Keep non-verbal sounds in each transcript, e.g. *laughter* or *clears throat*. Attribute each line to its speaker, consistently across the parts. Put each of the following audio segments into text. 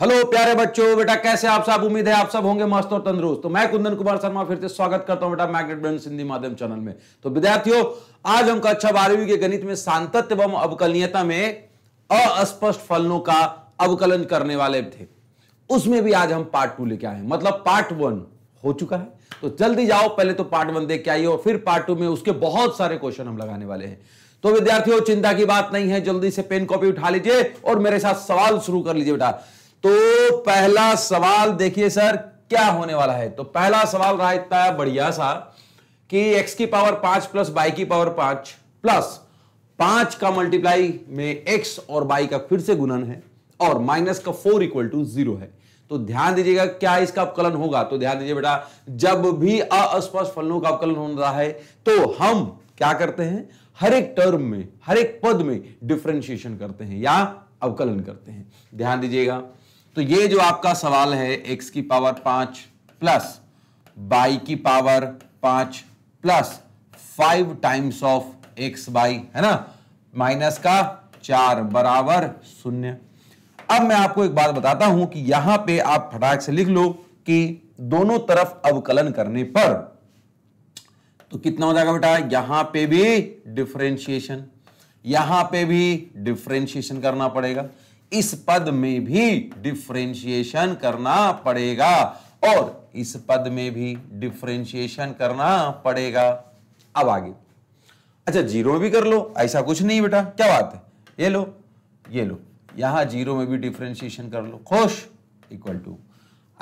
Speaker 1: hello प्यारे बच्चों बेटा कैसे आप सब उम्मीद है आप सब होंगे मस्त और तंदुरुस्त तो मैं कुंदन कुमार शर्मा फिर से स्वागत करता हूं बेटा मैग्नेट ब्रेन सिंधी माध्यम चैनल में तो विद्यार्थियों आज हम कक्षा अच्छा बारहवीं के गणित में सांतत्य एवं अवकलनीयता में अस्पष्ट फलनों का अवकलन करने वाले थे उसमें भी आज हम पार्ट टू लेके आए मतलब पार्ट वन हो चुका है तो जल्दी जाओ पहले तो पार्ट वन देख के आइए और फिर पार्ट टू में उसके बहुत सारे क्वेश्चन हम लगाने वाले हैं तो विद्यार्थियों चिंता की बात नहीं है जल्दी से पेन कॉपी उठा लीजिए और मेरे साथ सवाल शुरू कर लीजिए बेटा तो पहला सवाल देखिए सर क्या होने वाला है तो पहला सवाल रहा इतना बढ़िया सा कि x की पावर पांच प्लस बाई की पावर पांच प्लस पांच का मल्टीप्लाई में x और y का फिर से गुणन है और माइनस का फोर इक्वल टू जीरो है तो ध्यान दीजिएगा क्या इसका अवकलन होगा तो ध्यान दीजिए बेटा जब भी अस्पष्ट फलनों का अवकलन हो रहा है तो हम क्या करते हैं हर एक टर्म में हर एक पद में डिफ्रेंशिएशन करते हैं या अवकलन करते हैं ध्यान दीजिएगा तो ये जो आपका सवाल है एक्स की पावर पांच प्लस बाई की पावर पांच plus five times of x y है ना माइनस का चार बराबर शून्य अब मैं आपको एक बात बताता हूं कि यहां पे आप फटाक से लिख लो कि दोनों तरफ अवकलन करने पर तो कितना हो जाएगा बेटा यहां पे भी डिफरेंशिएशन यहां पे भी डिफरेंशिएशन करना पड़ेगा इस पद में भी डिफ्रेंशिएशन करना पड़ेगा और इस पद में भी डिफ्रेंशिएशन करना पड़ेगा अब आगे अच्छा जीरो भी कर लो ऐसा कुछ नहीं बेटा क्या बात है ये लो ये लो यहां जीरो में भी डिफ्रेंशिएशन कर लो खुश इक्वल टू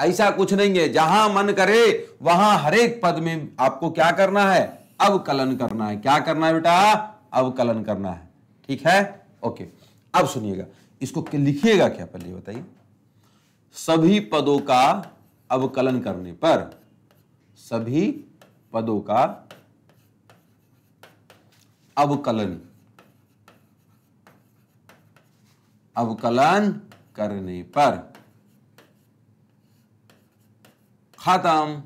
Speaker 1: ऐसा कुछ नहीं है जहां मन करे वहां हरेक पद में आपको क्या करना है अवकलन करना है क्या करना है बेटा अवकलन करना है ठीक है ओके अब सुनिएगा इसको लिखिएगा क्या पहले बताइए सभी पदों का अवकलन करने पर सभी पदों का अवकलन अवकलन करने पर खत्म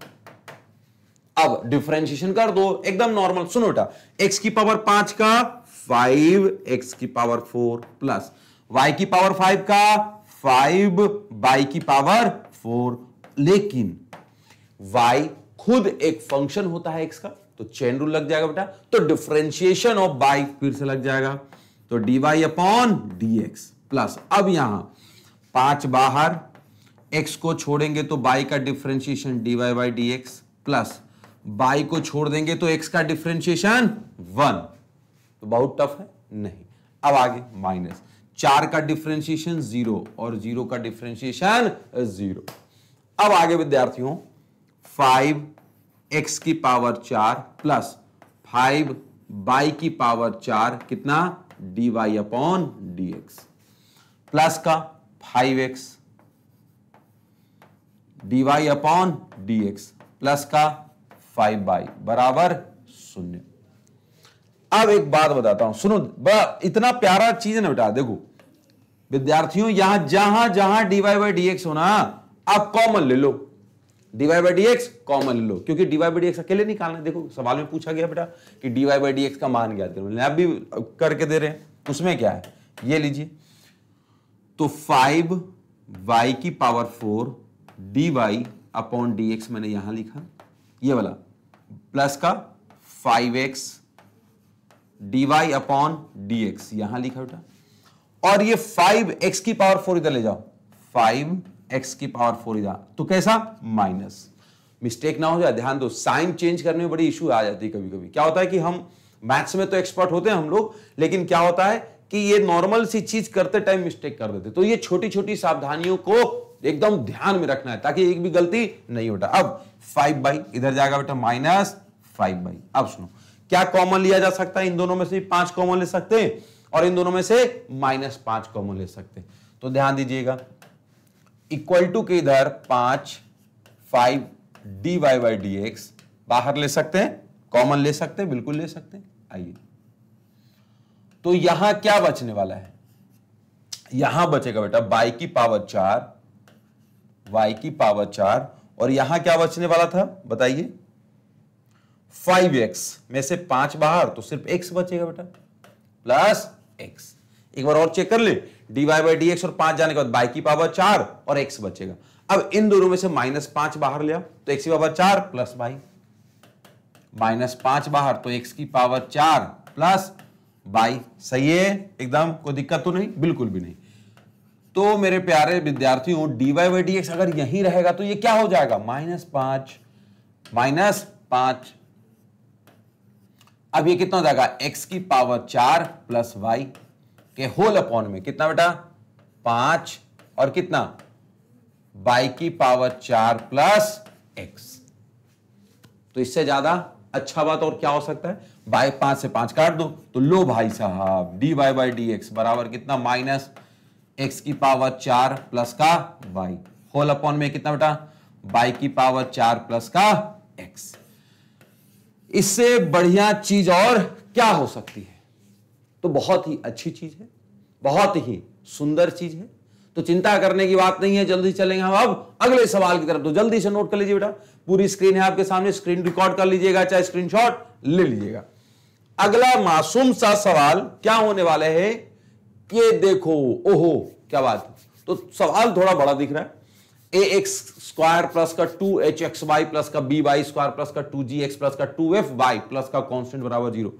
Speaker 1: अब डिफ्रेंशिएशन कर दो एकदम नॉर्मल सुनो बेटा एक्स की पावर पांच का फाइव एक्स की पावर फोर प्लस वाई की पावर फाइव का फाइव बाई की पावर फोर लेकिन वाई खुद एक फंक्शन होता है एक्स का तो चेन रूल लग जाएगा बेटा तो डिफ्रेंशिएशन ऑफ बाई फिर से लग जाएगा तो d y upon d x plus अब यहां पांच बाहर एक्स को छोड़ेंगे तो बाई का differentiation d y by d x plus y को छोड़ देंगे तो एक्स का डिफ्रेंशिएशन वन तो बहुत टफ है नहीं अब आगे माइनस चार का डिफ्रेंशिएशन जीरो और जीरो का डिफ्रेंशिएशन जीरो अब आगे विद्यार्थियों फाइव एक्स की पावर चार प्लस फाइव बाई की पावर चार कितना d y upon d x plus का five x d y upon d x plus का फाइव बाई बराबर शून्य अब एक बात बताता हूं सुनो इतना प्यारा चीज ना बेटा देखो विद्यार्थियों यहां जहां जहां डीवाई बाई डी एक्स होना आप कॉमन ले लो d y by d x common ले लो क्योंकि डीवाई बाई डी एक्स अकेले निकालना देखो सवाल में पूछा गया बेटा कि डीवाई बाई डी एक्स का मान क्या देना आप भी करके दे रहे हैं उसमें क्या है ये लीजिए तो फाइव वाई की power four d y upon d x मैंने यहां लिखा ये वाला प्लस का five x d y upon d x यहां लिखा बेटा और ये फाइव एक्स की पावर फोर इधर ले जाओ फाइव एक्स की पावर फोर इधर तो कैसा माइनस मिस्टेक ना हो जाए ध्यान दो साइन चेंज करने में बड़ी इशू आ जाती है कभी कभी क्या होता है कि हम मैथ्स में तो एक्सपर्ट होते हैं हम लोग लेकिन क्या होता है कि ये नॉर्मल सी चीज करते टाइम मिस्टेक कर देते तो ये छोटी छोटी सावधानियों को एकदम ध्यान में रखना है ताकि एक भी गलती नहीं होता अब फाइव बाई इधर जाएगा बेटा माइनस फाइव बाई अब सुनो क्या कॉमन लिया जा सकता है इन दोनों में से पांच कॉमन ले सकते हैं और इन दोनों में से माइनस पांच कॉमन ले सकते हैं तो ध्यान दीजिएगा इक्वल टू के इधर पांच five d y y d x बाहर ले सकते हैं कॉमन ले सकते हैं बिल्कुल ले सकते हैं आइए तो यहां क्या बचने वाला है यहां बचेगा बेटा बाई की पावर चार वाई की पावर चार और यहां क्या बचने वाला था बताइए फाइव एक्स में से पांच बाहर तो सिर्फ एक्स बचेगा बेटा प्लस एक्स एक बार और चेक कर ले d y by d x और पांच जाने के बाद बाई की पावर चार और एक्स बचेगा अब इन दोनों में से माइनस पांच बाहर लिया तो एक्स की पावर चार प्लस बाई माइनस पांच बाहर तो एक्स की पावर चार प्लस बाई सही है एकदम कोई दिक्कत तो नहीं बिल्कुल भी नहीं तो मेरे प्यारे विद्यार्थियों d y by d x अगर यही रहेगा तो ये क्या हो जाएगा माइनस पांच माइनस पांच अब ये कितना हो जाएगा एक्स की पावर चार प्लस वाई के होल अपॉन में कितना बेटा पांच और कितना वाई की पावर चार प्लस एक्स तो इससे ज्यादा अच्छा बात और क्या हो सकता है बाई पांच से पांच काट दो तो लो भाई साहब d y by d x बराबर कितना माइनस एक्स की पावर चार प्लस का वाई होल अपॉन में कितना बेटा बाई की पावर चार प्लस का एक्स इससे बढ़िया चीज और क्या हो सकती है तो बहुत ही अच्छी चीज है बहुत ही सुंदर चीज है तो चिंता करने की बात नहीं है जल्दी चलेंगे हम अब अगले सवाल की तरफ तो जल्दी से नोट कर लीजिए बेटा पूरी स्क्रीन है आपके सामने स्क्रीन रिकॉर्ड कर लीजिएगा चाहे स्क्रीनशॉट ले लीजिएगा अगला मासूम सा सवाल क्या होने वाला है ये देखो ओहो क्या बात तो सवाल थोड़ा बड़ा दिख रहा है ए एक्स स्क्वायर प्लस का two h x y plus का बी वाई स्क्वायर प्लस का टू जी एक्स प्लस का टू एफ वाई प्लस का कॉन्स्टेंट बराबर जीरो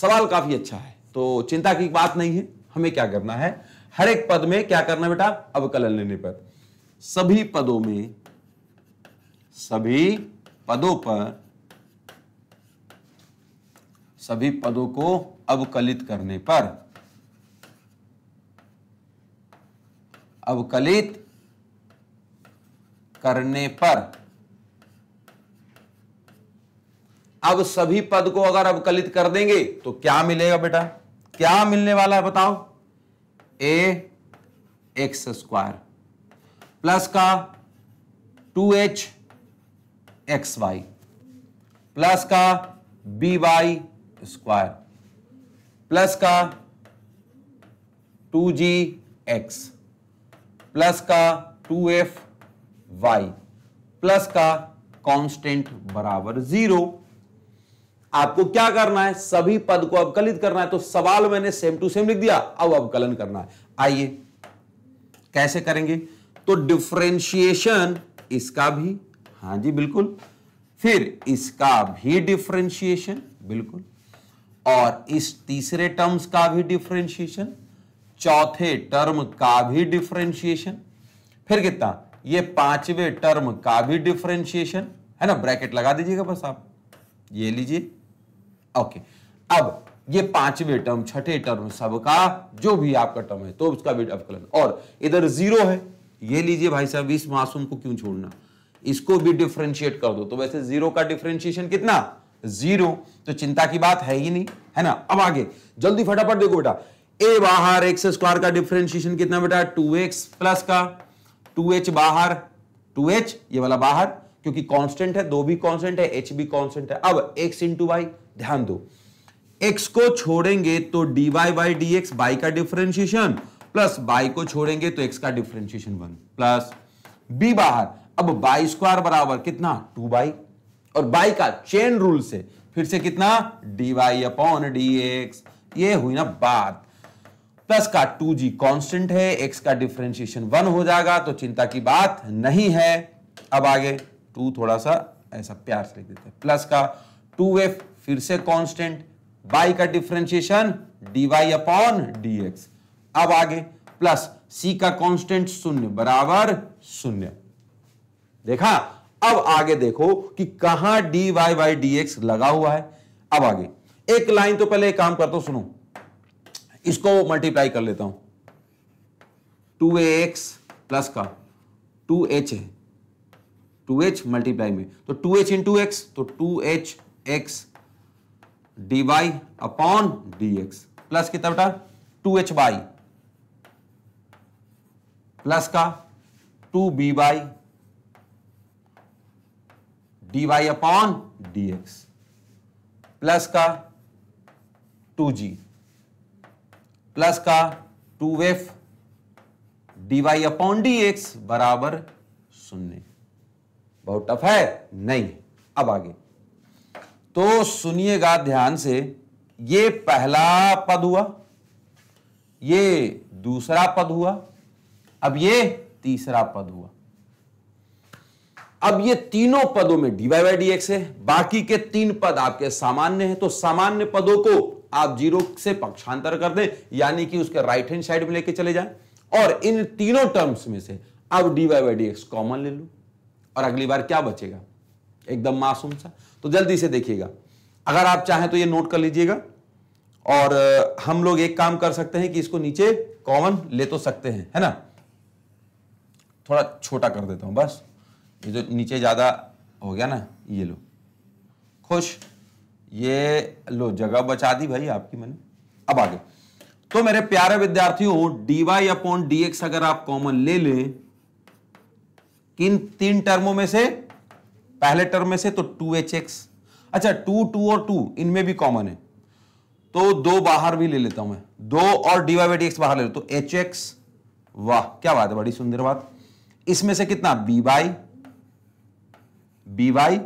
Speaker 1: सवाल काफी अच्छा है तो चिंता की बात नहीं है हमें क्या करना है हर एक पद में क्या करना बेटा अवकलन लेने पर सभी पदों में सभी पदों पर सभी पदों को अवकलित करने पर अवकलित करने पर अब सभी पद को अगर अवकलित कर देंगे तो क्या मिलेगा बेटा क्या मिलने वाला है बताओ ए एक्स स्क्वायर प्लस का two h x y plus का बी वाई स्क्वायर प्लस का टू जी एक्स प्लस का टू एफ वाई प्लस का कांस्टेंट बराबर जीरो आपको क्या करना है सभी पद को अवकलित करना है तो सवाल मैंने सेम टू सेम लिख दिया अब अवकलन करना है आइए कैसे करेंगे तो डिफ्रेंशिएशन इसका भी हाँ जी बिल्कुल फिर इसका भी डिफ्रेंशिएशन बिल्कुल और इस तीसरे टर्म्स का भी डिफरेंशिएशन चौथे टर्म का भी डिफरेंशिएशन फिर कितना ये पांचवे टर्म का भी डिफरेंशिएशन है ना ब्रैकेट लगा दीजिएगा बस आप ये लीजिए ओके अब ये पांचवे टर्म छठे टर्म सबका जो भी आपका टर्म है तो उसका भी अवकलन और इधर जीरो है ये लीजिए भाई साहब इस मासूम को क्यों छोड़ना इसको भी डिफरेंशिएट कर दो तो वैसे जीरो का डिफ्रेंशिएशन कितना जीरो तो चिंता की बात है ही नहीं है ना अब आगे जल्दी फटाफट देखो बेटा ए बाहर एक्स स्क्वायर का डिफरेंशिएशन कितना बेटा टू एक्स प्लस का टू एच बाहर टू एच ये वाला बाहर क्योंकि कांस्टेंट है दो भी कांस्टेंट है एच भी कांस्टेंट है अब एक्स इंटू वाई ध्यान दो एक्स को छोड़ेंगे तो d y by d x y का डिफरेंशिएशन प्लस बाई को छोड़ेंगे तो एक्स का डिफरेंशिएशन वन प्लस बी बाहर अब बाई स्क्वायर बराबर कितना टू बाई और बाई का चेन रूल से फिर से कितना d y upon d x ये हुई ना बात प्लस का टू जी कॉन्स्टेंट है एक्स का डिफ्रेंशिएशन वन हो जाएगा तो चिंता की बात नहीं है अब आगे टू थोड़ा सा ऐसा प्यार से लिख देते हैं प्लस का टू एफ फिर से कॉन्स्टेंट वाई का differentiation d y upon d x अब आगे प्लस सी का कॉन्स्टेंट शून्य बराबर शून्य देखा अब आगे देखो कि कहां d y by d x लगा हुआ है अब आगे एक लाइन तो पहले एक काम करता हूं सुनो इसको मल्टीप्लाई कर लेता हूं टू ए एक्स प्लस का टू एच है टू एच मल्टीप्लाई में तो two h into x तो two h x d y upon d x plus कितना बेटा टू एच वाई प्लस का two b y d y upon d x plus का two g plus का two f d y upon d x बराबर शून्य बहुत tough है नहीं अब आगे तो सुनिएगा ध्यान से ये पहला पद हुआ ये दूसरा पद हुआ अब ये तीसरा पद हुआ अब ये तीनों पदों में डीवाई बाई डी एक्स है बाकी के तीन पद आपके सामान्य हैं तो सामान्य पदों को आप जीरो से पक्षांतर कर दें यानी कि उसके राइट हैंड साइड में लेके चले जाए और इन तीनों टर्म्स में से अब d y by d x common ले लो और अगली बार क्या बचेगा एकदम मासूम सा तो जल्दी से देखिएगा अगर आप चाहें तो ये नोट कर लीजिएगा और हम लोग एक काम कर सकते हैं कि इसको नीचे कॉमन ले तो सकते हैं है ना थोड़ा छोटा कर देता हूं बस ये जो नीचे ज्यादा हो गया ना ये लो खुश ये लो जगह बचा दी भाई आपकी मैंने अब आगे तो मेरे प्यारे विद्यार्थियों डीवाई अपॉन डी एक्स अगर आप कॉमन ले लें किन तीन टर्मों में से पहले टर्म में से तो टू एच एक्स अच्छा टू टू और टू इनमें भी कॉमन है तो दो बाहर भी ले लेता हूं मैं दो और डीवाई बाई डी एक्स बाहर ले लेता हूं तो एच एक्स वाह क्या बात है बड़ी सुंदर बात इसमें से कितना बी वाई बी वाई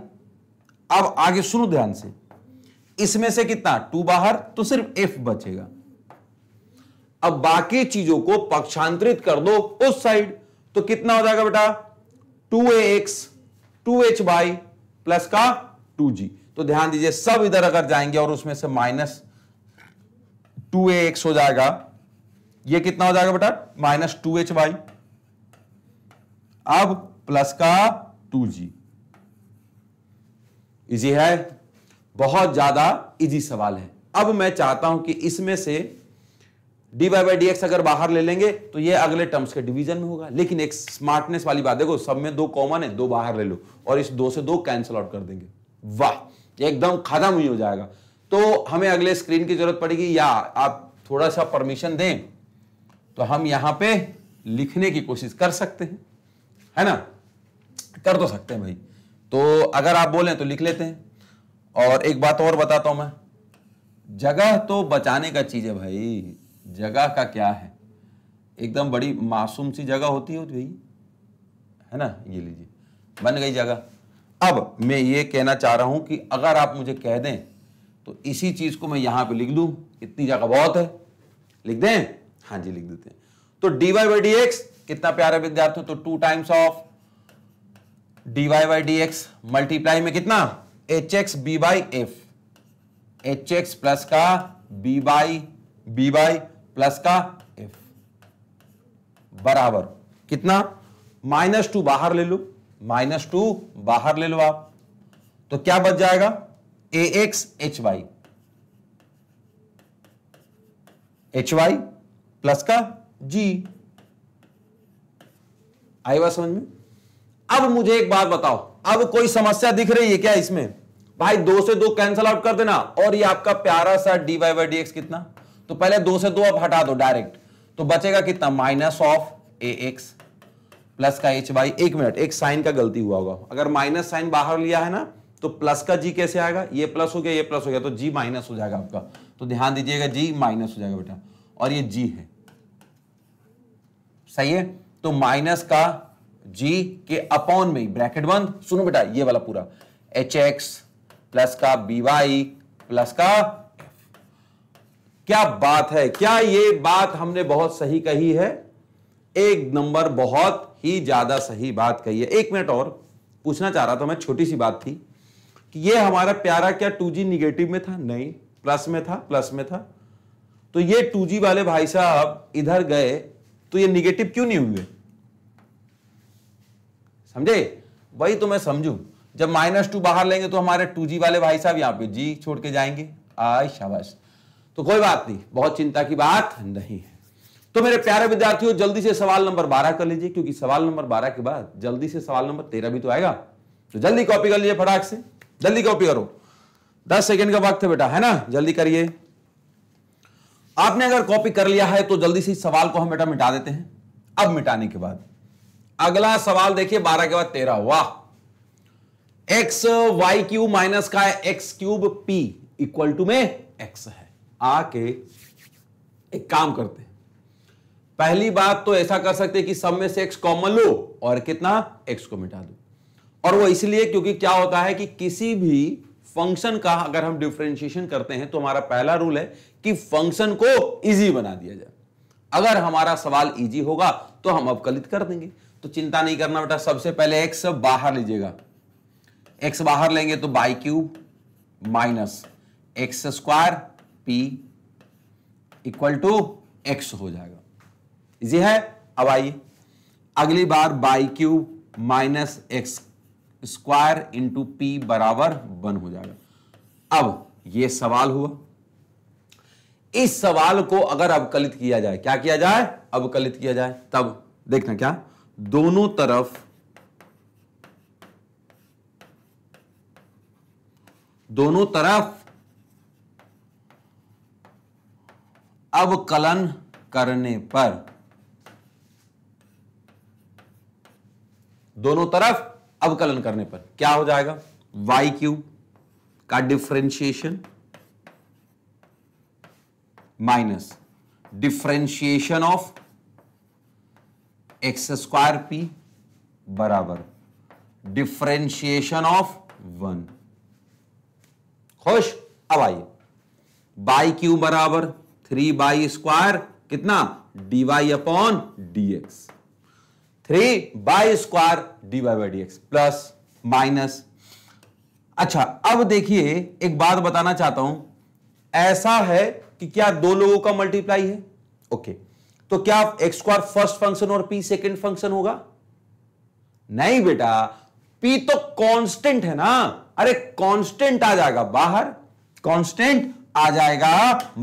Speaker 1: अब आगे सुनो ध्यान से इसमें से कितना टू बाहर तो सिर्फ एफ बचेगा अब बाकी चीजों को पक्षांतरित कर दो उस साइड तो कितना हो जाएगा बेटा two a x two h y plus का टू जी तो ध्यान दीजिए सब इधर अगर जाएंगे और उसमें से माइनस टू ए एक्स हो जाएगा ये कितना हो जाएगा बेटा माइनस टू एच बाई अब प्लस का टू जी इजी है बहुत ज़्यादा इजी सवाल है अब मैं चाहता हूं कि इसमें से d y by d x अगर बाहर ले लेंगे तो ये अगले टर्म्स के डिवीजन में होगा लेकिन एक स्मार्टनेस वाली बात देखो सब में दो कॉमन है दो बाहर ले लो और इस दो से दो कैंसिल आउट कर देंगे वाह एकदम खत्म ही हो जाएगा तो हमें अगले स्क्रीन की जरूरत पड़ेगी या आप थोड़ा सा परमिशन दें तो हम यहां पे लिखने की कोशिश कर सकते हैं है ना कर तो सकते हैं भाई तो अगर आप बोलें तो लिख लेते हैं और एक बात और बताता हूं मैं जगह तो बचाने का चीज़ है भाई जगह का क्या है एकदम बड़ी मासूम सी जगह होती है भाई है ना ये लीजिए बन गई जगह अब मैं ये कहना चाह रहा हूं कि अगर आप मुझे कह दें तो इसी चीज़ को मैं यहां पे लिख दू इतनी जगह बहुत है लिख दें हाँ जी लिख देते हैं तो d y by d x कितना प्यारा विद्यार्थियों तो two times of d y by d x multiply में कितना h x b y f h x plus का b y b y plus का एफ बराबर कितना माइनस टू बाहर ले लो माइनस टू बाहर ले लो आप तो क्या बच जाएगा A X H Y H Y plus का जी आई बात समझ में अब मुझे एक बात बताओ अब कोई समस्या दिख रही है क्या इसमें भाई दो से दो कैंसिल आउट कर देना और ये आपका प्यारा सा d y by d x कितना तो पहले दो से दो आप हटा दो डायरेक्ट तो बचेगा कितना minus of a x plus का एच वाई एक मिनट एक साइन का गलती हुआ होगा अगर माइनस साइन बाहर लिया है ना तो प्लस का जी कैसे आएगा ये प्लस हो गया ये प्लस हो गया तो जी माइनस हो जाएगा आपका तो ध्यान दीजिएगा जी माइनस हो जाएगा बेटा और ये जी है सही है तो माइनस का जी के अपॉन में ब्रैकेट बंद सुनो बेटा ये वाला पूरा एच एक्स प्लस का बीवाई प्लस का क्या बात है क्या ये बात हमने बहुत सही कही है एक नंबर बहुत ही ज्यादा सही बात कही है एक मिनट और पूछना चाह रहा था मैं छोटी सी बात थी कि ये हमारा प्यारा क्या टू जी निगेटिव में था नहीं प्लस में था प्लस में था तो ये टू जी वाले भाई साहब इधर गए तो ये निगेटिव क्यों नहीं हुए समझे वही तो मैं समझू जब माइनस टू बाहर लेंगे तो हमारे टू जी वाले भाई साहब यहाँ पे जी छोड़ के जाएंगे आई शाबाश तो कोई बात नहीं बहुत चिंता की बात नहीं है तो मेरे प्यारे विद्यार्थियों जल्दी से सवाल नंबर बारह कर लीजिए क्योंकि सवाल नंबर बारह के बाद जल्दी से सवाल नंबर तेरह भी तो आएगा तो जल्दी कॉपी कर लीजिए फटाक से जल्दी कॉपी करो दस सेकेंड का वक्त है बेटा है ना जल्दी करिए आपने अगर कॉपी कर लिया है तो जल्दी से सवाल को हम बेटा मिटा देते हैं अब मिटाने के बाद अगला सवाल देखिए बारह के बाद तेरह वाह एक्स वाई क्यूब माइनस का x cube p equal to में एक्स है आके एक काम करते हैं पहली बात तो ऐसा कर सकते हैं कि सब में से एक्स कॉमन लो और कितना एक्स को मिटा दो और वो इसलिए क्योंकि क्या होता है कि किसी भी फंक्शन का अगर हम डिफ्रेंशिएशन करते हैं तो हमारा पहला रूल है कि फंक्शन को इजी बना दिया जाए अगर हमारा सवाल इजी होगा तो हम अवकलित कर देंगे तो चिंता नहीं करना बेटा सबसे पहले एक्स बाहर लीजिएगा एक्स बाहर लेंगे तो y cube minus x square p equal to x हो जाएगा इजी है अब आइए अगली बार y cube minus x square into p बराबर वन हो जाएगा अब यह सवाल हुआ इस सवाल को अगर अवकलित किया जाए क्या किया जाए अवकलित किया जाए तब देखना क्या दोनों तरफ दोनों तरफ अवकलन करने पर दोनों तरफ अवकलन करने पर क्या हो जाएगा वाई क्यूब का differentiation minus differentiation of x square p बराबर डिफ्रेंशिएशन ऑफ वन खुश अब आइए बाई क्यू बराबर थ्री बाई स्क्वायर कितना d y upon d x three y square d y by d x plus minus अच्छा अब देखिए एक बात बताना चाहता हूं ऐसा है कि क्या दो लोगों का मल्टीप्लाई है ओके तो क्या एक्स स्क्वायर फर्स्ट फंक्शन और पी सेकेंड फंक्शन होगा नहीं बेटा पी तो कांस्टेंट है ना अरे कांस्टेंट आ जाएगा बाहर कांस्टेंट आ जाएगा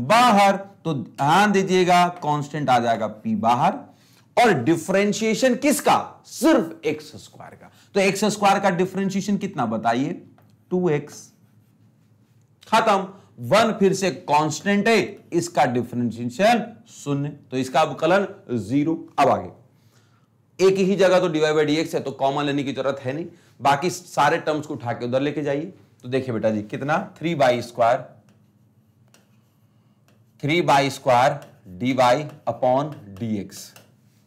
Speaker 1: बाहर तो ध्यान दीजिएगा कांस्टेंट आ जाएगा पी बाहर और डिफरेंशिएशन किसका सिर्फ एक्स स्क्वायर का तो एक्स स्क्वायर का डिफरेंशिएशन कितना बताइए टू एक्स खत्म वन फिर से कांस्टेंट है इसका डिफरेंशिएशन शून्य तो इसका अवकलन जीरो अब आगे एक ही जगह तो डीवाई बाई डी एक्स है तो कॉमन लेने की जरूरत है नहीं बाकी सारे टर्म्स को उठा के उधर लेके जाइए तो देखिए बेटा जी कितना three y square three y square d y upon d x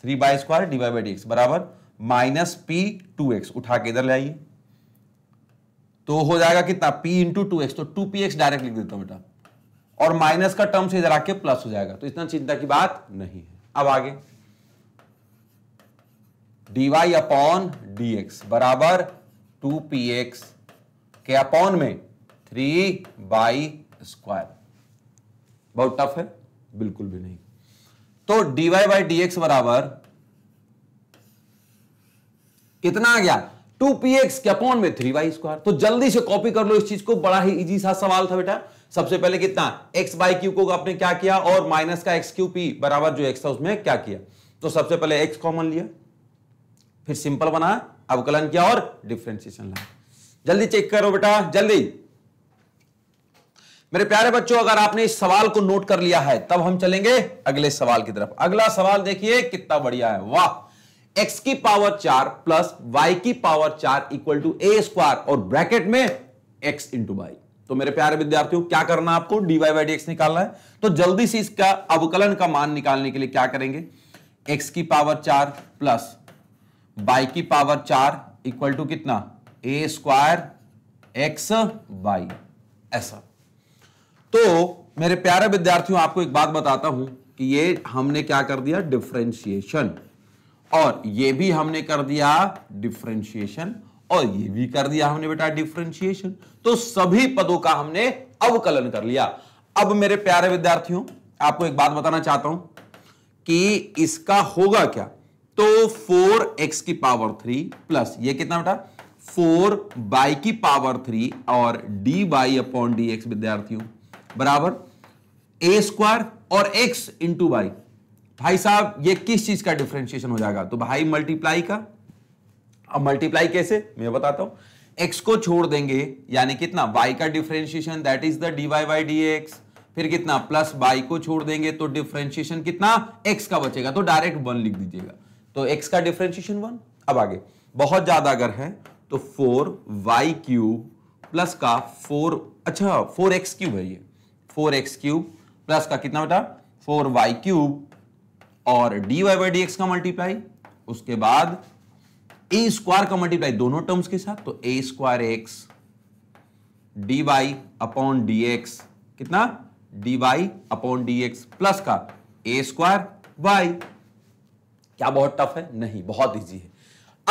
Speaker 1: three y square d y by d x बराबर माइनस पी टू एक्स उठा के इधर ले आइए तो हो जाएगा कितना पी इंटू टू एक्स तो टू पी एक्स डायरेक्ट लिख देता हूं बेटा और माइनस का टर्म से इधर आके प्लस हो जाएगा तो इतना चिंता की बात नहीं है अब आगे डीवाई अपॉन डी एक्स बराबर टू पी एक्स के अपॉन में थ्री बाई स्क्वायर बहुत टफ है बिल्कुल भी नहीं तो डीवाई बाई डी एक्स बराबर कितना आ गया टू पी एक्स के अपॉन में थ्री बाई स्क्वायर तो जल्दी से कॉपी कर लो इस चीज को बड़ा ही इजी सा सवाल था बेटा सबसे पहले कितना x बाई क्यू को आपने क्या किया और माइनस का एक्स क्यू पी बराबर जो एक्स था उसमें क्या किया तो सबसे पहले x कॉमन लिया फिर सिंपल बना अवकलन किया और डिफ्रेंसिएशन लाया जल्दी चेक करो बेटा जल्दी मेरे प्यारे बच्चों अगर आपने इस सवाल को नोट कर लिया है तब हम चलेंगे अगले सवाल की तरफ अगला सवाल देखिए कितना बढ़िया है वाह x की पावर चार प्लस वाई की पावर चार इक्वल टू ए स्क्वायर और ब्रैकेट में x इंटू वाई तो मेरे प्यारे विद्यार्थियों क्या करना आपको डी वाई बाई निकालना है तो जल्दी से इसका अवकलन का मान निकालने के लिए क्या करेंगे एक्स की पावर चार प्लस बाई की पावर चार इक्वल टू कितना ए स्क्वायर एक्स बाई ऐसा तो मेरे प्यारे विद्यार्थियों आपको एक बात बताता हूं कि ये हमने क्या कर दिया डिफ्रेंशिएशन और ये भी हमने कर दिया डिफ्रेंशिएशन और ये भी कर दिया हमने बेटा डिफ्रेंशिएशन तो सभी पदों का हमने अवकलन कर लिया अब मेरे प्यारे विद्यार्थियों आपको एक बात बताना चाहता हूं कि इसका होगा क्या तो फोर एक्स की पावर थ्री प्लस ये कितना बेटा फोर बाई की पावर थ्री और d y upon d x विद्यार्थियों बराबर ए स्क्वायर और एक्स इंटू वाई भाई साहब ये किस चीज का डिफरेंशिएशन हो जाएगा तो भाई मल्टीप्लाई का अब मल्टीप्लाई कैसे मैं बताता हूं एक्स को छोड़ देंगे यानी कितना वाई का differentiation that is the d y y d x फिर कितना प्लस y को छोड़ देंगे तो डिफरेंशिएशन कितना एक्स का बचेगा तो डायरेक्ट वन लिख दीजिएगा तो एक्स का डिफ्रेंशिएशन वन अब आगे बहुत ज्यादा अगर है तो फोर वाई क्यूब प्लस का फोर अच्छा फोर एक्स क्यूब है ये फोर एक्स क्यूब प्लस का कितना बेटा फोर वाई क्यूब और d y by d x का मल्टीप्लाई उसके बाद ए स्क्वायर का मल्टीप्लाई दोनों टर्म्स के साथ तो a square x d y upon d x कितना d y upon d x plus का ए स्क्वायर वाई क्या बहुत टफ है नहीं बहुत ईजी है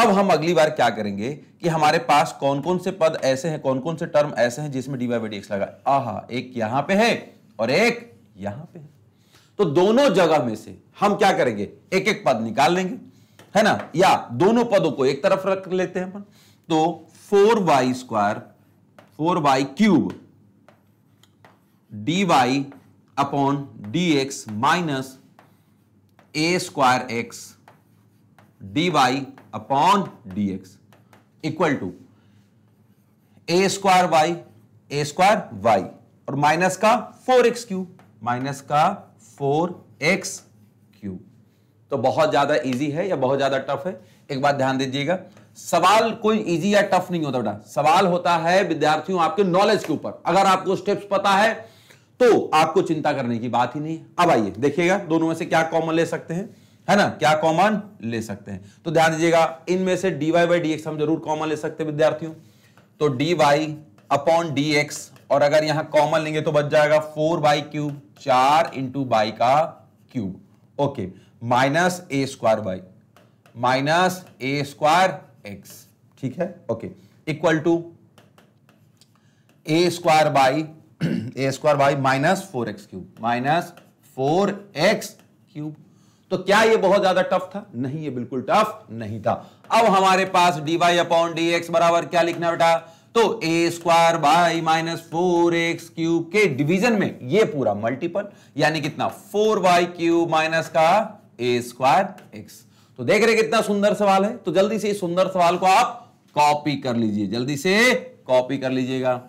Speaker 1: अब हम अगली बार क्या करेंगे कि हमारे पास कौन कौन से पद ऐसे हैं कौन कौन से टर्म ऐसे हैं जिसमें d y by d x लगा आहा एक यहां पे है और एक यहां पे है तो दोनों जगह में से हम क्या करेंगे एक एक पद निकाल लेंगे है ना या दोनों पदों को एक तरफ रख लेते हैं अपन तो four y square four y cube d y upon d x minus a square x d y upon d x equal to a square y a square y और माइनस का फोर एक्स क्यू माइनस का four x cube तो बहुत ज्यादा easy है या बहुत ज्यादा टफ है एक बात ध्यान दीजिएगा सवाल कोई इजी या टफ नहीं होता बेटा सवाल होता है विद्यार्थियों आपके नॉलेज के ऊपर अगर आपको स्टेप्स पता है तो आपको चिंता करने की बात ही नहीं अब आइए देखिएगा दोनों में से क्या कॉमन ले सकते हैं है ना क्या कॉमन ले सकते हैं तो ध्यान दीजिएगा इनमें से d y by d x हम जरूर कॉमन ले सकते हैं विद्यार्थियों तो d y upon d x और अगर यहां कॉमन लेंगे तो बच जाएगा फोर बाई क्यूब चार इंटू बाई का cube okay minus a square y minus a square x ठीक है okay equal to a square y a square y minus four x cube minus four x cube तो क्या ये बहुत ज्यादा tough था नहीं ये बिल्कुल टफ नहीं था अब हमारे पास डीवाई अपॉन डी एक्स बराबर क्या लिखना बेटा तो a square y minus four x cube के डिवीजन में ये पूरा मल्टीपल यानी कितना फोर वाई क्यूब माइनस का ए स्क्वायर एक्स तो देख रहे कितना सुंदर सवाल है तो जल्दी से इस सुंदर सवाल को आप कॉपी कर लीजिए जल्दी से कॉपी कर लीजिएगा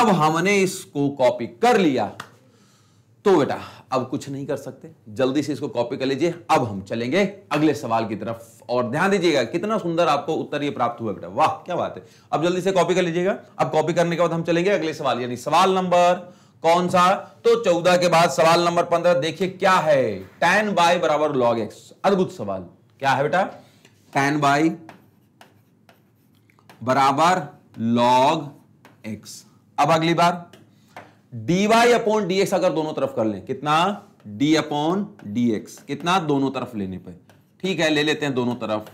Speaker 1: अब हमने इसको कॉपी कर लिया तो बेटा अब कुछ नहीं कर सकते जल्दी से इसको कॉपी कर लीजिए अब हम चलेंगे अगले सवाल की तरफ और ध्यान दीजिएगा कितना सुंदर आपको उत्तर ये प्राप्त हुआ बेटा वाह क्या बात है अब जल्दी से कॉपी कर लीजिएगा अब कॉपी करने के बाद हम चलेंगे अगले सवाल यानी सवाल नंबर कौन सा तो चौदह के बाद सवाल नंबर पंद्रह देखिए क्या है टेन बाई बराबर लॉग एक्स अद्भुत सवाल क्या है बेटा टेन बाई बराबर लॉग एक्स अब अगली बार d y upon d x अगर दोनों तरफ कर लें कितना डी अपॉन डी एक्स कितना दोनों तरफ लेने पर ठीक है ले लेते हैं दोनों तरफ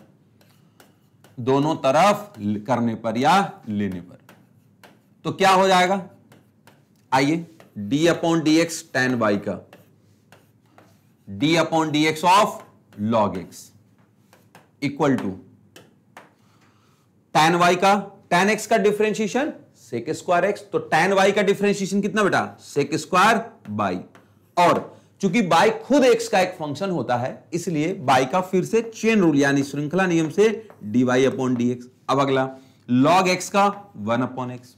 Speaker 1: दोनों तरफ करने पर या लेने पर तो क्या हो जाएगा आइए d upon d x tan y का d upon d x of log x equal to tan y का टेन एक्स का डिफ्रेंशिएशन सेक स्क्वायर एक्स तो टेन वाई का डिफ्रेंशिएशन कितना बेटा सेक स्क्वायर बाई और चूंकि बाई खुद x का एक फंक्शन होता है इसलिए बाई का फिर से चेन रूल यानी श्रृंखला नियम से डी अपॉन डी एक्स अब अगला लॉग एक्स का वन अपॉन एक्स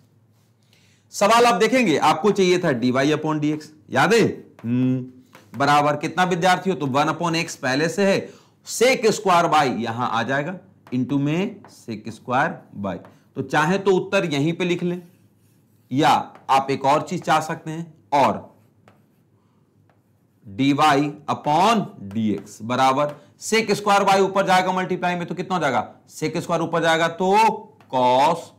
Speaker 1: सवाल आप देखेंगे आपको चाहिए था d y upon d x याद है हम्म, बराबर कितना विद्यार्थी हो तो वन अपॉन एक्स पहले से है सेक स्क्वायर बाई यहां आ जाएगा इंटू में सेक स्क्वायर बाई तो चाहे तो उत्तर यहीं पे लिख लें या आप एक और चीज चाह सकते हैं और d y upon d x बराबर सेक स्क्वायर वाई ऊपर जाएगा मल्टीप्लाई में तो कितना हो जाएगा सेक स्क्वायर ऊपर जाएगा तो कॉस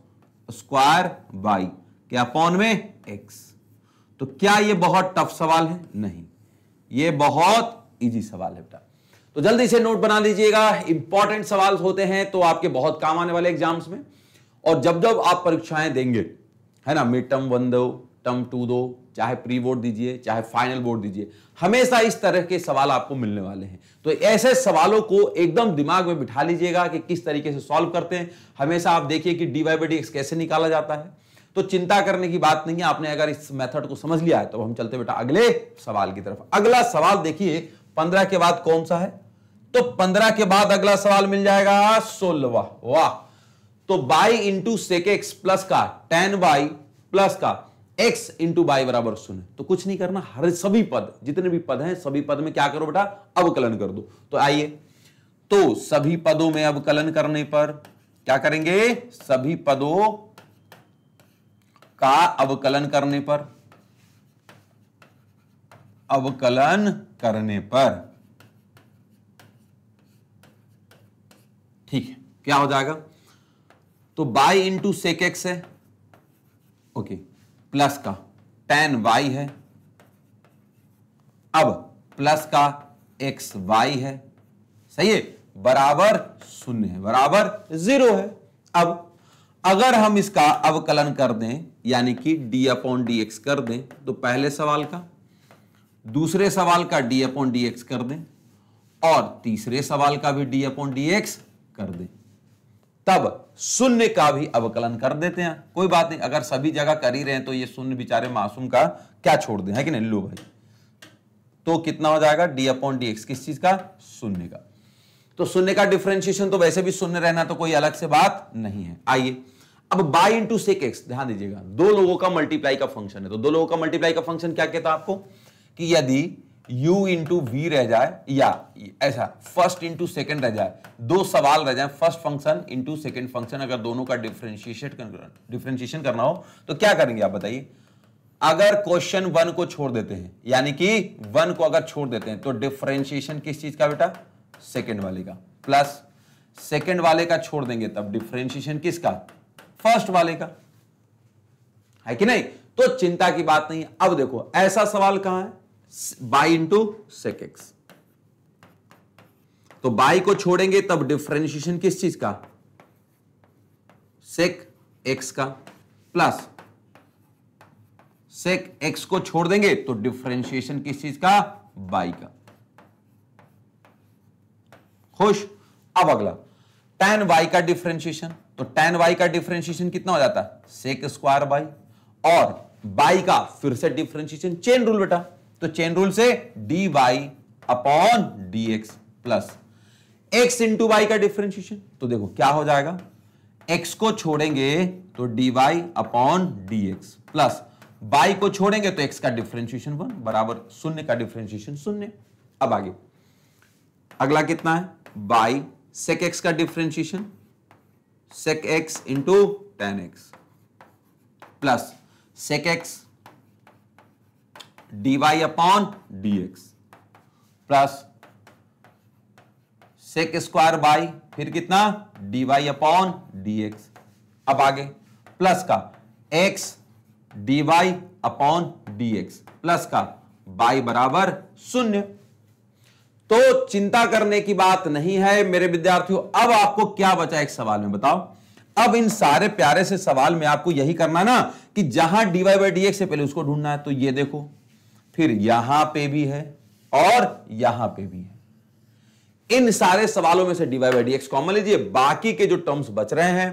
Speaker 1: स्क्वायर वाई क्या अपॉन में एक्स तो क्या ये बहुत टफ सवाल है नहीं ये बहुत इजी सवाल है बेटा तो जल्दी से नोट बना लीजिएगा इंपॉर्टेंट सवाल होते हैं तो आपके बहुत काम आने वाले एग्जाम्स में और जब जब आप परीक्षाएं देंगे है ना मिड टर्म वन दो टर्म टू दो चाहे प्री बोर्ड दीजिए चाहे फाइनल बोर्ड दीजिए हमेशा इस तरह के सवाल आपको मिलने वाले हैं तो ऐसे सवालों को एकदम दिमाग में बिठा लीजिएगा कि किस तरीके से सॉल्व करते हैं हमेशा आप देखिए कि डी वाई बाई डी कैसे निकाला जाता है तो चिंता करने की बात नहीं है आपने अगर इस मेथड को समझ लिया है तो हम चलते बेटा अगले सवाल की तरफ अगला सवाल देखिए पंद्रह के बाद कौन सा है तो पंद्रह के बाद अगला सवाल मिल जाएगा सोलवा वाह तो y into sec x plus का टेन बाई प्लस का एक्स इंटू बाई बराबर शून्य तो कुछ नहीं करना हर सभी पद जितने भी पद हैं सभी पद में क्या करो बेटा अवकलन कर दो तो आइए तो सभी पदों में अवकलन करने पर क्या करेंगे सभी पदों का अवकलन करने पर अवकलन करने पर ठीक है क्या हो जाएगा तो बाई इंटू सेक एक्स है ओके प्लस का टेन वाई है अब प्लस का एक्स वाई है सही है बराबर शून्य है बराबर जीरो है अब अगर हम इसका अवकलन कर दें यानी कि डी अपॉन डी एक्स कर दें तो पहले सवाल का दूसरे सवाल का डी अपॉन डी एक्स कर दें और तीसरे सवाल का भी डी अपॉन डी एक्स कर दें तब शून्य का भी अवकलन कर देते हैं कोई बात नहीं अगर सभी जगह कर ही रहे हैं तो ये शून्य बेचारे मासूम का क्या छोड़ दे है कि नहीं लो भाई तो कितना हो जाएगा डी अपॉन डी एक्स किस चीज का शून्य का तो शून्य का डिफ्रेंशिएशन तो वैसे भी शून्य रहना तो कोई अलग से बात नहीं है आइए अब बाई इंटू सेक एक्स ध्यान दीजिएगा दो लोगों का मल्टीप्लाई का फंक्शन है तो दो लोगों का मल्टीप्लाई का फंक्शन क्या कहता है आपको कि यदि u इंटू वी रह जाए या ऐसा फर्स्ट इंटू सेकेंड रह जाए दो सवाल रह जाए first function into second function अगर दोनों का डिफ्रेंशिएशन डिफ्रेंशिएशन करना हो तो क्या करेंगे आप बताइए अगर क्वेश्चन वन को छोड़ देते हैं यानी कि वन को अगर छोड़ देते हैं तो डिफ्रेंशिएशन किस चीज का बेटा सेकेंड वाले का प्लस सेकेंड वाले का छोड़ देंगे तब डिफ्रेंशिएशन किसका फर्स्ट वाले का है कि नहीं तो चिंता की बात नहीं अब देखो ऐसा सवाल कहां है बाई इंटू सेक एक्स तो बाई को छोड़ेंगे तब डिफ्रेंशिएशन किस चीज का सेक एक्स का प्लस सेक एक्स को छोड़ देंगे तो डिफ्रेंशिएशन किस चीज का बाई का खुश अब अगला टेन वाई का डिफ्रेंशिएशन तो टेन वाई का डिफ्रेंशिएशन कितना हो जाता है सेक स्क्वायर बाई और बाई का फिर से डिफ्रेंशिएशन चेन रूल बेटा तो चेन रूल से d y upon d x plus x into y का डिफ्रेंशिएशन तो देखो क्या हो जाएगा एक्स को छोड़ेंगे तो d y upon d x plus y को छोड़ेंगे तो एक्स का डिफ्रेंशिएशन वन बराबर शून्य का डिफ्रेंशिएशन शून्य अब आगे अगला कितना है वाई सेक एक्स का differentiation sec x into tan x plus sec x d y upon d x plus sec square y फिर कितना d y upon d x अब आगे प्लस का x d y upon d x plus का y बराबर शून्य तो चिंता करने की बात नहीं है मेरे विद्यार्थियों अब आपको क्या बचा एक सवाल में बताओ अब इन सारे प्यारे से सवाल में आपको यही करना ना कि जहां डीवाई बाई डी एक्स से पहले उसको ढूंढना है तो ये देखो फिर यहां पे भी है और यहां पे भी है इन सारे सवालों में से d y by d x common लीजिए बाकी के जो टर्म्स बच रहे हैं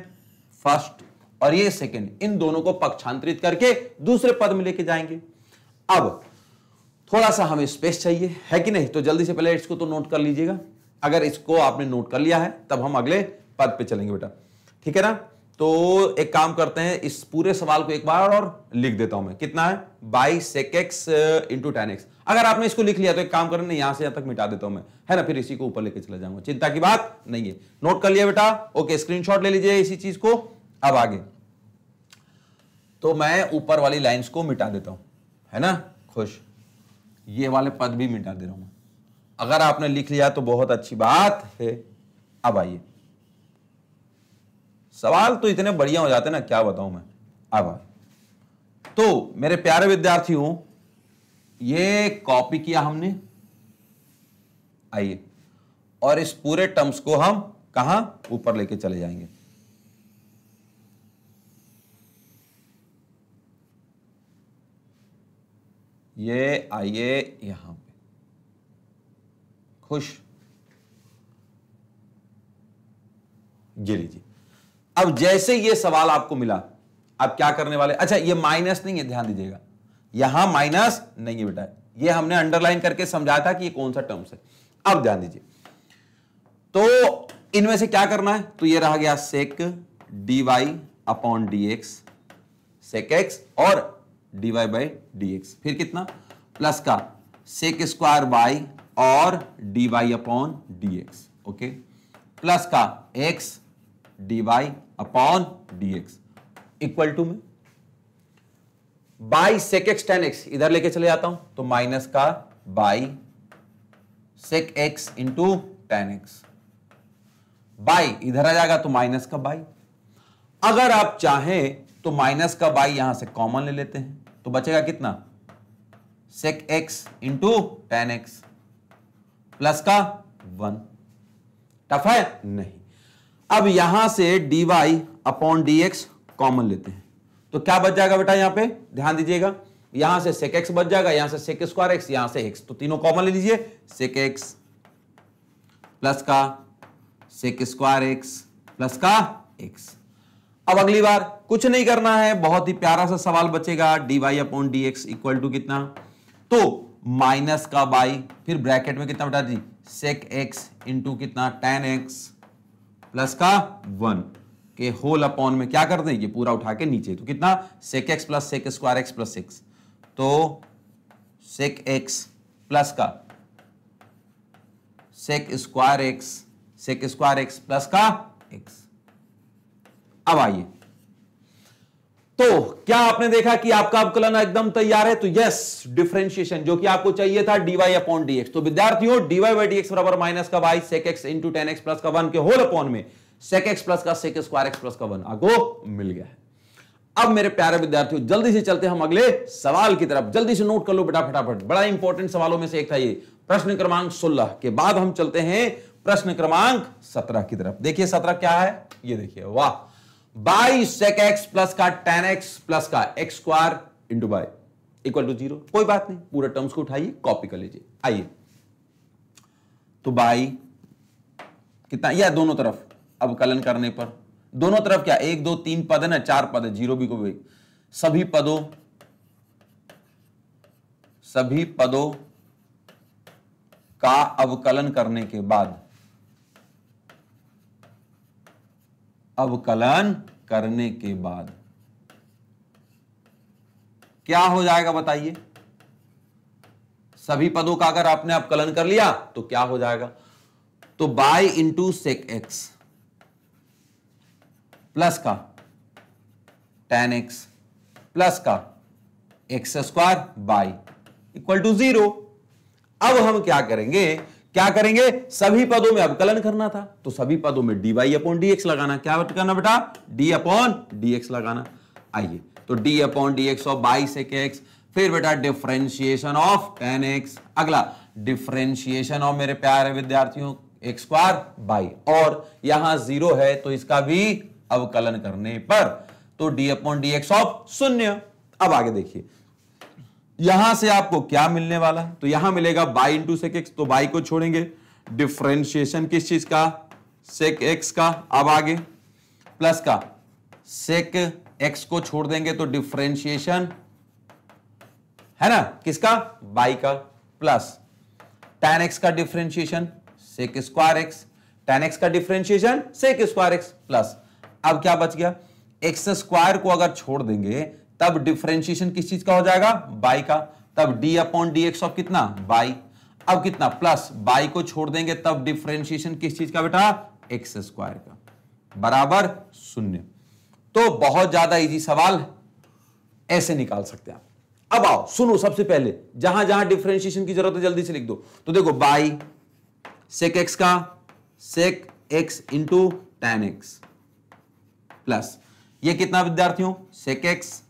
Speaker 1: फर्स्ट और ये सेकंड इन दोनों को पक्षांतरित करके दूसरे पद में लेके जाएंगे अब थोड़ा सा हमें स्पेस चाहिए है कि नहीं तो जल्दी से पहले इसको तो नोट कर लीजिएगा अगर इसको आपने नोट कर लिया है तब हम अगले पद पे चलेंगे बेटा ठीक है ना तो एक काम करते हैं इस पूरे सवाल को एक बार और लिख देता हूं मैं कितना है y sec x into tan x अगर आपने इसको लिख लिया तो एक काम करें यहां से यहां तक मिटा देता हूं मैं है ना फिर इसी को ऊपर लेके चला जाऊंगा चिंता की बात नहीं है नोट कर लिया बेटा ओके स्क्रीनशॉट ले लीजिए इसी चीज को अब आगे तो मैं ऊपर वाली लाइन्स को मिटा देता हूं है ना खुश ये वाले पद भी मिटा दे रहा हूं अगर आपने लिख लिया तो बहुत अच्छी बात है अब आइए सवाल तो इतने बढ़िया हो जाते हैं ना क्या बताऊं मैं अब तो मेरे प्यारे विद्यार्थियों ये कॉपी किया हमने आइए और इस पूरे टर्म्स को हम कहा ऊपर लेके चले जाएंगे ये आइए यहां पे खुश गिरी जी अब जैसे ये सवाल आपको मिला आप क्या करने वाले अच्छा ये माइनस नहीं है ध्यान दीजिएगा यहां माइनस नहीं है बेटा ये हमने अंडरलाइन करके समझाया था कि ये कौन सा टर्म्स है अब ध्यान दीजिए तो इनमें से क्या करना है तो ये रहा गया sec d y upon d x sec x और d y by d x फिर कितना प्लस का सेक स्क्वायर वाई और d y upon d x okay plus का x d y upon x equal to में y sec x tan x इधर लेके चले जाता हूं तो माइनस का y sec x into tan x y इधर आ जाएगा तो माइनस का बाई अगर आप चाहें तो माइनस का बाई यहां से कॉमन ले लेते हैं तो बचेगा कितना sec x into tan x plus का वन टफ है नहीं अब यहां से d y upon d x common लेते हैं तो क्या बच जाएगा बेटा यहां पे ध्यान दीजिएगा यहां से sec x बच जाएगा यहां से sec स्क्वायर x यहां से x तो तीनों कॉमन ले लीजिए sec एक्स प्लस का sec स्क्वायर एक्स प्लस का x अब अगली बार कुछ नहीं करना है बहुत ही प्यारा सा सवाल बचेगा d y upon d x equal to कितना तो माइनस का बाई फिर ब्रैकेट में कितना बेटा जी सेक एक्स इंटू कितना टेन एक्स प्लस का वन के होल अपॉन में क्या कर दें ये पूरा उठा के नीचे तो कितना sec x plus sec square x plus six तो सेक एक्स प्लस का sec square x sec square x plus का एक्स अब आइए तो क्या आपने देखा कि आपका अवकलन एकदम तैयार है तो यस डिफरेंशिएशन जो कि आपको चाहिए था डीवाई अपॉन डीएक्स तो विद्यार्थियों डीवाई बाई डीएक्स बराबर माइनस का y sec x into tan x plus का वन के होल अपॉन में सेक एक्स प्लस का सेक स्क्वायर एक्स प्लस का वन आपको मिल गया है अब मेरे प्यारे विद्यार्थियों जल्दी से चलते हम अगले सवाल की तरफ जल्दी से नोट कर लो बेटा फटाफट बड़ा इंपॉर्टेंट सवालों में से एक था ये प्रश्न क्रमांक सोलह के बाद हम चलते हैं प्रश्न क्रमांक सत्रह की तरफ देखिए सत्रह क्या है ये देखिए वाह बाई सेक एक्स प्लस का टेन एक्स प्लस का x square into y equal to zero कोई बात नहीं पूरा टर्म्स को उठाइए कॉपी कर लीजिए आइए तो बाई कितना या दोनों तरफ अब कलन करने पर दोनों तरफ क्या एक दो तीन पद है ना चार पद है जीरो भी को भी सभी पदों सभी पदों का अवकलन करने के बाद अवकलन करने के बाद क्या हो जाएगा बताइए सभी पदों का अगर आपने अवकलन कर लिया तो क्या हो जाएगा तो y into sec x plus का टेन एक्स प्लस का x square y equal to zero अब हम क्या करेंगे क्या करेंगे सभी पदों में अवकलन करना था तो सभी पदों में डी वाई अपॉन डीएक्स लगाना क्या करना बेटा डी अपॉन डीएक्स लगाना आइए तो डी अपॉन डीएक्स ऑफ बाईस एक्स फिर बेटा डिफरेंशिएशन ऑफ टेन एक्स अगला डिफरेंशिएशन ऑफ मेरे प्यारे विद्यार्थियों एक्स स्क्वायर बाई और यहां जीरो है तो इसका भी अवकलन करने पर तो d upon d x of शून्य अब आगे देखिए यहां से आपको क्या मिलने वाला है तो यहां मिलेगा बाई इंटू सेक एक्स तो बाई को छोड़ेंगे डिफ्रेंशिएशन किस चीज का सेक एक्स का अब आगे प्लस का सेक एक्स को छोड़ देंगे तो डिफ्रेंशिएशन है ना किसका बाई का प्लस टेन एक्स का differentiation sec square x tan x का differentiation sec square x plus अब क्या बच गया एक्स स्क्वायर को अगर छोड़ देंगे तब डिफ्रेंशिएशन किस चीज का हो जाएगा बाई का तब d upon d x of कितना बाई अब कितना प्लस बाई को छोड़ देंगे तब डिफ्रेंशिएशन किस चीज का बेटा एक्स स्क्वायर का बराबर शून्य तो बहुत ज्यादा इजी सवाल ऐसे निकाल सकते हैं आप अब आओ सुनो सबसे पहले जहां जहां डिफ्रेंशिएशन की जरूरत है जल्दी से लिख दो तो देखो बाई सेक एक्स का sec x into tan x plus ये कितना विद्यार्थियों सेक एक्स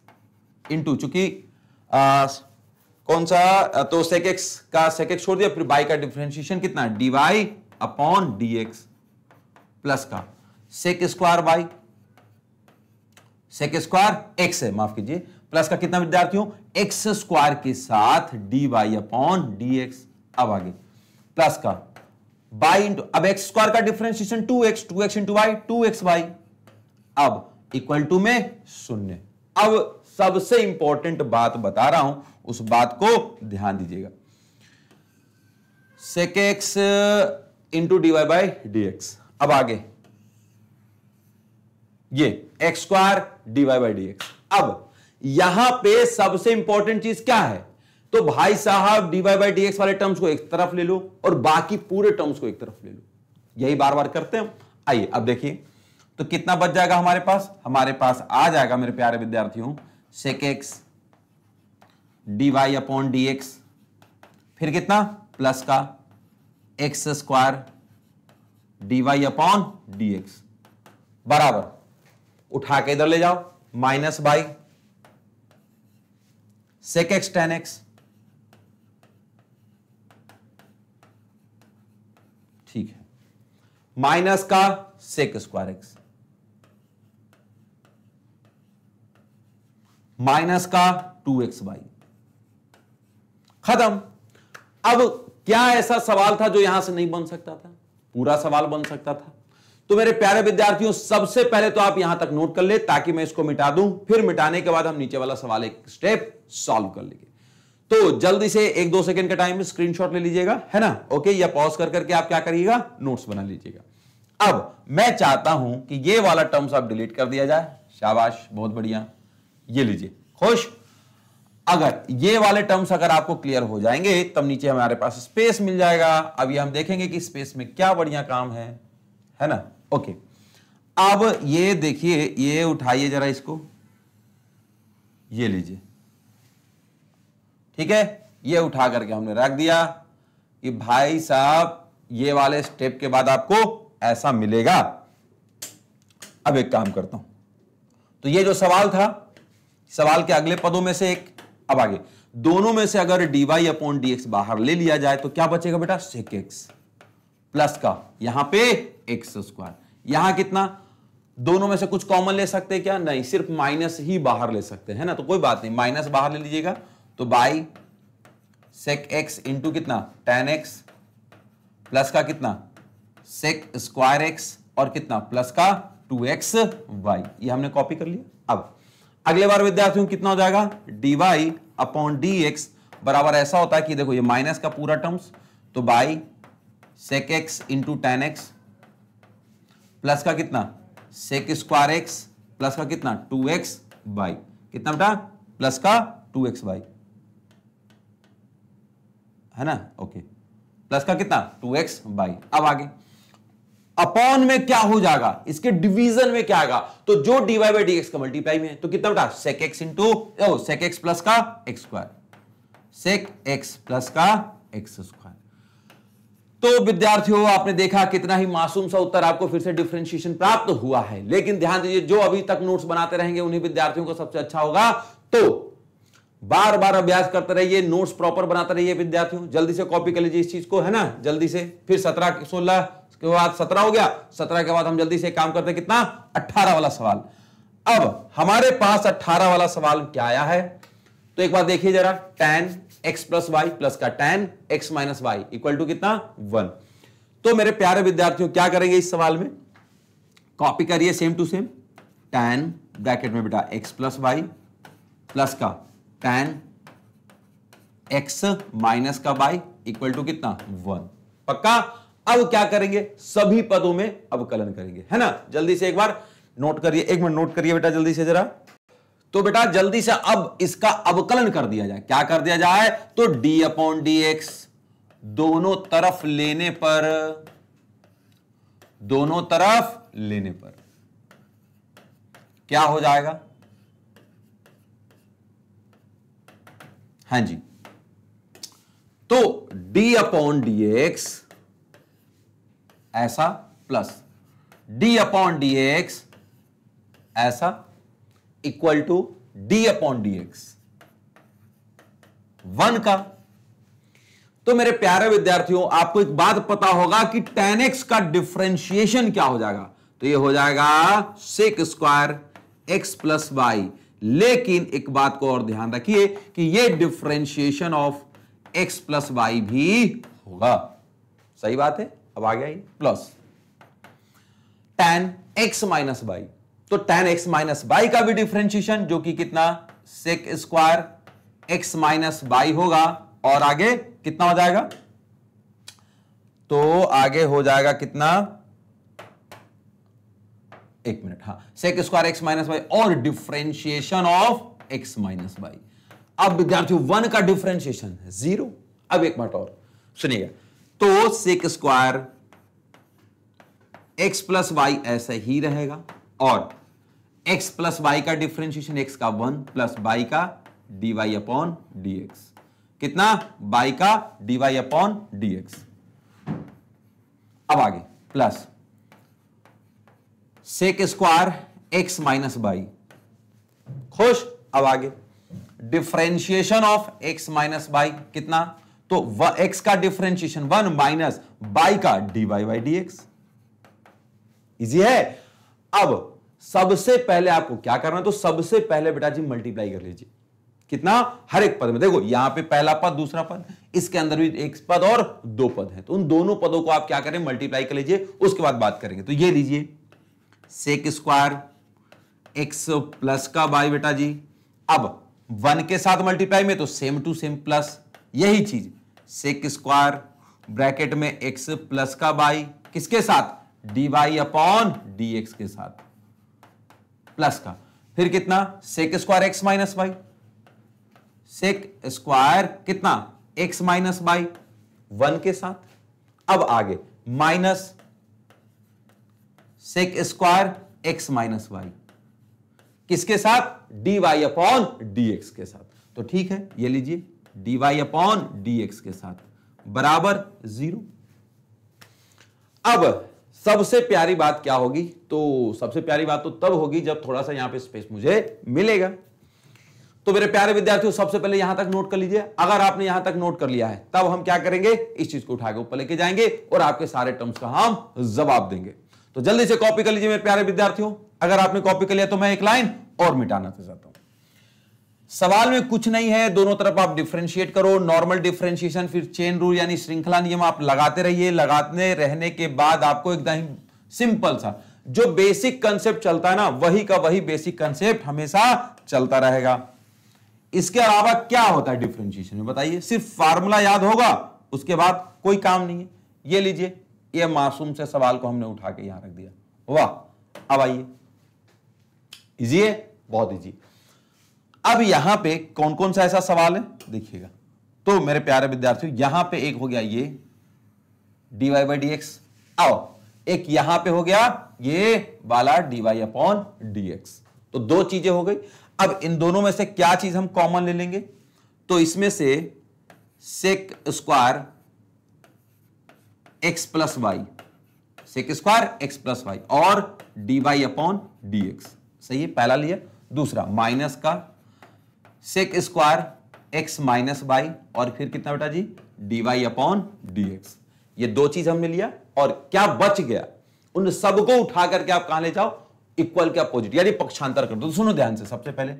Speaker 1: इंटू चूंकि कौन सा तो सेक एक्स का सेक एक्स छोड़ दिया फिर बाई का डिफ्रेंशिएशन कितना d y upon d x plus का sec square y sec square x है माफ कीजिए प्लस का कितना विद्यार्थियों एक्स स्क्वायर के साथ d y upon d x अब आगे प्लस का बाई इंटू अब एक्स स्क्वायर का differentiation two x two x into y two x y अब इक्वल टू में शून्य अब सबसे इंपॉर्टेंट बात बता रहा हूं उस बात को ध्यान दीजिएगा sec x into d y by d x अब आगे ये x square d y by d x अब यहां पे सबसे इंपॉर्टेंट चीज क्या है तो भाई साहब डीवाई बाई डी एक्स वाले टर्म्स को एक तरफ ले लो और बाकी पूरे टर्म्स को एक तरफ ले लो यही बार बार करते हैं आइए अब देखिए तो कितना बच जाएगा हमारे पास हमारे पास आ जाएगा मेरे प्यारे विद्यार्थियों sec x d y upon d x फिर कितना प्लस का x square d y upon d x बराबर उठा के इधर ले जाओ minus y sec x tan x ठीक है माइनस का सेक स्क्वायर एक्स माइनस का टू एक्स वाई खत्म अब क्या ऐसा सवाल था जो यहां से नहीं बन सकता था पूरा सवाल बन सकता था तो मेरे प्यारे विद्यार्थियों सबसे पहले तो आप यहां तक नोट कर ले ताकि मैं इसको मिटा दूं फिर मिटाने के बाद हम नीचे वाला सवाल एक स्टेप सॉल्व कर लेंगे तो जल्दी से एक दो सेकंड का टाइम स्क्रीनशॉट ले लीजिएगा है ना ओके या पॉज कर करके आप क्या करिएगा नोट्स बना लीजिएगा अब मैं चाहता हूं कि ये वाला टर्म्स आप डिलीट कर दिया जाए शाबाश बहुत बढ़िया ये लीजिए खुश अगर ये वाले टर्म्स अगर आपको क्लियर हो जाएंगे तब नीचे हमारे पास स्पेस मिल जाएगा अब ये हम देखेंगे कि स्पेस में क्या बढ़िया काम है है ना ओके अब ये देखिए ये उठाइए जरा इसको ये लीजिए ठीक है ये उठा करके हमने रख दिया कि भाई साहब ये वाले स्टेप के बाद आपको ऐसा मिलेगा अब एक काम करता हूं तो ये जो सवाल था सवाल के अगले पदों में से एक अब आगे दोनों में से अगर डीवाई अपॉन डीएक्स बाहर ले लिया जाए तो क्या बचेगा बेटा सेक एक्स प्लस का यहां पे एक्स स्क्वायर यहां कितना दोनों में से कुछ कॉमन ले सकते हैं क्या नहीं सिर्फ माइनस ही बाहर ले सकते हैं ना तो कोई बात नहीं माइनस बाहर ले लीजिएगा तो बाई सेक एक्स इंटू कितना टेन एक्स प्लस का कितना सेक स्क्वायर एक्स और कितना प्लस का टू एक्स वाई ये हमने कॉपी कर लिया अब अगले बार विद्यार्थियों कितना हो जाएगा d y upon d x बराबर ऐसा होता है कि देखो ये माइनस का पूरा टर्म्स तो y sec x into tan x plus का कितना सेक स्क्वायर एक्स प्लस का कितना टू एक्स बाई कितना बेटा प्लस का टू एक्स बाई है ना ओके प्लस का कितना टू एक्स बाई अब आगे अपॉन में क्या हो जाएगा इसके डिवीजन में क्या आएगा तो जो डीवाई बाई डी एक्स का मल्टीप्लाई में तो कितना बेटा sec x into sec x plus का x square sec x plus का एक्स स्क्वायर तो विद्यार्थियों आपने देखा कितना ही मासूम सा उत्तर आपको फिर से डिफ्रेंशिएशन प्राप्त हुआ है लेकिन ध्यान दीजिए जो अभी तक नोट्स बनाते रहेंगे उन्हीं विद्यार्थियों को सबसे अच्छा होगा तो बार बार अभ्यास करते रहिए नोट्स प्रॉपर बनाते रहिए विद्यार्थियों जल्दी से कॉपी कर लीजिए इस चीज को है ना जल्दी से फिर सत्रह सोलह उसके बाद सत्रह हो गया सत्रह के बाद हम जल्दी से काम करते कितना अट्ठारह वाला सवाल अब हमारे पास अट्ठारह वाला सवाल क्या आया है तो एक बार देखिए जरा tan x plus y plus का tan x minus y equal to कितना वन तो मेरे प्यारे विद्यार्थियों क्या करेंगे इस सवाल में कॉपी करिए same to same tan bracket में बेटा एक्स प्लस वाई प्लस का टेन एक्स माइनस का वाई इक्वल टू कितना वन पक्का अब क्या करेंगे सभी पदों में अवकलन करेंगे है ना जल्दी से एक बार नोट करिए एक मिनट नोट करिए बेटा जल्दी से जरा तो बेटा जल्दी से अब इसका अवकलन कर दिया जाए क्या कर दिया जाए तो डी अपॉन डी एक्स दोनों तरफ लेने पर दोनों तरफ लेने पर क्या हो जाएगा हाँ जी तो डी अपॉन डी एक्स ऐसा plus d upon d x ऐसा equal to d upon d x one का तो मेरे प्यारे विद्यार्थियों आपको एक बात पता होगा कि टेन एक्स का डिफ्रेंशिएशन क्या हो जाएगा तो ये हो जाएगा sec square x plus y लेकिन एक बात को और ध्यान रखिए कि ये differentiation of x plus y भी होगा सही बात है अब आ गया ये plus tan x minus y तो टेन एक्स माइनस वाई का भी डिफ्रेंशिएशन जो कि कितना sec square x minus y होगा और आगे कितना हो जाएगा तो आगे हो जाएगा कितना एक मिनट हाँ sec square x minus y और differentiation of x minus y अब विद्यार्थियों वन का डिफ्रेंशिएशन है जीरो अब एक बार और सुनिएगा तो sec square x plus y ऐसे ही रहेगा और एक्स प्लस वाई का डिफ्रेंशिएशन एक्स का वन प्लस वाई का d y upon d x कितना वाई का d y upon d x अब आगे plus sec square x minus y खुश अब आगे differentiation of x minus y कितना तो व, का डिफ्रेंशिएशन वन माइनस बाई का d y by d x easy है अब सबसे पहले आपको क्या करना है तो सबसे पहले बेटा जी मल्टीप्लाई कर लीजिए कितना हर एक पद में देखो यहां पे पहला पद दूसरा पद इसके अंदर भी एक पद और दो पद है तो उन दोनों पदों को आप क्या करें मल्टीप्लाई कर लीजिए उसके बाद बात करेंगे तो ये लीजिए सेक स्क्वायर एक्स प्लस का बाई बेटा जी अब वन के साथ मल्टीप्लाई में तो सेम टू सेम प्लस यही चीज सेक स्क्वायर ब्रैकेट में एक्स प्लस का बाई किसके साथ d y upon d x के साथ प्लस का फिर कितना sec square x minus y sec square कितना एक्स माइनस वाई वन के साथ अब आगे minus sec square x minus y किसके साथ d y upon d x के साथ तो ठीक है ये लीजिए d y upon d x के साथ बराबर जीरो अब सबसे प्यारी बात क्या होगी तो सबसे प्यारी बात तो तब होगी जब थोड़ा सा यहां पे स्पेस मुझे मिलेगा तो मेरे प्यारे विद्यार्थियों सबसे पहले यहां तक नोट कर लीजिए अगर आपने यहां तक नोट कर लिया है तब हम क्या करेंगे इस चीज को उठा के ऊपर लेके जाएंगे और आपके सारे टर्म्स का हम जवाब देंगे तो जल्दी से कॉपी कर लीजिए मेरे प्यारे विद्यार्थियों अगर आपने कॉपी कर लिया तो मैं एक लाइन और मिटाना चाहता हूं सवाल में कुछ नहीं है दोनों तरफ आप डिफ्रेंशिएट करो नॉर्मल डिफ्रेंशिएशन फिर चेन रूल यानी श्रृंखला नियम आप लगाते रहिए लगाते रहने के बाद आपको एकदम सिंपल सा जो बेसिक कंसेप्ट चलता है ना वही का वही बेसिक कंसेप्ट हमेशा चलता रहेगा इसके अलावा क्या होता है डिफ्रेंशिएशन में बताइए सिर्फ फार्मूला याद होगा उसके बाद कोई काम नहीं है ये लीजिए ये मासूम से सवाल को हमने उठा के यहां रख दिया वाह अब आइए इजी है बहुत इजी अब यहां पे कौन कौन सा ऐसा सवाल है देखिएगा तो मेरे प्यारे विद्यार्थियों यहां पे एक हो गया ये डीवाई बाई डी एक्स आओ एक यहां पे हो गया ये वाला डीवाई अपॉन एक्स तो दो चीजें हो गई अब इन दोनों में से क्या चीज हम कॉमन ले लेंगे तो इसमें से sec square x plus y sec square x plus y और d y upon d x सही है पहला लिया दूसरा माइनस का sec square x minus y और फिर कितना बेटा जी d y upon d x ये दो चीज हमने लिया और क्या बच गया उन सबको उठा करके आप कहा ले जाओ इक्वल के अपोजिट यानी पक्षांतर कर दो तो सुनो ध्यान से सबसे पहले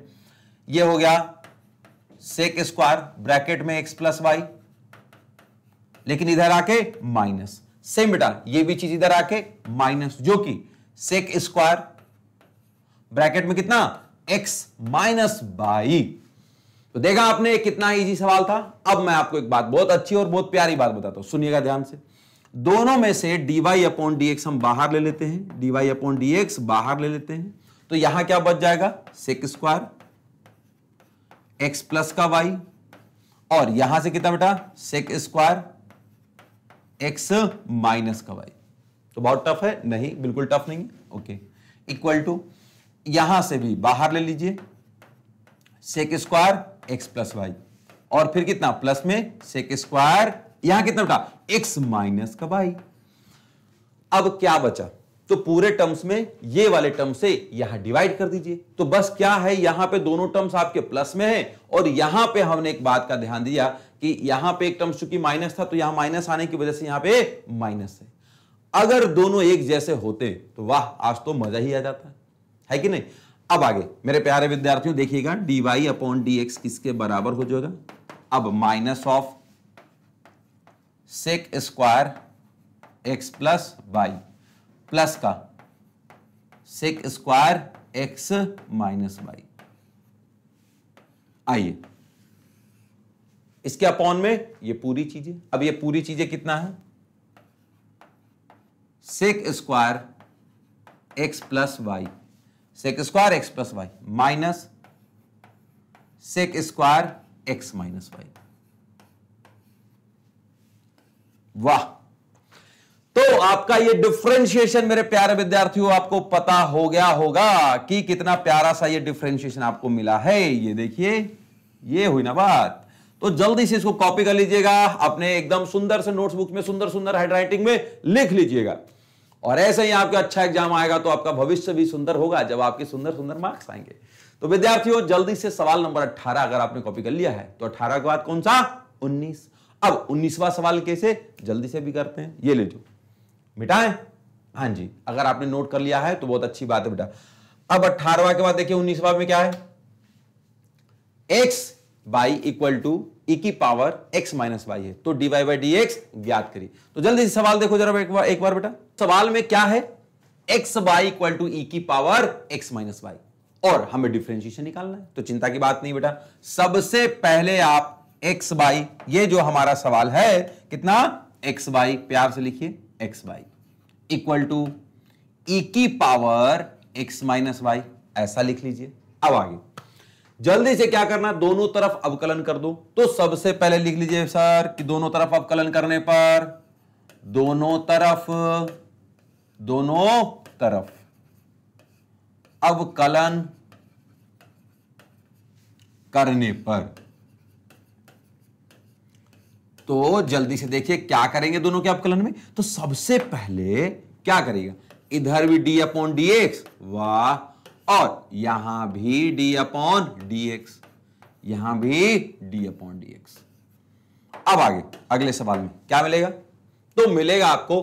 Speaker 1: ये हो गया सेक स्क्वायर ब्रैकेट में एक्स प्लस वाई लेकिन इधर आके माइनस सेम बेटा ये भी चीज इधर आके माइनस जो कि सेक स्क्वायर ब्रैकेट में कितना एक्स माइनस बाई तो देखा आपने कितना इजी सवाल था अब मैं आपको एक बात बहुत अच्छी और बहुत प्यारी बात बताता हूं सुनिएगा ध्यान से दोनों में से डीवाई अपॉन डी एक्स हम बाहर ले लेते हैं डीवाई अपॉन डी एक्स बाहर ले लेते हैं तो यहां क्या बच जाएगा सेक स्क्वायर एक्स प्लस का वाई और यहां से कितना बेटा सेक स्क्वायर एक्स माइनस का वाई तो बहुत टफ है नहीं बिल्कुल टफ नहीं है ओके इक्वल टू यहां से भी बाहर ले लीजिए sec square x plus y और फिर कितना प्लस में सेक स्क्वायर यहां कितना बटा एक्स माइनस का वाई अब क्या बचा तो पूरे टर्म्स में ये वाले टर्म से यहां डिवाइड कर दीजिए तो बस क्या है यहां पे दोनों टर्म्स आपके प्लस में है और यहां पे हमने एक बात का ध्यान दिया कि यहां पे एक टर्म्स चूंकि माइनस था तो यहां माइनस आने की वजह से यहां पे माइनस है अगर दोनों एक जैसे होते तो वाह आज तो मजा ही आ जाता है कि नहीं अब आगे मेरे प्यारे विद्यार्थियों देखिएगा d y upon d x किसके बराबर हो जाएगा अब minus of sec square x plus y plus का sec square x minus y आइए इसके अपॉन में ये पूरी चीजें अब ये पूरी चीजें कितना है sec square x plus y sec square x plus y minus sec square x minus y वाह तो आपका ये डिफ्रेंशिएशन मेरे प्यारे विद्यार्थियों आपको पता हो गया होगा कि कितना प्यारा सा ये डिफ्रेंशिएशन आपको मिला है ये देखिए ये हुई ना बात तो जल्दी से इसको कॉपी कर लीजिएगा अपने एकदम सुंदर से नोट्सबुक में सुंदर सुंदर हैंडराइटिंग में लिख लीजिएगा और ऐसे ही आपका अच्छा एग्जाम आएगा तो आपका भविष्य भी सुंदर होगा जब आपके सुंदर सुंदर मार्क्स आएंगे तो विद्यार्थियों जल्दी से सवाल नंबर अट्ठारह अगर आपने कॉपी कर लिया है तो अट्ठारह के बाद कौन सा उन्नीस अब उन्नीसवा सवाल कैसे जल्दी से भी करते हैं ये ले जो मिटाए हाँ जी अगर आपने नोट कर लिया है तो बहुत अच्छी बात है बेटा अब अट्ठारहवा के बाद देखिए उन्नीसवा में क्या है x y equal to e की पावर x माइनस वाई है तो dy वाई बाई ज्ञात करिए तो जल्दी सवाल देखो जरा एक बार एक बार बेटा सवाल में क्या है x y equal to e की पावर एक्स माइनस वाई और हमें डिफ्रेंशिएशन निकालना है तो चिंता की बात नहीं बेटा सबसे पहले आप एक्स बाई ये जो हमारा सवाल है कितना एक्स बाई प्यार से लिखिए x y equal to e की पावर एक्स माइनस वाई ऐसा लिख लीजिए अब आगे जल्दी से क्या करना दोनों तरफ अवकलन कर दो तो सबसे पहले लिख लीजिए सर कि दोनों तरफ अवकलन करने पर दोनों तरफ दोनों तरफ अवकलन करने पर तो जल्दी से देखिए क्या करेंगे दोनों के अवकलन में तो सबसे पहले क्या करेगा इधर भी डी अपॉन डी एक्स वाह और यहां भी d अपॉन dx यहां भी d अपॉन dx अब आगे अगले सवाल में क्या मिलेगा तो मिलेगा आपको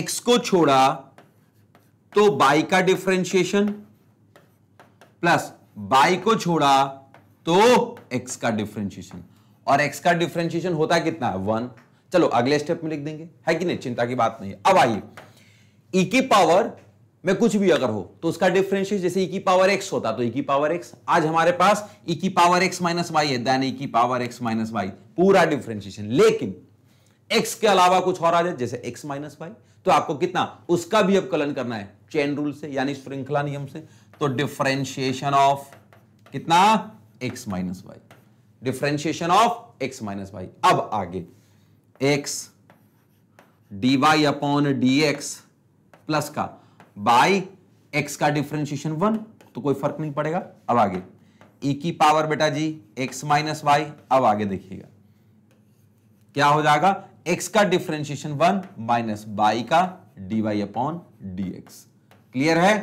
Speaker 1: x को छोड़ा तो y का डिफ्रेंशिएशन प्लस y को छोड़ा तो x का डिफ्रेंशिएशन और x का डिफ्रेंशिएशन होता कितना है वन चलो अगले स्टेप में लिख देंगे है कि नहीं चिंता की बात नहीं अब आइए e की पावर में कुछ भी अगर हो तो उसका डिफरेंशिएट जैसे ई e की पावर एक्स होता तो ई e की पावर एक्स आज हमारे पास ई e की पावर एक्स माइनस वाई है देन ई की पावर एक्स माइनस वाई पूरा डिफरेंशिएशन लेकिन एक्स के अलावा कुछ और आ जाए जैसे एक्स माइनस वाई तो आपको कितना उसका भी अवकलन करना है चेन रूल से यानी श्रृंखला नियम से तो डिफरेंशिएशन ऑफ कितना x minus y differentiation of x minus y अब आगे x d y upon d x plus का बाई एक्स का डिफ्रेंशिएशन वन तो कोई फर्क नहीं पड़ेगा अब आगे ई e की पावर बेटा जी एक्स माइनस वाई अब आगे देखिएगा क्या हो जाएगा एक्स का डिफ्रेंशिएशन वन माइनस बाई का d y upon d x clear है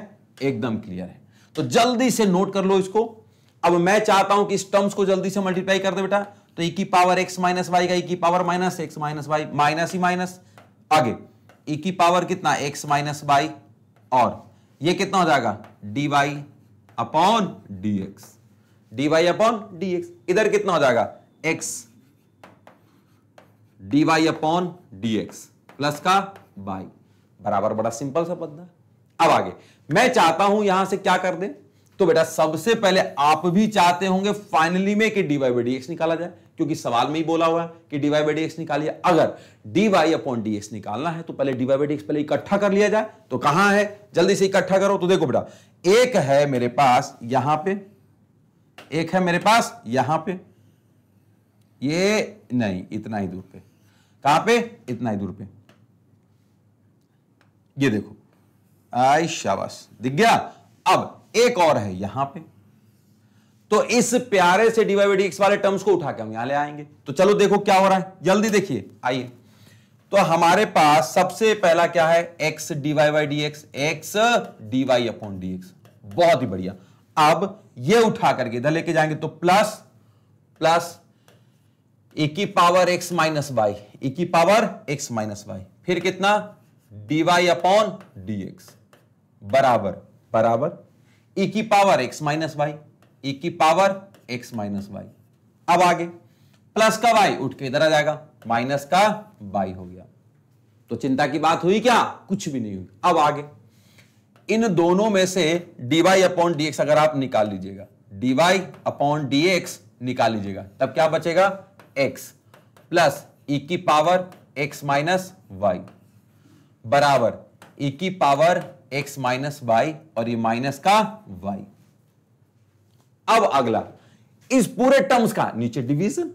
Speaker 1: एकदम क्लियर है तो जल्दी से नोट कर लो इसको अब मैं चाहता हूं कि इस टर्म्स को जल्दी से मल्टीप्लाई कर दे बेटा तो ई e की पावर एक्स माइनस वाई का ई e की power minus x minus Y minus ही माइनस आगे ई की पावर कितना एक्स माइनस वाई और ये कितना हो जाएगा d y upon d x d y upon d x इधर कितना हो जाएगा x d y upon d x plus का बाई बराबर बड़ा सिंपल सा पद अब आगे मैं चाहता हूं यहां से क्या कर दें तो बेटा सबसे पहले आप भी चाहते होंगे फाइनली में कि d y by d x निकाला जाए क्योंकि सवाल में ही बोला हुआ है कि d y by d x निकालिए अगर d y upon d x निकालना है तो पहले डी वाई बाई डी पहले इकट्ठा कर लिया जाए तो कहां है जल्दी से इकट्ठा करो तो देखो बेटा एक है मेरे पास यहां पे एक है मेरे पास यहां पे ये नहीं इतना ही दूर पे कहां पे इतना ही दूर पे ये देखो आई शाबाश दिख गया अब एक और है यहां पे तो इस प्यारे से डीवाईवाई डी एक्स वाले टर्म्स को उठा के हम यहां ले आएंगे तो चलो देखो क्या हो रहा है जल्दी देखिए आइए तो हमारे पास सबसे पहला क्या है x d y by d x x D Y upon d x बहुत ही बढ़िया अब ये उठा करके इधर लेके जाएंगे तो प्लस प्लस ए की power x minus y e की पावर एक्स माइनस वाई फिर कितना डीवाई अपॉन डीएक्स बराबर बराबर ए e की power x minus y e की पावर एक्स माइनस वाई अब आगे प्लस का वाई उठ के इधर आ जाएगा माइनस का वाई हो गया तो चिंता की बात हुई क्या कुछ भी नहीं हुई अब आगे इन दोनों में से डीवाई अपॉन डीएक्स अगर आप निकाल लीजिएगा डीवाई अपॉन एक्स निकाल लीजिएगा तब क्या बचेगा एक्स प्लस ई की पावर एक्स माइनस वाई बराबर ई e की पावर एक्स माइनस वाई और ये माइनस का वाई अब अगला इस पूरे टर्म्स का नीचे डिवीजन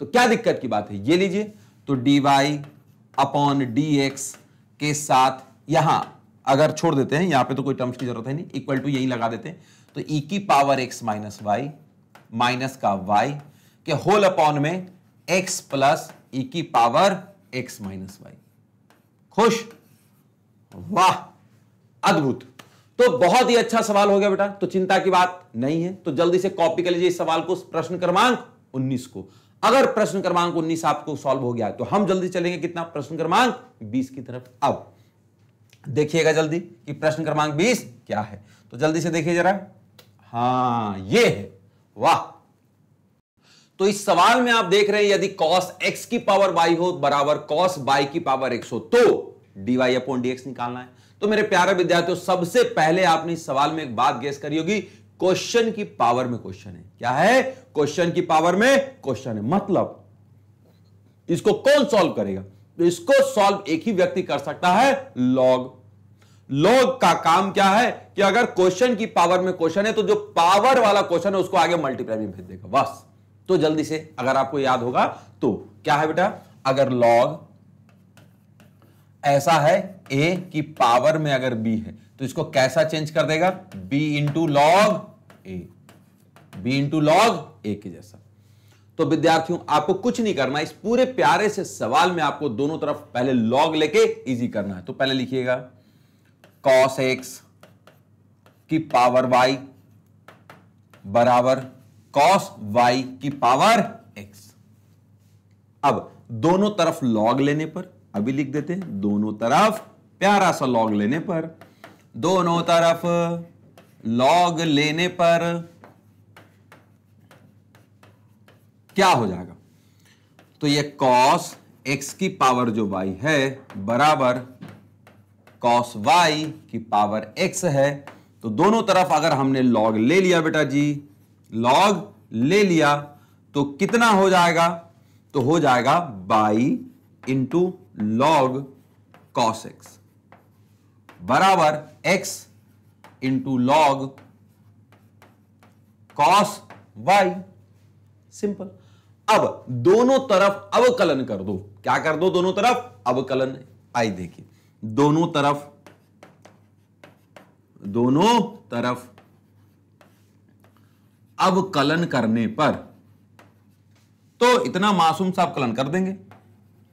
Speaker 1: तो क्या दिक्कत की बात है ये लीजिए तो d y upon d x के साथ यहां अगर छोड़ देते हैं यहां पे तो कोई टर्म्स की जरूरत है नहीं इक्वल टू यही लगा देते हैं तो ई e की पावर एक्स माइनस वाई माइनस का वाई के होल अपॉन में एक्स प्लस ई की पावर एक्स माइनस वाई खुश वाह अद्भुत तो बहुत ही अच्छा सवाल हो गया बेटा तो चिंता की बात नहीं है तो जल्दी से कॉपी कर लीजिए इस सवाल को प्रश्न क्रमांक 19 को अगर प्रश्न क्रमांक 19 आपको सॉल्व हो गया तो हम जल्दी चलेंगे कितना प्रश्न क्रमांक 20 की तरफ अब देखिएगा जल्दी कि प्रश्न क्रमांक 20 क्या है तो जल्दी से देखिए जरा हाँ ये है वाह तो इस सवाल में आप देख रहे हैं यदि कॉस एक्स की पावर वाई हो बराबर कॉस वाई की पावर एक्स हो तो डीवाई अपॉन डीएक्स निकालना है तो मेरे प्यारे विद्यार्थियों सबसे पहले आपने इस सवाल में एक बात गेस करी होगी क्वेश्चन की पावर में क्वेश्चन है क्या है क्वेश्चन की पावर में क्वेश्चन है मतलब इसको कौन सॉल्व करेगा तो इसको सॉल्व एक ही व्यक्ति कर सकता है लॉग लॉग का काम क्या है कि अगर क्वेश्चन की पावर में क्वेश्चन है तो जो पावर वाला क्वेश्चन है उसको आगे मल्टीप्लाई में भेज देगा बस तो जल्दी से अगर आपको याद होगा तो क्या है बेटा अगर लॉग ऐसा है ए की पावर में अगर बी है तो इसको कैसा चेंज कर देगा b into log a b into log a के जैसा तो विद्यार्थियों आपको कुछ नहीं करना इस पूरे प्यारे से सवाल में आपको दोनों तरफ पहले लॉग लेके इजी करना है तो पहले लिखिएगा कॉस एक्स की पावर वाई बराबर कॉस वाई की पावर एक्स अब दोनों तरफ लॉग लेने पर अभी लिख देते दोनों तरफ प्यारा सा लॉग लेने पर दोनों तरफ लॉग लेने पर क्या हो जाएगा तो ये कॉस एक्स की पावर जो वाई है बराबर कॉस वाई की पावर एक्स है तो दोनों तरफ अगर हमने लॉग ले लिया बेटा जी लॉग ले लिया तो कितना हो जाएगा तो हो जाएगा y into log cos x बराबर x into log cos y simple अब दोनों तरफ अवकलन कर दो क्या कर दो दोनों तरफ अवकलन आई देखिए दोनों तरफ दोनों तरफ अवकलन करने पर तो इतना मासूम सा अवकलन कर देंगे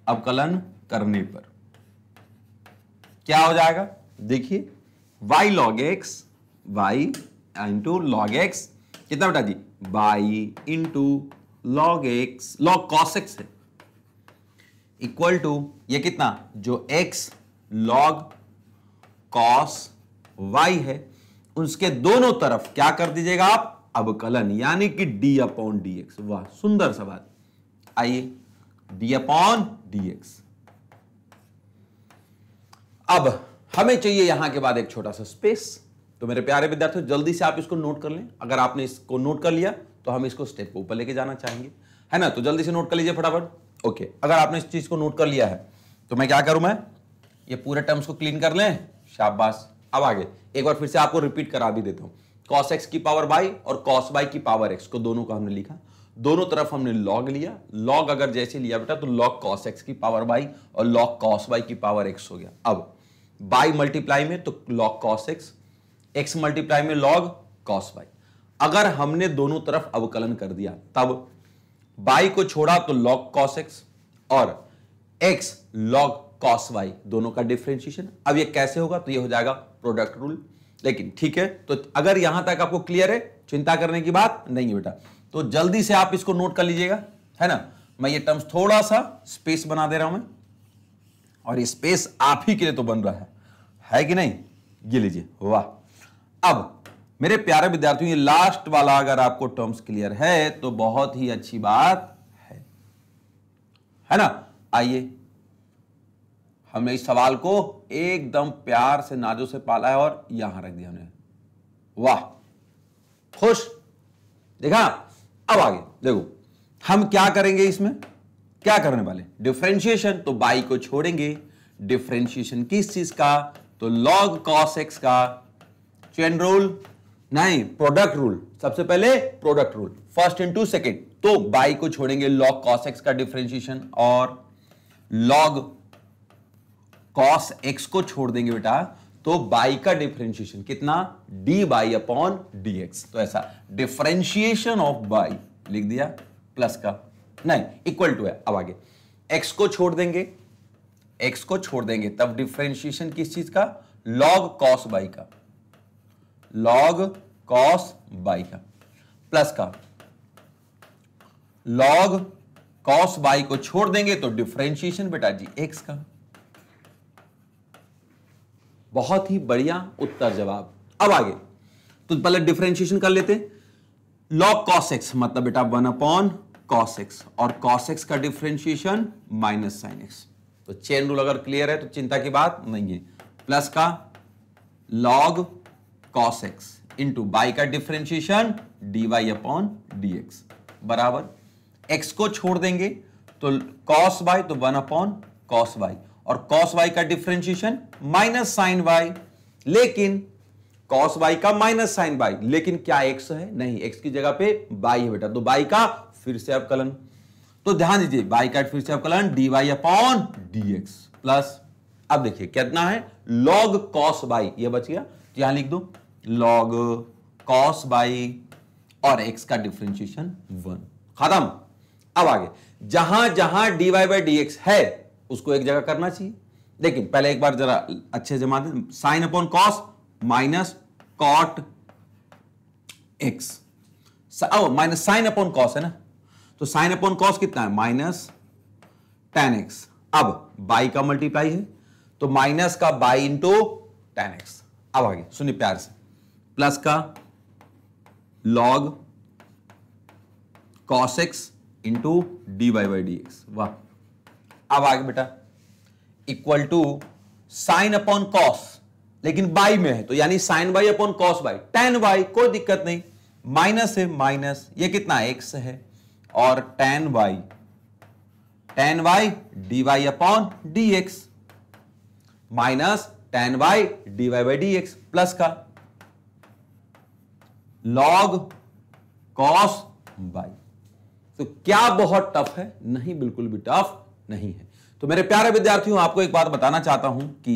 Speaker 1: अवकलन करने पर क्या हो जाएगा देखिए y log x y into log x कितना बेटा जी y into log x log cos x है इक्वल टू ये कितना जो एक्स लॉग कॉस वाई है उसके दोनों तरफ क्या कर दीजिएगा आप अवकलन यानी कि डी अपॉन डी एक्स वाह सुंदर सवाल आइए डी अपॉन डी एक्स अब हमें चाहिए यहां के बाद एक छोटा सा स्पेस तो मेरे प्यारे विद्यार्थियों जल्दी से आप इसको नोट कर लें अगर आपने इसको नोट कर लिया तो हम इसको स्टेप को ऊपर लेके जाना चाहेंगे है ना तो जल्दी से नोट कर लीजिए फटाफट ओके अगर आपने इस चीज को नोट कर लिया है तो मैं क्या करूं मैं ये पूरे टर्म्स को क्लीन कर लें शाबाश अब आगे एक बार फिर से आपको रिपीट करा भी देता हूं कॉस एक्स की पावर बाई और कॉस बाई की पावर एक्स को दोनों को हमने लिखा दोनों तरफ हमने लॉग लिया लॉग अगर जैसे लिया बेटा तो लॉग कॉस एक्स की पावर वाई और लॉग कॉस वाई की पावर एक्स हो गया अब बाई मल्टीप्लाई में तो log cos x x multiply में लॉग कॉस वाई अगर हमने दोनों तरफ अवकलन कर दिया तब बाई को छोड़ा तो लॉग कॉस एक्स और एक्स लॉग कॉस वाई दोनों का डिफ्रेंशिएशन अब ये कैसे होगा तो ये हो जाएगा प्रोडक्ट रूल लेकिन ठीक है तो अगर यहां तक आपको क्लियर है चिंता करने की बात नहीं है बेटा तो जल्दी से आप इसको नोट कर लीजिएगा है ना मैं ये टर्म्स थोड़ा सा स्पेस बना दे रहा हूं मैं और ये स्पेस आप ही के लिए तो बन रहा है है कि नहीं ये लीजिए वाह अब मेरे प्यारे विद्यार्थियों ये लास्ट वाला अगर आपको टर्म्स क्लियर है तो बहुत ही अच्छी बात है है ना आइए हमने इस सवाल को एकदम प्यार से नाजो से पाला है और यहां रख दिया हमने वाह खुश देखा अब आगे देखो हम क्या करेंगे इसमें क्या करने वाले डिफ्रेंशिएशन तो बाई को छोड़ेंगे डिफ्रेंशिएशन किस चीज का तो लॉग कॉस एक्स का चेन रूल नहीं प्रोडक्ट रूल सबसे पहले product rule first into second तो बाई को छोड़ेंगे लॉग कॉस एक्स का डिफ्रेंशिएशन और लॉग कॉस एक्स को छोड़ देंगे बेटा तो बाई का डिफ्रेंशिएशन कितना d y upon d x तो ऐसा डिफरेंशिएशन ऑफ बाई लिख दिया प्लस का नहीं इक्वल टू है अब आगे एक्स को छोड़ देंगे एक्स को छोड़ देंगे तब डिफ्रेंशिएशन किस चीज का लॉग कॉस बाई का लॉग कॉस बाई का प्लस का लॉग कॉस बाई को छोड़ देंगे तो डिफरेंशिएशन बेटा जी एक्स का बहुत ही बढ़िया उत्तर जवाब अब आगे तो पहले डिफ्रेंशिएशन कर लेते लॉग कॉस एक्स मतलब बेटा वन अपॉन कॉस एक्स और कॉस एक्स का डिफ्रेंशिएशन माइनस साइन एक्स तो चेन रूल अगर क्लियर है तो चिंता की बात नहीं है प्लस का log cos x into y का differentiation d y upon d x बराबर एक्स को छोड़ देंगे तो कॉस बाई तो वन अपॉन कॉस बाई और कॉस वाई का डिफ्रेंशिएशन माइनस साइन वाई लेकिन कॉस वाई का माइनस साइन वाई लेकिन क्या एक्स है नहीं एक्स की जगह पे बाई है बेटा तो बाई का फिर से अवकलन तो ध्यान दीजिए बाई का फिर से अवकलन d y upon d x plus अब देखिए कितना है लॉग कॉस बाई ये बच गया तो यहां लिख दो लॉग कॉस बाई और एक्स का डिफ्रेंशिएशन वन खत्म अब आगे जहां जहां d y by d x है उसको एक जगह करना चाहिए लेकिन पहले एक बार जरा अच्छे से मान sine upon cos minus cot x minus sine upon cos है ना तो साइन अपॉन कॉस कितना है माइनस टेन एक्स अब बाई का मल्टीप्लाई है तो माइनस का बाई इंटू टेन एक्स अब आगे सुनिए प्यार से प्लस का log cos x into d y by d x वाह अब आगे बेटा equal to sine upon cos लेकिन बाई में है तो यानी sine y upon cos y tan y कोई दिक्कत नहीं माइनस है माइनस ये कितना एक्स है और tan y tan y d y upon d x minus tan y d y by d x plus का लॉग कॉस बाई तो क्या बहुत टफ है नहीं बिल्कुल भी टफ नहीं है तो मेरे प्यारे विद्यार्थियों आपको एक बात बताना चाहता हूं कि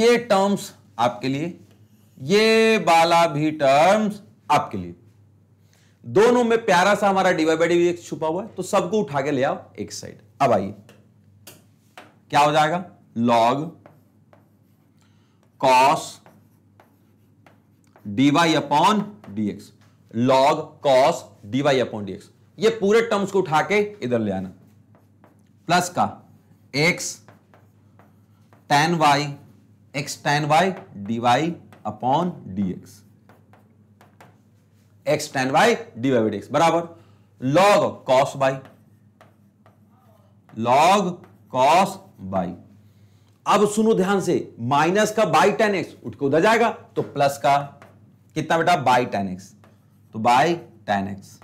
Speaker 1: ये टर्म्स आपके लिए ये वाला भी टर्म्स आपके लिए दोनों में प्यारा सा हमारा डीवाई बाई डी छुपा हुआ है तो सबको उठा के ले आओ एक साइड अब आइए क्या हो जाएगा log cos d y upon d x log cos d y upon dx ये पूरे टर्म्स को उठा के इधर ले आना प्लस का x tan y x tan y d y upon d x x tan y d y d x बराबर log cos y log cos y अब सुनो ध्यान से माइनस का बाई टेन एक्स उठ के उधर जाएगा तो प्लस का कितना बेटा बाई टेन एक्स तो बाई टेन एक्स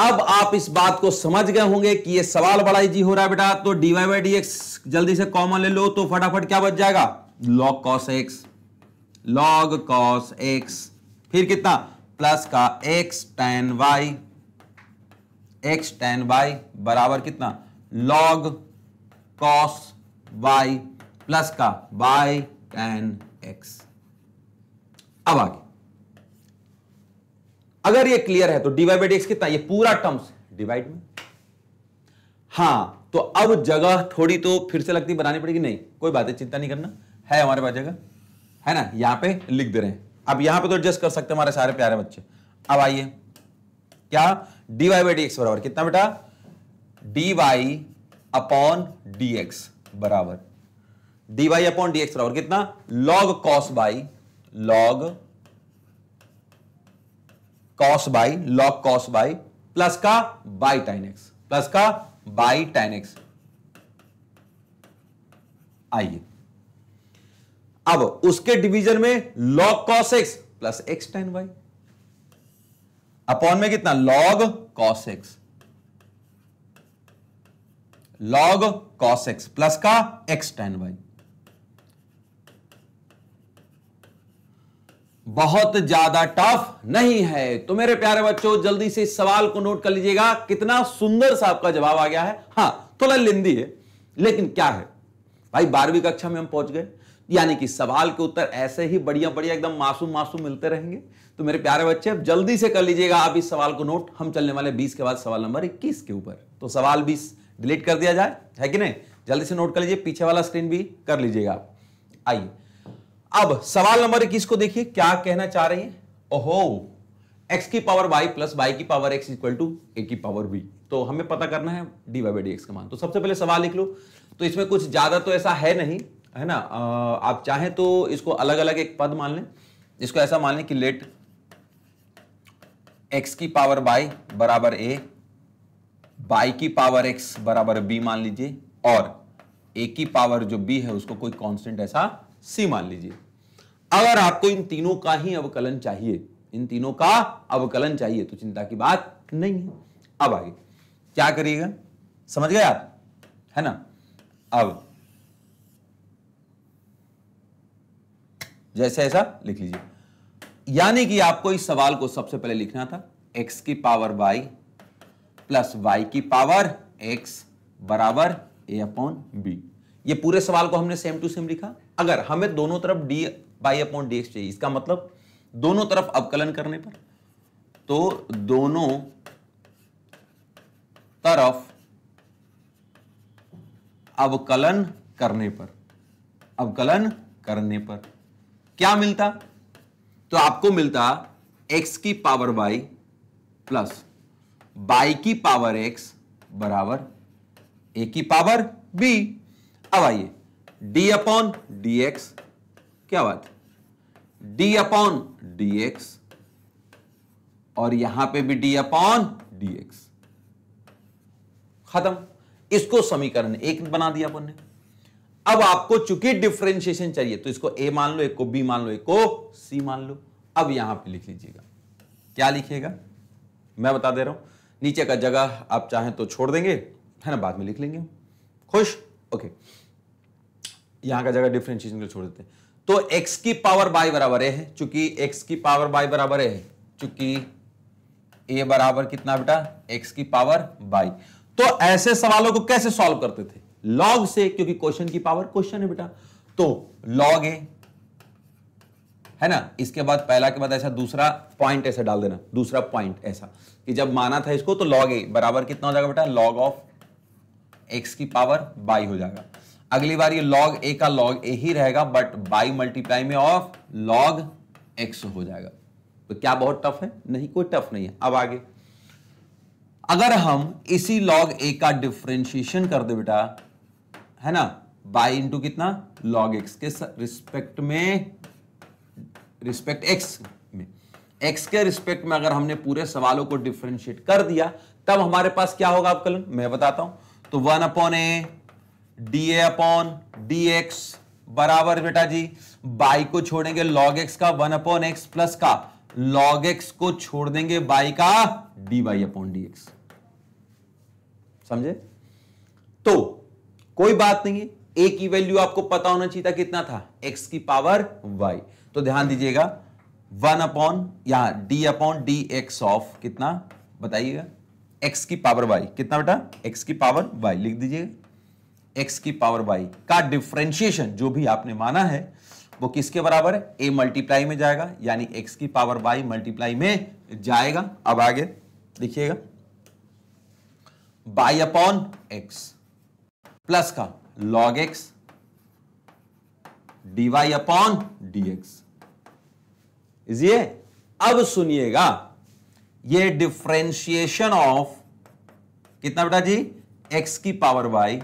Speaker 1: अब आप इस बात को समझ गए होंगे कि ये सवाल बड़ा इजी हो रहा है बेटा तो डीवाई बाई डी एक्स जल्दी से कॉमन ले लो तो फटाफट क्या बच जाएगा log cos x log cos x फिर कितना प्लस का x tan y x tan y बराबर कितना लॉग कॉस वाई प्लस का वाई टेन एक्स अब आगे अगर ये क्लियर है तो डीवाई बाई डी कितना ये पूरा टर्म्स डिवाइड में हाँ तो अब जगह थोड़ी तो फिर से लगती बनानी पड़ेगी नहीं कोई बात है चिंता नहीं करना है हमारे पास जगह है ना यहां पे लिख दे रहे हैं अब यहां पे तो एडजस्ट कर सकते हमारे सारे प्यारे बच्चे अब आइए क्या डीवाई बाई डी एक्स बराबर कितना बेटा d y upon d x बराबर d y upon d x बराबर कितना log cos y log cos y log cos y plus का बाई टाइन एक्स प्लस का बाई टाइन एक्स आइए अब उसके डिवीजन में log cos x plus x tan y upon में कितना log cos x log cos x plus का x tan y बहुत ज्यादा टफ नहीं है तो मेरे प्यारे बच्चों जल्दी से इस सवाल को नोट कर लीजिएगा कितना सुंदर सा आपका जवाब आ गया है हाँ थोड़ा लिंदी है लेकिन क्या है भाई बारहवीं कक्षा में हम पहुंच गए यानी कि सवाल के उत्तर ऐसे ही बढ़िया बढ़िया एकदम मासूम मासूम मिलते रहेंगे तो मेरे प्यारे बच्चे अब जल्दी से कर लीजिएगा आप इस सवाल को नोट हम चलने वाले बीस के बाद सवाल नंबर इक्कीस के ऊपर तो सवाल बीस डिलीट कर दिया जाए है कि नहीं जल्दी से नोट कर लीजिए पीछे वाला स्क्रीन भी कर लीजिएगा आप आइए अब सवाल नंबर इक्कीस को देखिए क्या कहना चाह रही है ओहो एक्स की पावर वाई प्लस वाई की power x equal to a की पावर बी तो हमें पता करना है d y by d x का मान तो सबसे पहले सवाल लिख लो तो इसमें कुछ ज्यादा तो ऐसा है नहीं है ना आप चाहें तो इसको अलग अलग एक पद मान लें इसको ऐसा मान लें कि लेट x की पावर y बराबर ए बाई की पावर x बराबर बी मान लीजिए और a की पावर जो b है उसको कोई कांस्टेंट ऐसा सी मान लीजिए अगर आपको इन तीनों का ही अवकलन चाहिए इन तीनों का अवकलन चाहिए तो चिंता की बात नहीं है अब आगे क्या करिएगा समझ गए आप है ना अब जैसे ऐसा लिख लीजिए यानी कि आपको इस सवाल को सबसे पहले लिखना था x की पावर y प्लस वाई की पावर x बराबर ए अपॉन बी ये पूरे सवाल को हमने सेम टू सेम लिखा अगर हमें दोनों तरफ डी बाई अपॉन डी चाहिए इसका मतलब दोनों तरफ अवकलन करने पर तो दोनों तरफ अवकलन करने पर अवकलन करने पर क्या मिलता तो आपको मिलता x की पावर y प्लस y की पावर x बराबर a की पावर b अब आइए डी अपॉन डी एक्स क्या बात डी अपॉन डी एक्स और यहां पे भी डी अपॉन डी एक्स खत्म इसको समीकरण एक बना दिया अपन ने अब आपको चूंकि डिफ्रेंशिएशन चाहिए तो इसको ए मान लो एक को बी मान लो एक को सी मान लो अब यहां पे लिख लीजिएगा क्या लिखिएगा मैं बता दे रहा हूं नीचे का जगह आप चाहें तो छोड़ देंगे है ना बाद में लिख लेंगे खुश ओके यहाँ का जगह डिफ्रेंशिएशन के छोड़ देते हैं तो x की पावर y बराबर ए है चूंकि x की पावर y बराबर ए है चूंकि a बराबर कितना बेटा x की पावर y तो ऐसे सवालों को कैसे सॉल्व करते थे लॉग से क्योंकि क्वेश्चन की पावर क्वेश्चन है बेटा तो लॉग ए है ना इसके बाद पहला के बाद ऐसा दूसरा पॉइंट ऐसा डाल देना दूसरा पॉइंट ऐसा कि जब माना था इसको तो लॉग ए बराबर कितना हो जाएगा बेटा लॉग ऑफ एक्स की पावर बाई हो जाएगा अगली बार ये लॉग ए का लॉग ए ही रहेगा बट बाई मल्टीप्लाई में ऑफ लॉग एक्स हो जाएगा तो क्या बहुत टफ है नहीं कोई टफ नहीं है अब आगे अगर हम इसी लॉग ए का डिफ्रेंशिएशन कर दे बेटा है ना बाई इंटू कितना लॉग एक्स के रिस्पेक्ट में रिस्पेक्ट एक्स में एक्स के रिस्पेक्ट में अगर हमने पूरे सवालों को डिफ्रेंशिएट कर दिया तब हमारे पास क्या होगा आप कल मैं बताता हूं तो one upon a d a upon d x बराबर बेटा जी बाई को छोड़ेंगे लॉग एक्स का वन अपॉन एक्स प्लस का लॉग एक्स को छोड़ देंगे बाई का d y upon d x समझे तो कोई बात नहीं है ए की वैल्यू आपको पता होना चाहिए था कितना था एक्स की पावर वाई तो ध्यान दीजिएगा वन अपॉन यहां d upon d x of कितना बताइएगा एक्स की पावर वाई कितना बेटा एक्स की पावर वाई लिख दीजिएगा एक्स की पावर वाई का डिफ्रेंशिएशन जो भी आपने माना है वो किसके बराबर है ए मल्टीप्लाई में जाएगा यानी एक्स की पावर वाई मल्टीप्लाई में जाएगा अब आगे देखिएगा बाई अपॉन एक्स प्लस का log x D Y upon dx ये अब सुनिएगा ये डिफ्रेंशिएशन ऑफ कितना बेटा जी एक्स की पावर वाई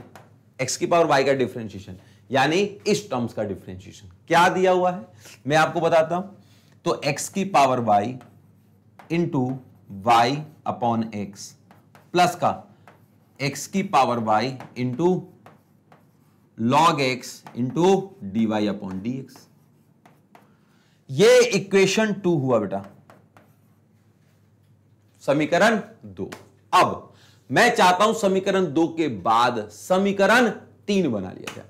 Speaker 1: एक्स की पावर वाई का डिफरेंशिएशन यानी इस टर्म्स का डिफरेंशिएशन क्या दिया हुआ है मैं आपको बताता हूं तो एक्स की power y into y upon x plus का एक्स की power y into log x into d y upon d x ये इक्वेशन टू हुआ बेटा समीकरण दो अब मैं चाहता हूं समीकरण दो के बाद समीकरण तीन बना लिया जाए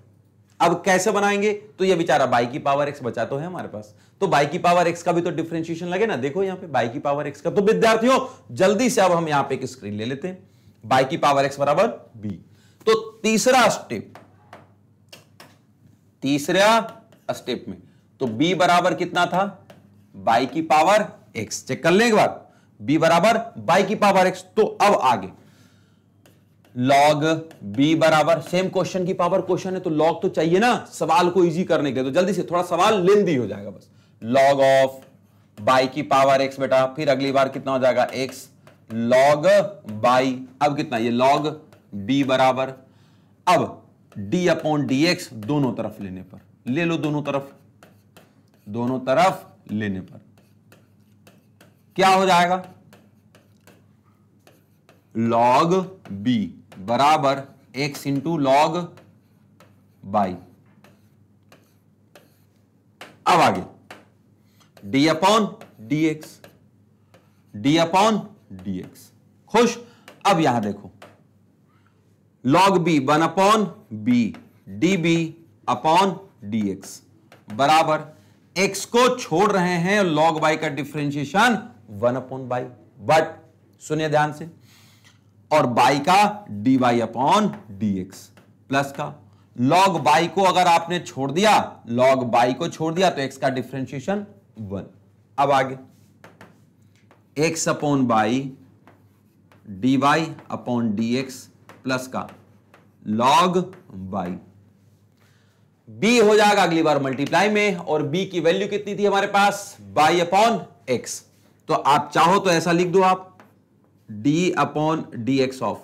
Speaker 1: अब कैसे बनाएंगे तो ये बेचारा बाई की पावर एक्स बचा तो है हमारे पास तो बाई की पावर एक्स का भी तो डिफ्रेंशिएशन लगे ना देखो यहां पे बाई की पावर एक्स का तो विद्यार्थियों जल्दी से अब हम यहां पे एक स्क्रीन ले लेते हैं बाई की पावर एक्स बराबर बी तो तीसरा स्टेप तीसरा स्टेप में तो b बराबर कितना था बाई की पावर x चेक कर लें एक बार b बराबर बाई की पावर x तो अब आगे लॉग बी बराबर सेम क्वेश्चन की पावर क्वेश्चन है तो लॉग तो चाहिए ना सवाल को इजी करने के लिए तो जल्दी से थोड़ा सवाल लेंदी हो जाएगा बस लॉग ऑफ बाई की पावर एक्स बेटा फिर अगली बार कितना हो जाएगा एक्स लॉग बाई अब कितना ये लॉग बी बराबर अब डी अपॉन डी एक्स दोनों तरफ लेने पर ले लो दोनों तरफ दोनों तरफ लेने पर क्या हो जाएगा लॉग बी बराबर एक्स इंटू लॉग बाई अब आगे d upon d x d upon d x खुश अब यहां देखो log b one upon b d b upon d x बराबर एक्स को छोड़ रहे हैं लॉग बाई का differentiation one upon y but सुनिए ध्यान से और बाई का d y upon d x plus का लॉग बाई को अगर आपने छोड़ दिया लॉग बाई को छोड़ दिया तो एक्स का डिफ्रेंशिएशन वन अब आगे x upon y d y upon d x plus का लॉग बाई बी हो जाएगा अगली बार मल्टीप्लाई में और बी की वैल्यू कितनी थी हमारे पास बाई अपॉन एक्स तो आप चाहो तो ऐसा लिख दो आप d upon d x of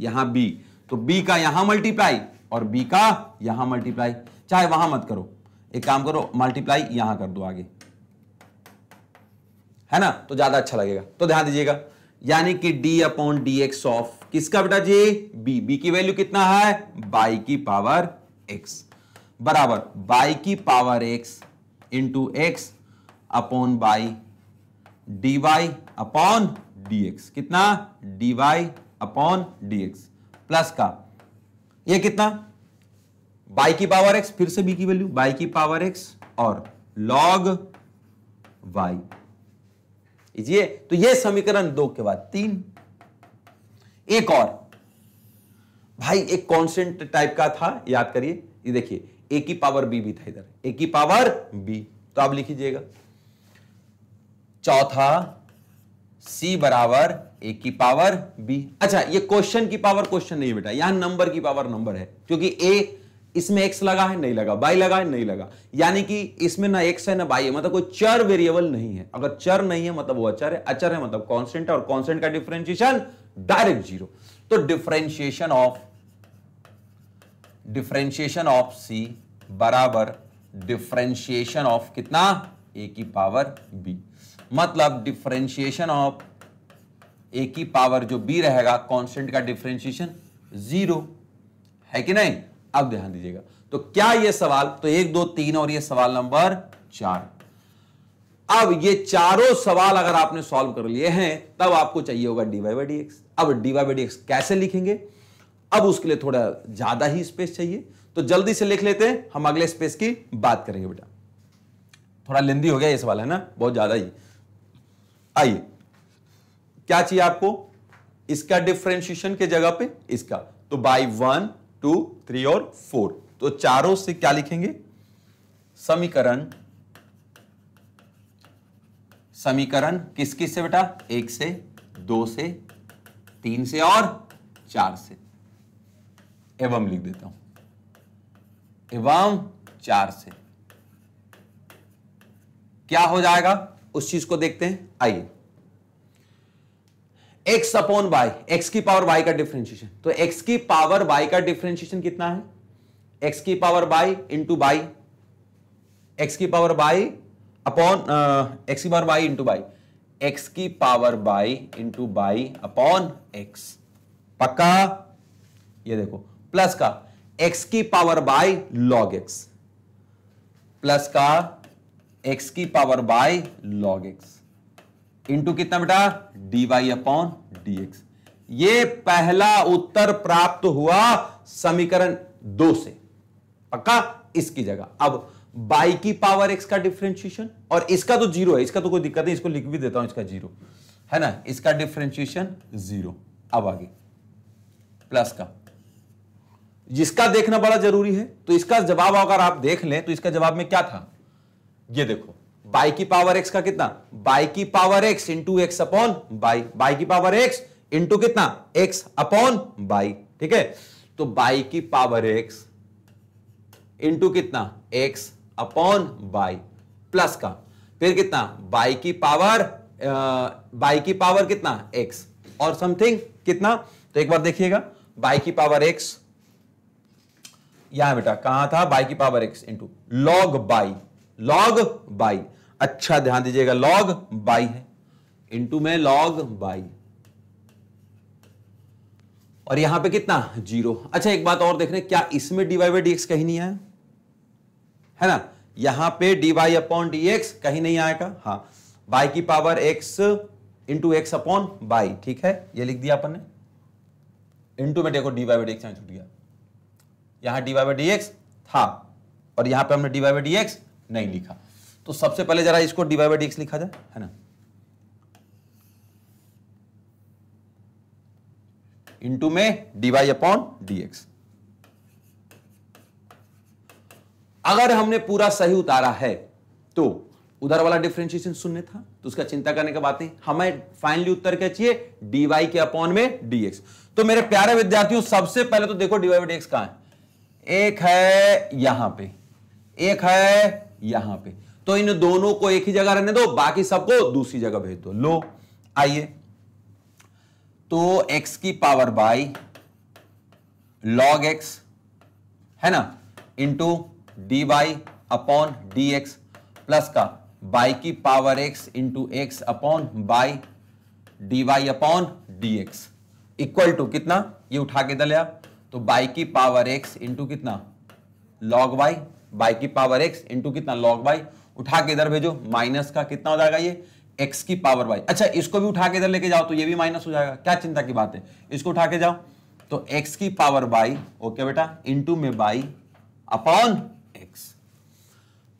Speaker 1: यहां बी तो बी का यहां मल्टीप्लाई और बी का यहां मल्टीप्लाई चाहे वहां मत करो एक काम करो मल्टीप्लाई यहां कर दो आगे है ना तो ज्यादा अच्छा लगेगा तो ध्यान दीजिएगा यानी कि d upon d x of किसका बेटा जी बी बी की वैल्यू कितना है बाई की पावर एक्स बराबर बाई की power x into x upon y d y upon x कितना वाई अपॉन एक्स प्लस का ये कितना बाई की पावर x फिर से b की वैल्यू बाई की पावर x और log y ये तो ये समीकरण दो के बाद तीन एक और भाई एक कांस्टेंट टाइप का था याद करिए ये देखिए ए की पावर बी भी था इधर ए की पावर बी तो आप लिखीजिएगा चौथा सी बराबर ए की पावर बी अच्छा ये क्वेश्चन की पावर क्वेश्चन नहीं बेटा यहां नंबर की पावर नंबर है क्योंकि ए इसमें एक्स लगा है नहीं लगा बाई लगा है नहीं लगा यानी कि इसमें ना एक्स है ना बाई है मतलब कोई चर वेरिएबल नहीं है अगर चर नहीं है मतलब वो अचर है अचर है मतलब कॉन्स्टेंट है और कॉन्स्टेंट का डिफरेंशिएशन डायरेक्ट जीरो तो differentiation of differentiation of c बराबर डिफरेंशिएशन ऑफ कितना ए की पावर बी मतलब डिफरेंशिएशन ऑफ ए की पावर जो बी रहेगा कांस्टेंट का डिफ्रेंशिएशन जीरो है कि नहीं अब ध्यान दीजिएगा तो क्या ये सवाल तो एक दो तीन और ये सवाल नंबर चार अब ये चारों सवाल अगर आपने सॉल्व कर लिए हैं तब आपको चाहिए होगा डीवाई बाई डी एक्स अब डीवाई बाई डी एक्स कैसे लिखेंगे अब उसके लिए थोड़ा ज्यादा ही स्पेस चाहिए तो जल्दी से लिख लेते हैं हम अगले स्पेस की बात करेंगे बेटा थोड़ा लेंदी हो गया ये सवाल है ना बहुत ज्यादा ही आइए क्या चाहिए आपको इसका डिफ्रेंशिएशन के जगह पे इसका तो बाई वन टू थ्री और फोर तो चारों से क्या लिखेंगे समीकरण समीकरण किस किस से बेटा एक से दो से तीन से और चार से एवं लिख देता हूं एवं चार से क्या हो जाएगा उस चीज को देखते हैं आइए एक्स अपॉन वाई एक्स की पावर वाई का डिफ्रेंशिएशन तो एक्स की पावर वाई का डिफ्रेंशिएशन कितना है एक्स की power y into y x की पावर वाई अपॉन एक्स की power y into y x की power y into y upon x पक्का ये देखो प्लस का एक्स की power y log x plus का एक्स की power y log x into कितना बेटा d y upon d x ये पहला उत्तर प्राप्त हुआ समीकरण दो से पक्का इसकी जगह अब बाई की पावर एक्स का डिफरेंशिएशन और इसका तो जीरो है इसका तो कोई दिक्कत नहीं इसको लिख भी देता हूं इसका जीरो है ना इसका डिफ्रेंशिएशन जीरो अब आगे प्लस का जिसका देखना बड़ा जरूरी है तो इसका जवाब अगर आप देख लें तो इसका जवाब में क्या था ये देखो बाई की पावर एक्स का कितना बाई की power x into x upon y y की पावर एक्स इंटू कितना एक्स अपॉन बाई ठीक है तो बाई की पावर एक्स इंटू कितना एक्स अपॉन बाई प्लस का फिर कितना बाई की पावर बाई की पावर कितना एक्स और समथिंग कितना तो एक बार देखिएगा बाई की पावर एक्स यहां बेटा कहा था बाई की power x into log y log y अच्छा ध्यान दीजिएगा लॉग बाई है इंटू में लॉग बाई और यहां पे कितना जीरो अच्छा एक बात और देख रहे हैं क्या इसमें डीवाई बाई डी कहीं नहीं आया है ना यहां पे डीवाई अपॉन डी एक्स कहीं नहीं आएगा हाँ बाई की power x into x upon y ठीक है ये लिख दिया अपन ने इंटू में देखो डीवाई बाई डी एक्स छूट गया यहां डीवाई बाई डी एक्स था और यहां पे हमने डीवाई बाई डी एक्स नहीं लिखा तो सबसे पहले जरा इसको डी वाई बाई डी लिखा जाए है ना इनटू में d y upon d x अगर हमने पूरा सही उतारा है तो उधर वाला डिफ्रेंशिएशन शून्य था तो उसका चिंता करने की बात नहीं हमें फाइनली उत्तर क्या चाहिए डी वाई के अपॉन में डी एक्स तो मेरे प्यारे विद्यार्थियों सबसे पहले तो देखो डी वाई डी एक्स कहां है एक है यहां पे एक है यहां पे तो इन दोनों को एक ही जगह रहने दो बाकी सबको दूसरी जगह भेज दो लो आइए तो x की पावर बाई लॉग x है ना into d y upon d x plus का बाई की power x into x upon y d y upon d x equal to कितना ये उठा के दलिया तो बाई की पावर x इंटू कितना लॉग वाई बाई की पावर एक्स इंटू कितना लॉग बाई उठा के इधर भेजो माइनस का कितना हो जाएगा ये एक्स की पावर बाई अच्छा इसको भी उठा के इधर लेके जाओ तो ये भी माइनस हो जाएगा क्या चिंता की बात है इसको उठा के जाओ तो एक्स की पावर बाई ओके बेटा इंटू में बाई अपॉन एक्स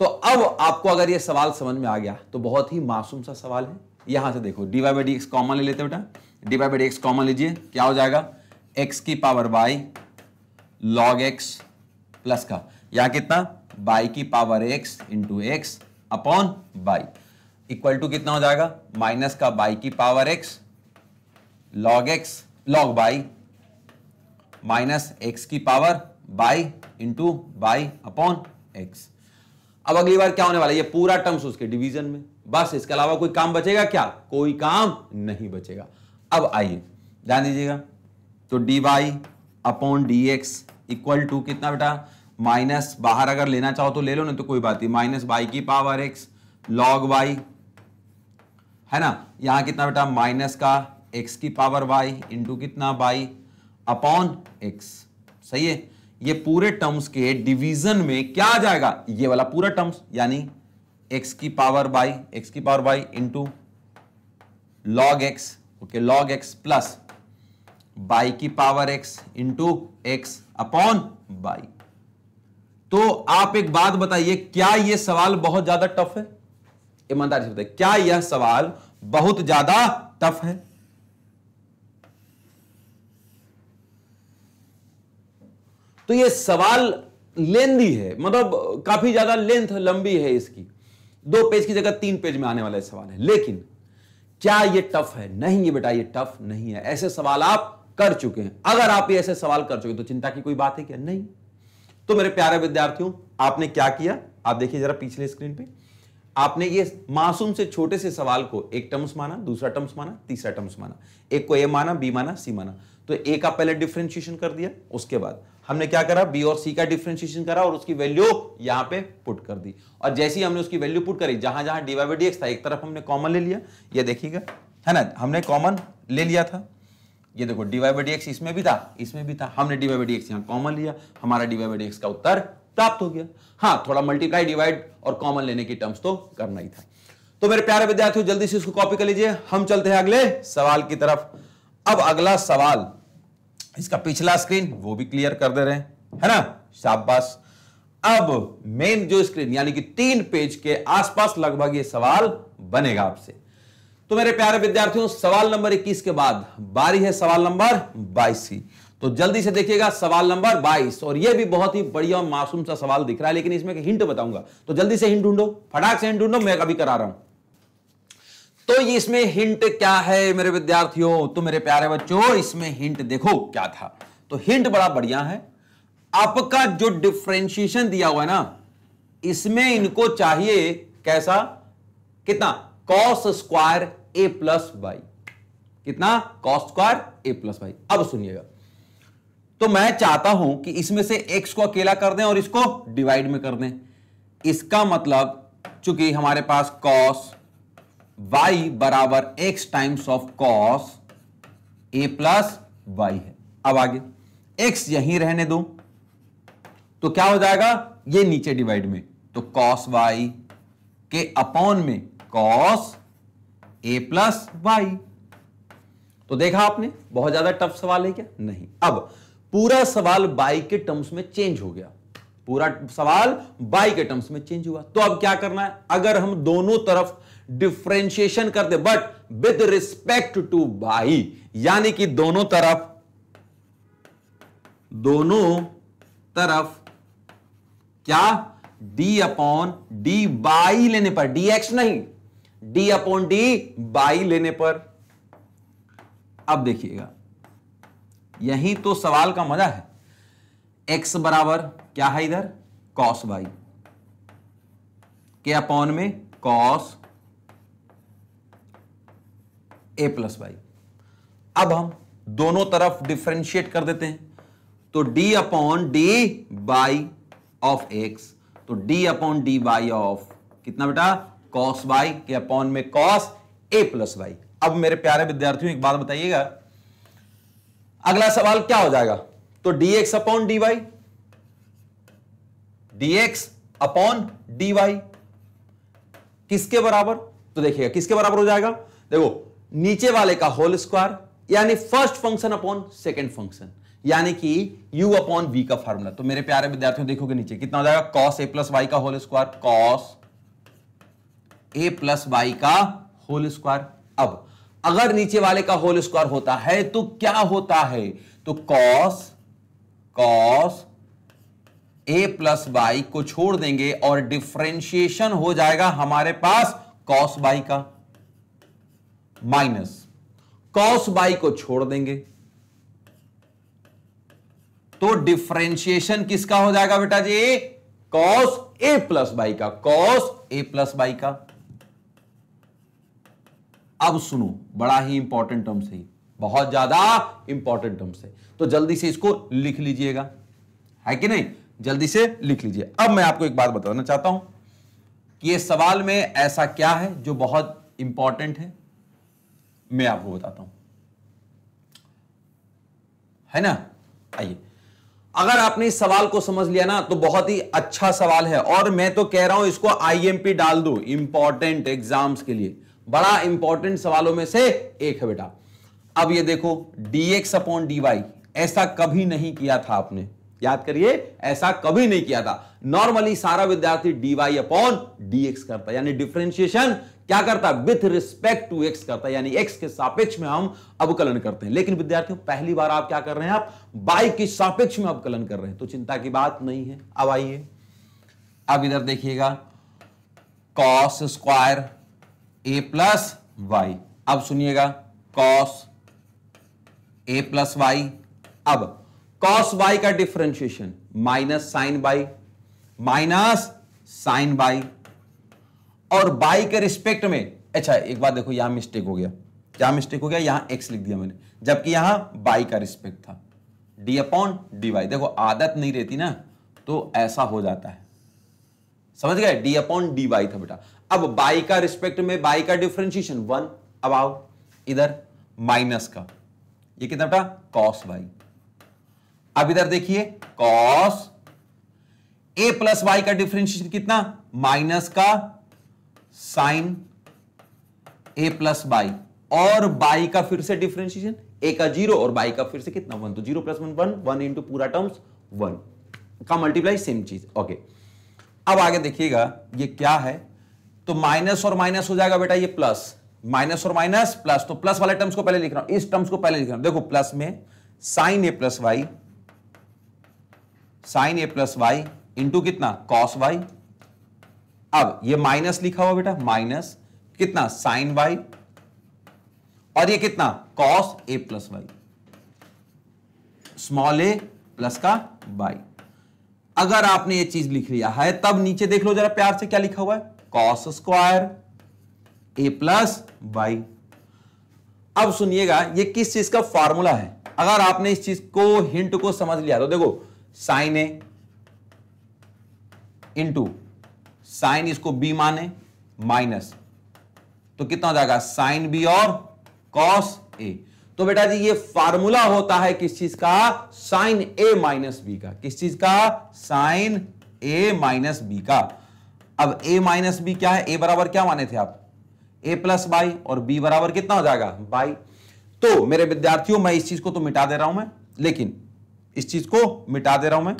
Speaker 1: तो अब आपको अगर ये सवाल समझ में आ गया तो बहुत ही मासूम सा सवाल है यहां से देखो d y by d x common ले लेते बेटा d y by d x common लीजिए क्या हो जाएगा एक्स की power y log x plus का यहां कितना बाई की power x into x upon y equal to कितना हो जाएगा माइनस का बाई की power x log x log y minus x की power y into y upon x अब अगली बार क्या होने वाला है ये पूरा टर्म्स उसके डिवीजन में बस इसके अलावा कोई काम बचेगा क्या कोई काम नहीं बचेगा अब आइए ध्यान दीजिएगा तो d y upon d x equal to कितना बेटा माइनस बाहर अगर लेना चाहो तो ले लो ना तो कोई बात नहीं माइनस वाई की पावर एक्स लॉग वाई है ना यहां कितना बेटा माइनस का एक्स की पावर वाई इंटू कितना वाई अपॉन एक्स सही है ये पूरे टर्म्स के डिवीजन में क्या आ जाएगा ये वाला पूरा टर्म्स यानी एक्स की पावर बाई एक्स की power y into log x okay log x plus y की power x into x upon y तो आप एक बात बताइए क्या यह सवाल बहुत ज्यादा टफ है ईमानदारी से क्या यह सवाल बहुत ज्यादा टफ है तो यह सवाल लेंदी है मतलब काफी ज्यादा लेंथ लंबी है इसकी दो पेज की जगह तीन पेज में आने वाला सवाल है लेकिन क्या ये टफ है नहीं ये बेटा ये टफ नहीं है ऐसे सवाल आप कर चुके हैं अगर आप ये ऐसे सवाल कर चुके हैं तो चिंता की कोई बात है क्या नहीं तो मेरे प्यारे विद्यार्थियों आपने क्या किया आप देखिए जरा पिछले स्क्रीन पे आपने ये मासूम से छोटे से सवाल को एक टर्म्स माना दूसरा टर्म्स माना तीसरा टर्म्स माना एक को ए माना बी माना सी माना तो ए का पहले डिफ्रेंशिएशन कर दिया उसके बाद हमने क्या करा बी और सी का डिफ्रेंशिएशन करा और उसकी वैल्यू यहां पे पुट कर दी और जैसे ही हमने उसकी वैल्यू पुट करी जहां जहां डी बाई डी एक्स था एक तरफ हमने कॉमन ले लिया ये देखिएगा है ना हमने कॉमन ले लिया था ये देखो डी वाई बाई डी इसमें भी था इसमें भी था हमने d y by d x common लिया हमारा d y by d x का उत्तर प्राप्त हो गया हाँ थोड़ा मल्टीप्लाई डिवाइड और कॉमन लेने की टर्म्स तो करना ही था तो मेरे प्यारे विद्यार्थियों जल्दी से इसको कॉपी कर लीजिए हम चलते हैं अगले सवाल की तरफ अब अगला सवाल इसका पिछला स्क्रीन वो भी क्लियर कर दे रहे हैं है ना शाबाश अब मेन जो स्क्रीन यानी कि तीन पेज के आसपास लगभग ये सवाल बनेगा आपसे तो मेरे प्यारे विद्यार्थियों सवाल नंबर 21 के बाद बारी है सवाल नंबर 22 की तो जल्दी से देखिएगा सवाल नंबर 22 और यह भी बहुत ही बढ़िया और मासूम सा सवाल दिख रहा है लेकिन इसमें हिंट बताऊंगा तो जल्दी से हिंट ढूंढो फटाक से हिंट ढूंढो मैं कभी करा रहा हूं तो ये इसमें हिंट क्या है मेरे विद्यार्थियों तो मेरे प्यारे बच्चों इसमें हिंट देखो क्या था तो हिंट बड़ा बढ़िया है आपका जो डिफ्रेंशिएशन दिया हुआ है ना इसमें इनको चाहिए कैसा कितना cos square a plus y कितना cos square a plus y अब सुनिएगा तो मैं चाहता हूं कि इसमें से एक्स को अकेला कर दें और इसको डिवाइड में कर दें इसका मतलब चूंकि हमारे पास कॉस वाई बराबर x times of cos a plus y है अब आगे एक्स यहीं रहने दो तो क्या हो जाएगा ये नीचे डिवाइड में तो कॉस वाई के अपॉन में कॉस ए प्लस वाई तो देखा आपने बहुत ज्यादा टफ सवाल है क्या नहीं अब पूरा सवाल बाई के टर्म्स में चेंज हो गया पूरा सवाल बाई के टर्म्स में चेंज हुआ तो अब क्या करना है अगर हम दोनों तरफ डिफ्रेंशिएशन कर दे but with respect to y यानी कि दोनों तरफ दोनों तरफ क्या डी अपॉन डी बाई लेने पर एक्स नहीं डी अपॉन डी बाई लेने पर अब देखिएगा यही तो सवाल का मजा है एक्स बराबर क्या है इधर कॉस बाई के अपॉन में कॉस ए प्लस बाई अब हम दोनों तरफ डिफ्रेंशिएट कर देते हैं तो d upon d y of x तो d upon d y of कितना बेटा कॉस वाई के अपॉन में कॉस ए प्लस वाई अब मेरे प्यारे विद्यार्थियों एक बात बताइएगा अगला सवाल क्या हो जाएगा तो dx upon y dx upon y किसके बराबर तो देखिएगा किसके बराबर हो जाएगा देखो नीचे वाले का होल स्क्वायर यानी first function upon second function यानी कि u अपॉन v का फॉर्मूला तो मेरे प्यारे विद्यार्थियों देखोगे नीचे कितना हो जाएगा cos a प्लस वाई का whole square cos a plus y का होल स्क्वायर अब अगर नीचे वाले का होल स्क्वायर होता है तो क्या होता है तो cos cos a plus y को छोड़ देंगे और डिफ्रेंशिएशन हो जाएगा हमारे पास कॉस वाई का माइनस कॉस वाई को छोड़ देंगे तो डिफ्रेंशिएशन किसका हो जाएगा बेटा जी कॉस ए प्लस वाई का कॉस ए प्लस वाई का अब सुनो बड़ा ही इंपॉर्टेंट टर्म्स है बहुत ज्यादा इंपॉर्टेंट टर्म्स है तो जल्दी से इसको लिख लीजिएगा है कि नहीं जल्दी से लिख लीजिए अब मैं आपको एक बात बताना चाहता हूं कि ये सवाल में ऐसा क्या है जो बहुत इंपॉर्टेंट है मैं आपको बताता हूं है ना आइए अगर आपने इस सवाल को समझ लिया ना तो बहुत ही अच्छा सवाल है और मैं तो कह रहा हूं इसको आईएमपी डाल दो इंपॉर्टेंट एग्जाम्स के लिए बड़ा इंपॉर्टेंट सवालों में से एक है बेटा अब ये देखो dx अपॉन वाई ऐसा कभी नहीं किया था आपने याद करिए ऐसा कभी नहीं किया था नॉर्मली सारा विद्यार्थी डीवाई अपॉन डीएक्स करता यानी डिफरेंशिएशन क्या करता विथ रिस्पेक्ट टू एक्स करता यानी एक्स के सापेक्ष में हम अवकलन करते हैं लेकिन विद्यार्थियों पहली बार आप क्या कर रहे हैं आप बाई के सापेक्ष में अवकलन कर रहे हैं तो चिंता की बात नहीं है अब आइए अब इधर देखिएगा cos square a plus y अब सुनिएगा कॉस ए प्लस वाई अब कॉस वाई का differentiation minus sine y minus sine y और बाई के रिस्पेक्ट में अच्छा एक बार देखो यहां मिस्टेक हो गया क्या मिस्टेक हो गया यहां एक्स लिख दिया मैंने जबकि यहां बाई का रिस्पेक्ट था डी अपॉन डी वाई देखो आदत नहीं रहती ना तो ऐसा हो जाता है समझ गए डी अपॉन डी वाई था बेटा अब बाई का रिस्पेक्ट में बाई का डिफ्रेंशिएशन वन अब आओ इधर माइनस का ये कितना था कॉस बाई अब इधर देखिए कॉस ए प्लस वाई का डिफ्रेंशिएशन कितना माइनस का साइन ए प्लस बाई और बाई का फिर से डिफ्रेंशिएशन ए का जीरो और बाई का फिर से कितना वन तो zero plus one one one into पूरा टर्म्स वन का मल्टीप्लाई सेम चीज ओके अब आगे देखिएगा ये क्या है तो माइनस और माइनस हो जाएगा बेटा ये प्लस माइनस और माइनस प्लस तो प्लस वाले टर्म्स को पहले लिख रहा हूं इस टर्म्स को पहले लिख रहा हूं देखो प्लस में sine a plus y sine a plus y into कितना कॉस वाई अब ये माइनस लिखा हुआ बेटा माइनस कितना साइन वाई और ये कितना cos a plus y small a plus का वाई अगर आपने ये चीज लिख लिया है तब नीचे देख लो जरा प्यार से क्या लिखा हुआ है cos square a plus y अब सुनिएगा ये किस चीज का फॉर्मूला है अगर आपने इस चीज को हिंट को समझ लिया तो देखो साइन ए इंटू साइन इसको बी माने माइनस तो कितना हो जाएगा साइन बी और कॉस ए तो बेटा जी ये फार्मूला होता है किस चीज का साइन ए माइनस बी का किस चीज का साइन ए माइनस बी का अब a माइनस बी क्या है a बराबर क्या माने थे आप a प्लस बाई और b बराबर कितना हो जाएगा बाई तो मेरे विद्यार्थियों मैं इस चीज को तो मिटा दे रहा हूं मैं लेकिन इस चीज को मिटा दे रहा हूं मैं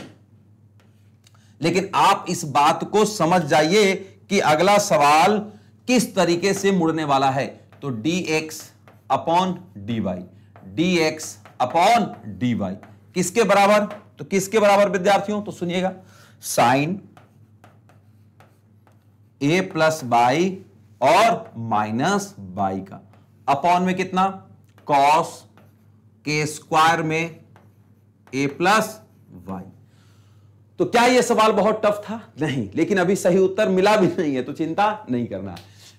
Speaker 1: लेकिन आप इस बात को समझ जाइए कि अगला सवाल किस तरीके से मुड़ने वाला है तो d x upon d y d x upon d y किसके बराबर तो किसके बराबर विद्यार्थियों तो सुनिएगा साइन ए प्लस बाई और माइनस बाई का अपॉन में कितना कॉस के स्क्वायर में ए प्लस वाई तो क्या यह सवाल बहुत टफ था नहीं लेकिन अभी सही उत्तर मिला भी नहीं है तो चिंता नहीं करना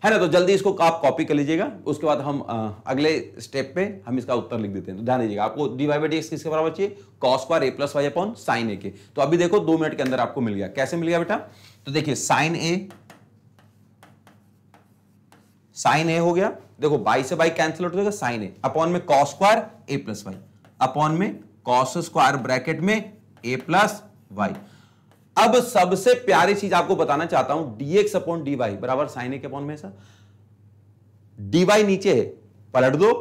Speaker 1: है ना तो जल्दी इसको आप कॉपी कर लीजिएगा उसके बाद हम आ, अगले स्टेप पे हम इसका उत्तर लिख देते हैं तो ध्यान दीजिएगा आपको d y by d x बराबर चाहिए cos square a plus y upon sine a के तो अभी देखो दो मिनट के अंदर आपको मिल गया कैसे मिल गया बेटा तो देखिए साइन ए साइन ए हो गया देखो बाई से बाई कैंसिल आउट हो जाएगा साइन ए अपॉन में cos square a plus y upon में कॉस स्क्वायर ब्रैकेट में ए प्लस वाई अब सबसे प्यारी चीज आपको बताना चाहता हूं डीएक्स अपॉन डीवाई बराबर साइन ए के अपॉन में सर डीवाई नीचे है पलट दो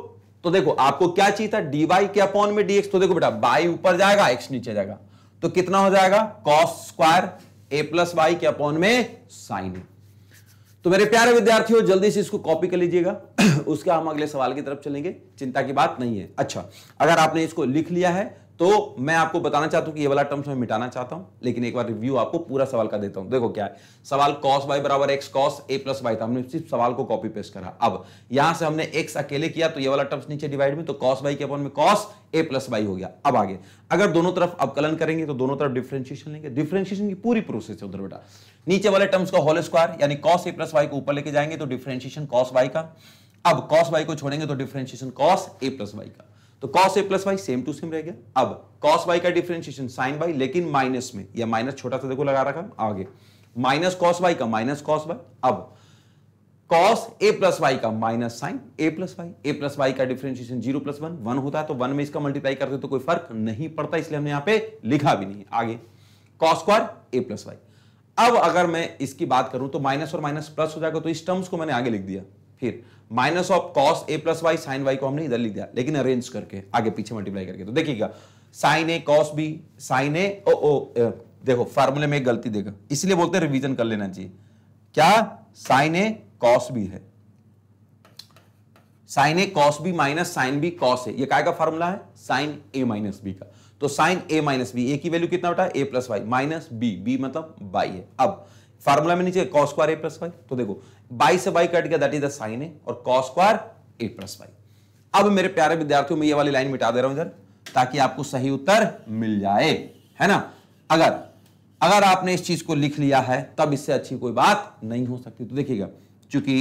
Speaker 1: तो देखो आपको क्या चीज था डीवाई के अपॉन में डीएक्स तो देखो बेटा बाई ऊपर जाएगा एक्स नीचे जाएगा तो कितना हो जाएगा cos square a plus y के अपॉन में साइन ए तो मेरे प्यारे विद्यार्थियों जल्दी से इसको कॉपी कर लीजिएगा *clears throat* उसके हम अगले सवाल की तरफ चलेंगे चिंता की बात नहीं है अच्छा अगर आपने इसको लिख लिया है तो मैं आपको बताना चाहता हूं कि ये वाला टर्म्स मैं मिटाना चाहता हूं लेकिन एक बार रिव्यू आपको पूरा सवाल का देता हूं देखो क्या है सवाल कॉस वाई बराबर x cos a plus y था हमने सिर्फ सवाल को कॉपी पेस्ट करा अब यहां से हमने एक्स अकेले किया तो ये वाला टर्म्स नीचे डिवाइड में तो कॉस वाई के अपन में कॉस ए प्लस वाई हो गया अब आगे अगर दोनों तरफ अवकलन करेंगे तो दोनों तरफ डिफ्रेंशिएशन लेंगे डिफ्रेंशिएशन की पूरी प्रोसेस है उधर बेटा नीचे वाले टर्म्स का होल स्क्वायर यानी कॉस ए प्लस वाई को ऊपर लेके जाएंगे तो डिफ्रेंशिएशन कॉस वाई का अब कॉस वाई को छोड़ेंगे तो differentiation cos a plus y का तो cos a plus y same to same रह गया अब कॉस वाई का डिफ्रेंशिएशन साइन वाई लेकिन माइनस में या माइनस छोटा सा देखो लगा रखा आगे माइनस कॉस वाई का माइनस कॉस वाई अब कॉस ए प्लस वाई का minus sine a plus y a plus y का differentiation zero plus one one होता है तो वन में इसका मल्टीप्लाई करते तो कोई फर्क नहीं पड़ता इसलिए हमने यहां पे लिखा भी नहीं आगे cos square a plus y अब अगर मैं इसकी बात करूं तो माइनस और माइनस प्लस हो जाएगा तो इस टर्म्स को मैंने आगे लिख दिया फिर minus of cos a plus y sine y को हमने इधर लिख दिया लेकिन अरेंज करके आगे पीछे मल्टीप्लाई करके तो देखिएगा sine a cos b sine a ओ ओ ए, देखो फार्मूले में एक गलती देगा इसलिए बोलते हैं रिवीजन कर लेना चाहिए क्या साइन ए कॉस बी है sine a cos b minus sine b cos a ये काय का फार्मूला है साइन ए माइनस बी का तो sine a minus b a की वैल्यू कितना बेटा a plus y minus b b मतलब वाई है अब फार्मूला में नीचे cos square a plus y तो देखो बाई से बाई कट गया that is the sine a और cos square a plus y अब मेरे प्यारे विद्यार्थियों में ये वाली लाइन मिटा दे रहा हूं इधर ताकि आपको सही उत्तर मिल जाए है ना अगर अगर आपने इस चीज को लिख लिया है तब इससे अच्छी कोई बात नहीं हो सकती तो देखिएगा चूंकि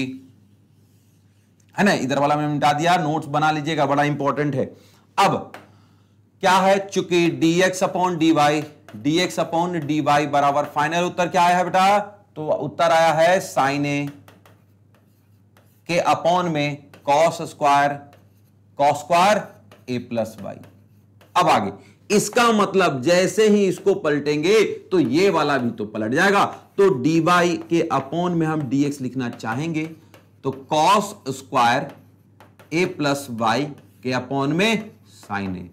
Speaker 1: है ना इधर वाला मैंने मिटा दिया नोट्स बना लीजिएगा बड़ा इंपॉर्टेंट है अब क्या है चूंकि dx upon dy dx upon dy बराबर फाइनल उत्तर क्या आया है बेटा तो उत्तर आया है साइन ए के अपॉन में cos square cos square a plus y अब आगे इसका मतलब जैसे ही इसको पलटेंगे तो ये वाला भी तो पलट जाएगा तो डी वाई के अपॉन में हम डीएक्स लिखना चाहेंगे तो cos square a plus y के अपॉन में साइन ए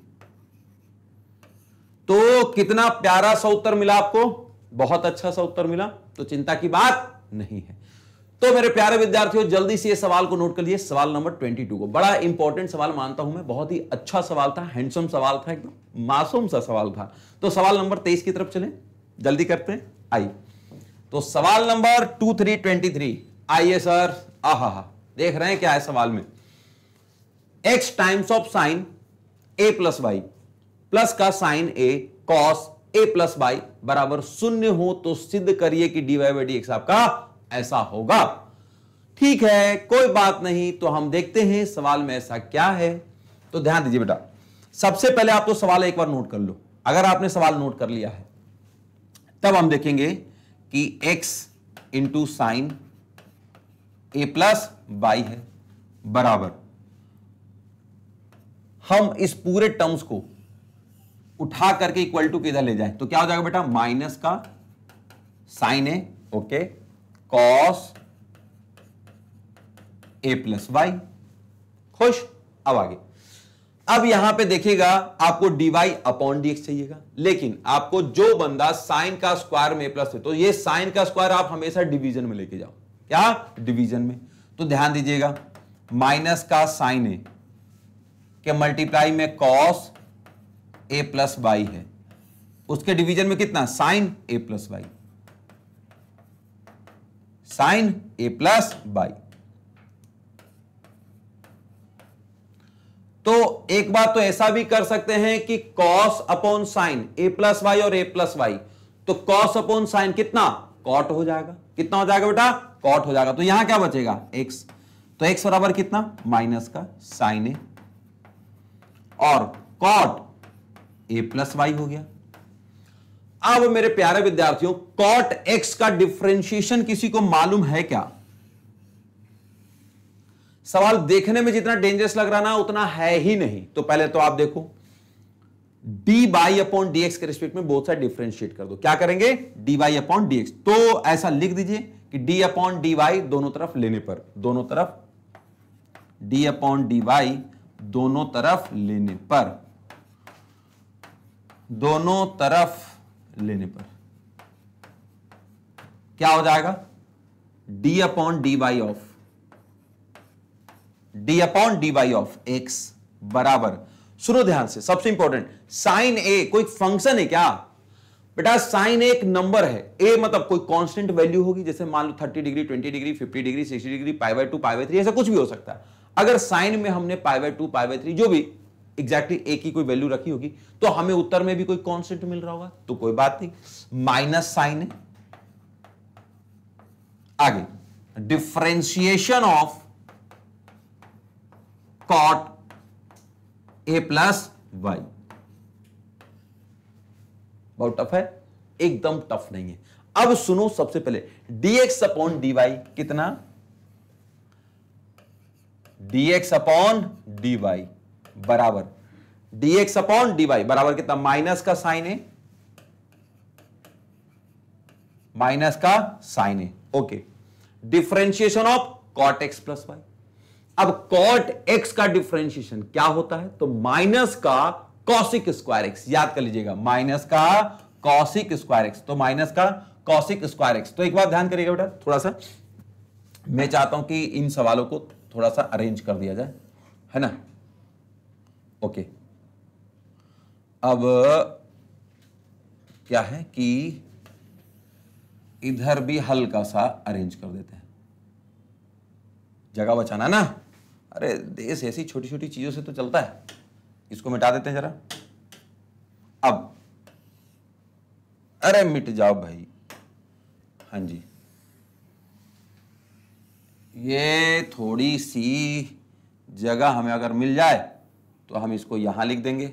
Speaker 1: तो कितना प्यारा सा उत्तर मिला आपको बहुत अच्छा सा उत्तर मिला तो चिंता की बात नहीं है तो मेरे प्यारे विद्यार्थियों जल्दी से ये सवाल को नोट कर लिए सवाल नंबर 22 को बड़ा इंपॉर्टेंट सवाल मानता हूं मैं बहुत ही अच्छा सवाल था हैंडसम सवाल था एकदम मासूम सा सवाल था तो सवाल नंबर 23 की तरफ चले जल्दी करते हैं आइए तो सवाल नंबर 2323 आइए सर आहा देख रहे हैं क्या है सवाल में x times of sine a plus y plus का sine a cos a plus y बराबर शून्य हो तो सिद्ध करिए कि डी वाई बाई डी आपका ऐसा होगा ठीक है कोई बात नहीं तो हम देखते हैं सवाल में ऐसा क्या है तो ध्यान दीजिए बेटा सबसे पहले आप तो सवाल एक बार नोट कर लो अगर आपने सवाल नोट कर लिया है तब हम देखेंगे कि x into sine a plus y है बराबर हम इस पूरे टर्म्स को उठा करके इक्वल टू किधर ले जाए तो क्या हो जाएगा बेटा माइनस का sine a okay cos a plus y खुश अब आगे अब यहां पे देखिएगा आपको डीवाई अपॉन डीएक्स चाहिएगा लेकिन आपको जो बंदा साइन का स्क्वायर में प्लस है तो ये साइन का स्क्वायर आप हमेशा डिवीजन में लेके जाओ क्या डिवीजन में तो ध्यान दीजिएगा माइनस का साइन ए के मल्टीप्लाई में कॉस ए प्लस वाई है उसके डिवीजन में कितना sine a plus y sine a plus y तो एक बात तो ऐसा भी कर सकते हैं कि cos upon sine a plus y और ए प्लस वाई तो कॉस अपॉन साइन कितना कॉट हो जाएगा कितना हो जाएगा बेटा कॉट हो जाएगा तो यहां क्या बचेगा एक्स तो एक्स बराबर कितना माइनस का साइन ए और कॉट ए प्लस वाई हो गया अब मेरे प्यारे विद्यार्थियों कॉट एक्स का डिफ्रेंशिएशन किसी को मालूम है क्या सवाल देखने में जितना डेंजरस लग रहा ना उतना है ही नहीं तो पहले तो आप देखो d y upon d x के रिस्पेक्ट में बहुत सारे डिफ्रेंशिएट कर दो क्या करेंगे d y upon d x तो ऐसा लिख दीजिए कि डी अपॉन डी वाई दोनों तरफ लेने पर दोनों तरफ डी अपॉन डी वाई दोनों तरफ लेने पर दोनों तरफ लेने पर क्या हो जाएगा d upon d y of d upon d y of x बराबर सुनो ध्यान से सबसे इंपॉर्टेंट साइन ए कोई फंक्शन है क्या बेटा साइन एक नंबर है ए मतलब कोई कांस्टेंट वैल्यू होगी जैसे मान लो 30 degree 20 degree 50 degree 60 degree pi by two pi by three ऐसा कुछ भी हो सकता है अगर साइन में हमने pi by two pi by three जो भी एग्जैक्टली exactly की कोई वैल्यू रखी होगी तो हमें उत्तर में भी कोई कॉन्स्टेंट मिल रहा होगा तो कोई बात नहीं माइनस साइन है आगे differentiation of cot a plus y बहुत टफ है एकदम टफ नहीं है अब सुनो सबसे पहले डीएक्स अपॉन वाई कितना डीएक्स अपॉन वाई बराबर d x upon d y बराबर कितना माइनस का साइन है माइनस का साइन है okay differentiation of cot x plus y अब कॉट एक्स का डिफरेंशिएशन क्या होता है तो माइनस का कॉसिक स्क्वायर एक्स याद कर लीजिएगा माइनस का कॉसिक स्क्वायर एक्स तो माइनस का कॉसिक स्क्वायर एक्स तो एक बार ध्यान करिएगा बेटा थोड़ा सा मैं चाहता हूं कि इन सवालों को थोड़ा सा अरेंज कर दिया जाए है ना ओके अब क्या है कि इधर भी हल्का सा अरेंज कर देते हैं जगह बचाना ना अरे देश ऐसी छोटी छोटी चीजों से तो चलता है इसको मिटा देते हैं जरा अब अरे मिट जाओ भाई हाँ जी ये थोड़ी सी जगह हमें अगर मिल जाए तो हम इसको यहां लिख देंगे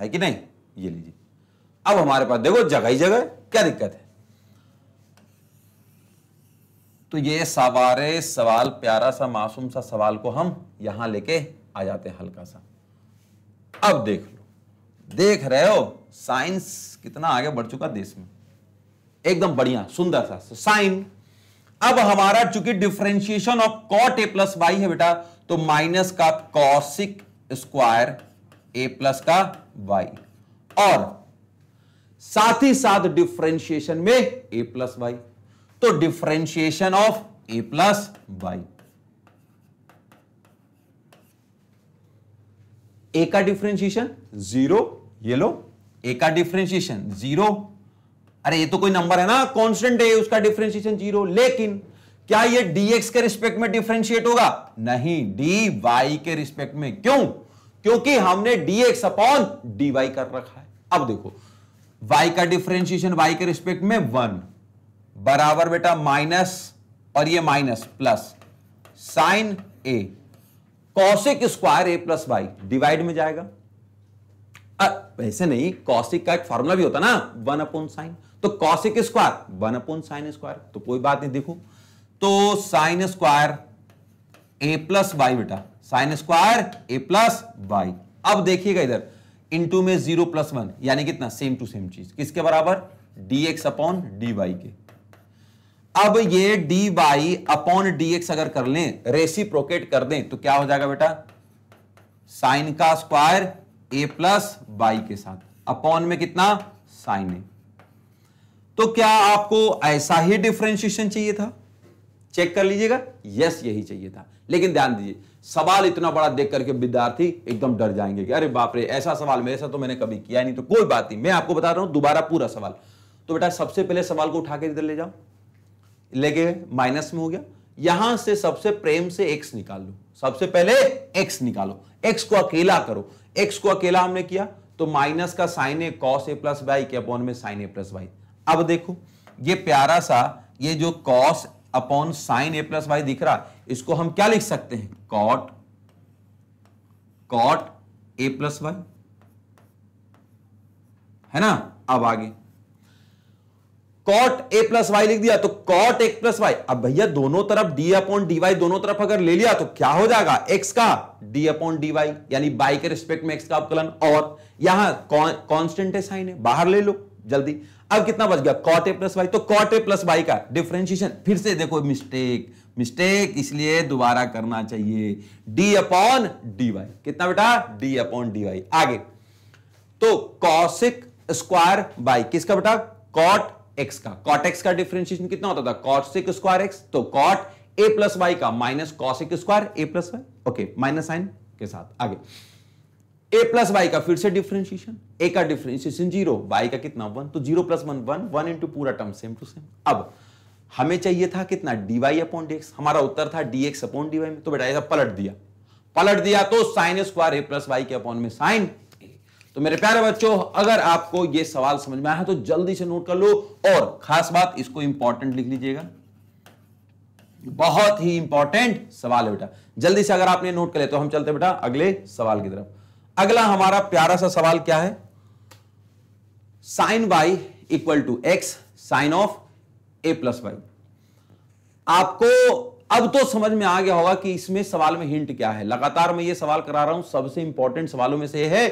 Speaker 1: है कि नहीं ये लीजिए अब हमारे पास देखो जगह ही जगह क्या दिक्कत है तो ये सवारे सवाल प्यारा सा मासूम सा सवाल को हम यहां लेके आ जाते हैं हल्का सा अब देख लो देख रहे हो साइंस कितना आगे बढ़ चुका देश में एकदम बढ़िया सुंदर सा साइन अब हमारा चूंकि differentiation of cot a plus y है बेटा तो माइनस का कॉसिक स्क्वायर ए प्लस का वाई और साथ ही साथ डिफ्रेंशिएशन में ए प्लस वाई तो differentiation of a plus y a का डिफ्रेंशिएशन जीरो ये लो ए का डिफ्रेंशिएशन जीरो अरे ये तो कोई नंबर है ना कॉन्स्टेंट है उसका डिफ्रेंशिएशन जीरो लेकिन क्या ये dx के रिस्पेक्ट में डिफ्रेंशिएट होगा नहीं dy के रिस्पेक्ट में क्यों क्योंकि हमने dx अपॉन dy कर रखा है अब देखो y का डिफ्रेंशिएशन y के रिस्पेक्ट में वन बराबर बेटा माइनस और ये minus plus sine a cosec square a plus y divide में जाएगा वैसे नहीं कौशिक का एक फॉर्मूला भी होता ना वन अपॉन साइन तो cosec square one upon sine square तो कोई बात नहीं देखो तो sine square a plus y बेटा sine square a plus y अब देखिएगा इधर इनटू में जीरो प्लस वन यानी कितना सेम टू सेम चीज किसके बराबर d x upon d y के अब ये d y upon d x अगर कर लें रेसिप्रोकेट कर दें तो क्या हो जाएगा बेटा साइन का स्क्वायर ए प्लस वाई के साथ अपॉन में कितना साइन है तो क्या आपको ऐसा ही डिफ्रेंशिएशन चाहिए था चेक कर लीजिएगा यस यही चाहिए था लेकिन ध्यान दीजिए सवाल इतना बड़ा देख करके विद्यार्थी एकदम डर जाएंगे कि अरे बाप रे ऐसा सवाल मेरे साथ तो मैंने कभी किया नहीं तो कोई बात नहीं मैं आपको बता रहा हूं दोबारा पूरा सवाल तो बेटा सबसे पहले सवाल को उठा के इधर ले जाओ लेके माइनस में हो गया यहां से सबसे प्रेम से एक्स निकाल लो सबसे पहले एक्स निकालो एक्स को अकेला करो एक्स को अकेला हमने किया तो माइनस का sine a cos a plus y के अपॉन में साइन ए प्लस वाई अब देखो ये प्यारा सा ये जो cos upon sine a plus y दिख रहा इसको हम क्या लिख सकते हैं cot cot a plus y है ना अब आगे कॉट ए प्लस वाई लिख दिया तो कॉट एक प्लस वाई अब भैया दोनों तरफ डी अपॉन डी वाई दोनों तरफ अगर ले लिया तो क्या हो जाएगा एक्स का डी अपॉन डी वाई यानी बाई के रिस्पेक्ट में एक्स का अवकलन और यहां कॉन्स्टेंट है साइन है बाहर ले लो जल्दी अब कितना बच गया कॉट ए प्लस वाई तो कॉट ए प्लस वाई का डिफ्रेंशिएशन फिर से देखो मिस्टेक मिस्टेक इसलिए दोबारा करना चाहिए डी अपॉन डी वाई कितना बेटा डी अपॉन डी वाई आगे तो कॉसिक स्क्वायर बाई किसका बेटा कॉट एक्स का कॉट एक्स का डिफरेंशिएशन कितना होता था कॉसिक स्क्वायर एक्स तो कॉट ए प्लस वाई का minus cosec square a plus y okay minus sine के साथ आगे ए प्लस वाई का फिर से डिफरेंशिएशन ए का डिफरेंशिएशन जीरो वाई का कितना वन तो zero plus one one one into पूरा टर्म सेम टू सेम अब हमें चाहिए था कितना डीवाई अपॉन डीएक्स हमारा उत्तर था डीएक्स अपॉन डीवाई में तो बेटा ऐसा पलट दिया पलट दिया तो sine square a plus y के अपॉन में साइन तो मेरे प्यारे बच्चों अगर आपको ये सवाल समझ में आया तो जल्दी से नोट कर लो और खास बात इसको इंपॉर्टेंट लिख लीजिएगा बहुत ही इंपॉर्टेंट सवाल है बेटा जल्दी से अगर आपने नोट कर लिया तो हम चलते बेटा अगले सवाल की तरफ अगला हमारा प्यारा सा सवाल क्या है sine y equal to x sine of a plus y आपको अब तो समझ में आ गया होगा कि इसमें सवाल में हिंट क्या है लगातार मैं ये सवाल करा रहा हूं सबसे इंपॉर्टेंट सवालों में से है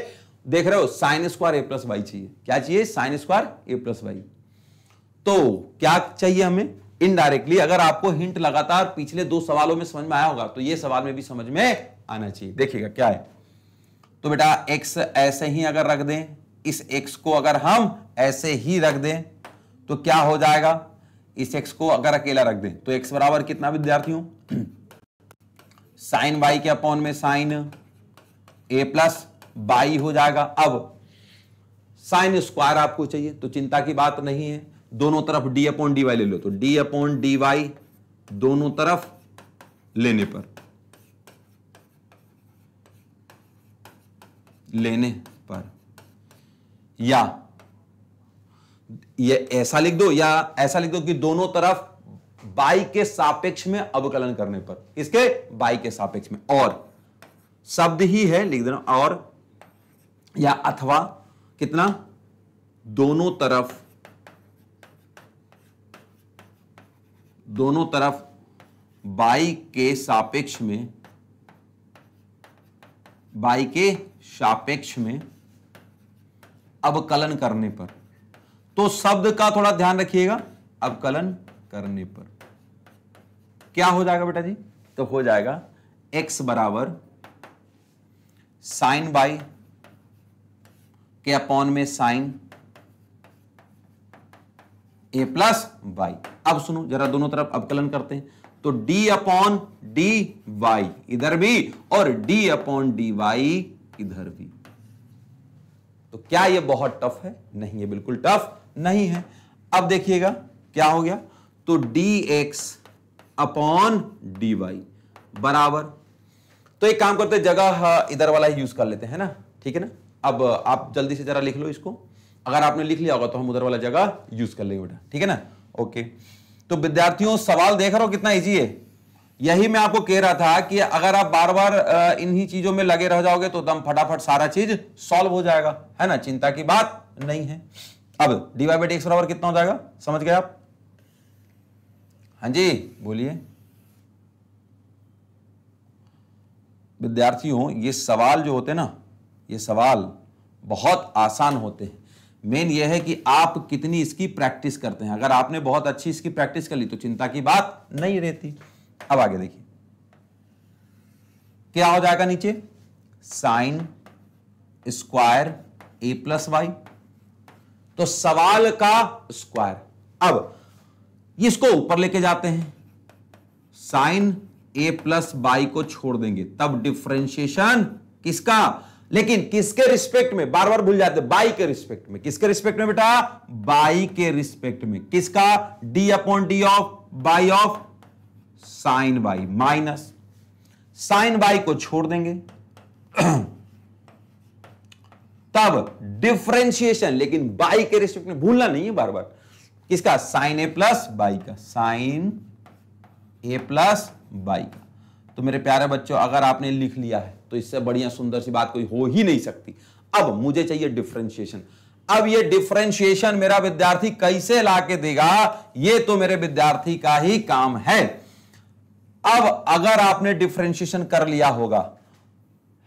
Speaker 1: देख रहे हो sine square a plus y चाहिए क्या चाहिए sine square a plus y तो क्या चाहिए हमें इनडायरेक्टली अगर आपको हिंट लगातार पिछले दो सवालों में समझ में आया होगा तो यह सवाल में भी समझ में आना चाहिए देखिएगा क्या है तो बेटा x ऐसे ही अगर रख दें इस x को अगर हम ऐसे ही रख दें तो क्या हो जाएगा इस x को अगर अकेला रख दें तो x बराबर कितना विद्यार्थियों *clears throat* साइन वाई के अपॉन में साइन a प्लस बाई हो जाएगा अब साइन स्क्वायर आपको चाहिए तो चिंता की बात नहीं है दोनों तरफ डी अपॉन डी वाई ले लो तो डी अपॉन डी वाई दोनों तरफ लेने पर लेने पर या ये ऐसा लिख दो या ऐसा लिख दो कि दोनों तरफ बाई के सापेक्ष में अवकलन करने पर इसके बाई के सापेक्ष में और शब्द ही है लिख देना और या अथवा कितना दोनों तरफ दोनों तरफ बाई के सापेक्ष में बाई के सापेक्ष में अवकलन करने पर तो शब्द का थोड़ा ध्यान रखिएगा अवकलन करने पर क्या हो जाएगा बेटा जी तो हो जाएगा x बराबर साइन बाई के अपॉन में साइन ए प्लस वाई अब सुनो जरा दोनों तरफ अवकलन करते हैं तो d अपॉन डी वाई इधर भी और d अपॉन डी वाई इधर भी तो क्या ये बहुत टफ है नहीं ये बिल्कुल टफ नहीं है अब देखिएगा क्या हो गया तो d x upon d y बराबर तो एक काम करते जगह हाँ, इधर वाला ही यूज कर लेते हैं ना ठीक है ना अब आप जल्दी से जरा लिख लो इसको अगर आपने लिख लिया होगा तो हम उधर वाला जगह यूज कर लेंगे बेटा ठीक है ना ओके तो विद्यार्थियों सवाल देख रहे हो कितना इजी है यही मैं आपको कह रहा था कि अगर आप बार बार इन्हीं चीजों में लगे रह जाओगे तो दम फटाफट सारा चीज सॉल्व हो जाएगा है ना चिंता की बात नहीं है अब डीवाई बाई एक्स बराबर कितना हो जाएगा समझ गए आप हाँ जी बोलिए विद्यार्थियों ये सवाल जो होते ना ये सवाल बहुत आसान होते हैं मेन ये है कि आप कितनी इसकी प्रैक्टिस करते हैं अगर आपने बहुत अच्छी इसकी प्रैक्टिस कर ली तो चिंता की बात नहीं रहती अब आगे देखिए क्या हो जाएगा नीचे sine square a plus y तो सवाल का स्क्वायर अब इसको ऊपर लेके जाते हैं साइन ए प्लस बाई को छोड़ देंगे तब डिफ्रेंशिएशन किसका लेकिन किसके रिस्पेक्ट में बार बार भूल जाते बाई के रिस्पेक्ट में किसके रिस्पेक्ट में बेटा बाई के रिस्पेक्ट में किसका d upon d of y of sine y minus sine y को छोड़ देंगे *clears throat* तब डिफरेंशिएशन लेकिन बाई के रिस्पेक्ट में भूलना नहीं है बार बार किसका साइन ए प्लस बाई का साइन ए प्लस बाई का तो मेरे प्यारे बच्चों अगर आपने लिख लिया है तो इससे बढ़िया सुंदर सी बात कोई हो ही नहीं सकती अब मुझे चाहिए डिफ्रेंशिएशन अब ये डिफ्रेंशिएशन मेरा विद्यार्थी कैसे ला के देगा ये तो मेरे विद्यार्थी का ही काम है अब अगर आपने डिफ्रेंशिएशन कर लिया होगा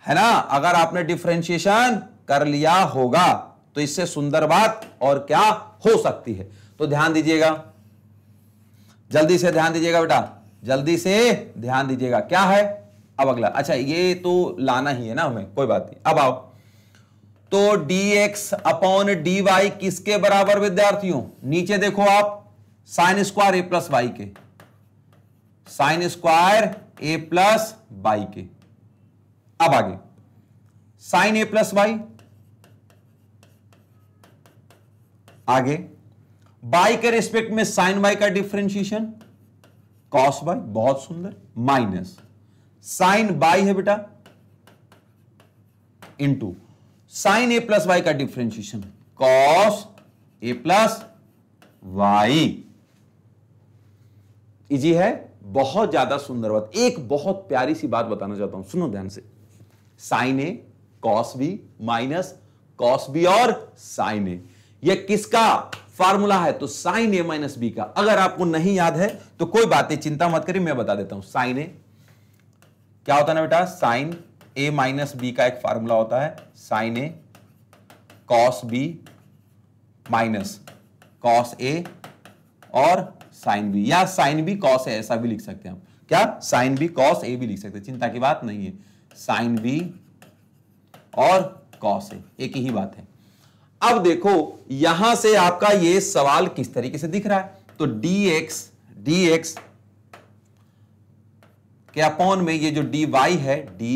Speaker 1: है ना अगर आपने डिफ्रेंशिएशन कर लिया होगा तो इससे सुंदर बात और क्या हो सकती है तो ध्यान दीजिएगा जल्दी से ध्यान दीजिएगा बेटा जल्दी से ध्यान दीजिएगा क्या है अब अगला अच्छा ये तो लाना ही है ना हमें कोई बात नहीं अब आओ तो dx अपॉन dy किसके बराबर विद्यार्थियों नीचे देखो आप sine square a plus y के sine square a plus y के अब आगे साइन ए प्लस बाई आगे बाई के रिस्पेक्ट में साइन बाई का डिफ्रेंशिएशन कॉस बाई बहुत सुंदर माइनस साइन बाई है बेटा into sine a plus y का differentiation cos a plus y easy है बहुत ज्यादा सुंदर बात एक बहुत प्यारी सी बात बताना चाहता हूं सुनो ध्यान से sine a cos b minus cos b और साइन ए यह किसका फार्मूला है तो साइन ए माइनस बी का अगर आपको नहीं याद है तो कोई बात नहीं चिंता मत करिए मैं बता देता हूं साइन ए क्या होता है ना बेटा साइन ए माइनस बी का एक फार्मूला होता है sine a cos b minus cos a और साइन बी या साइन बी कॉस है ऐसा भी लिख सकते हैं हम क्या साइन बी कॉस ए भी लिख सकते हैं चिंता की बात नहीं है साइन बी और कॉस ए एक ही बात है अब देखो यहां से आपका ये सवाल किस तरीके से दिख रहा है तो डी एक्स डी एक्स के अपॉन में ये जो डी वाई है डी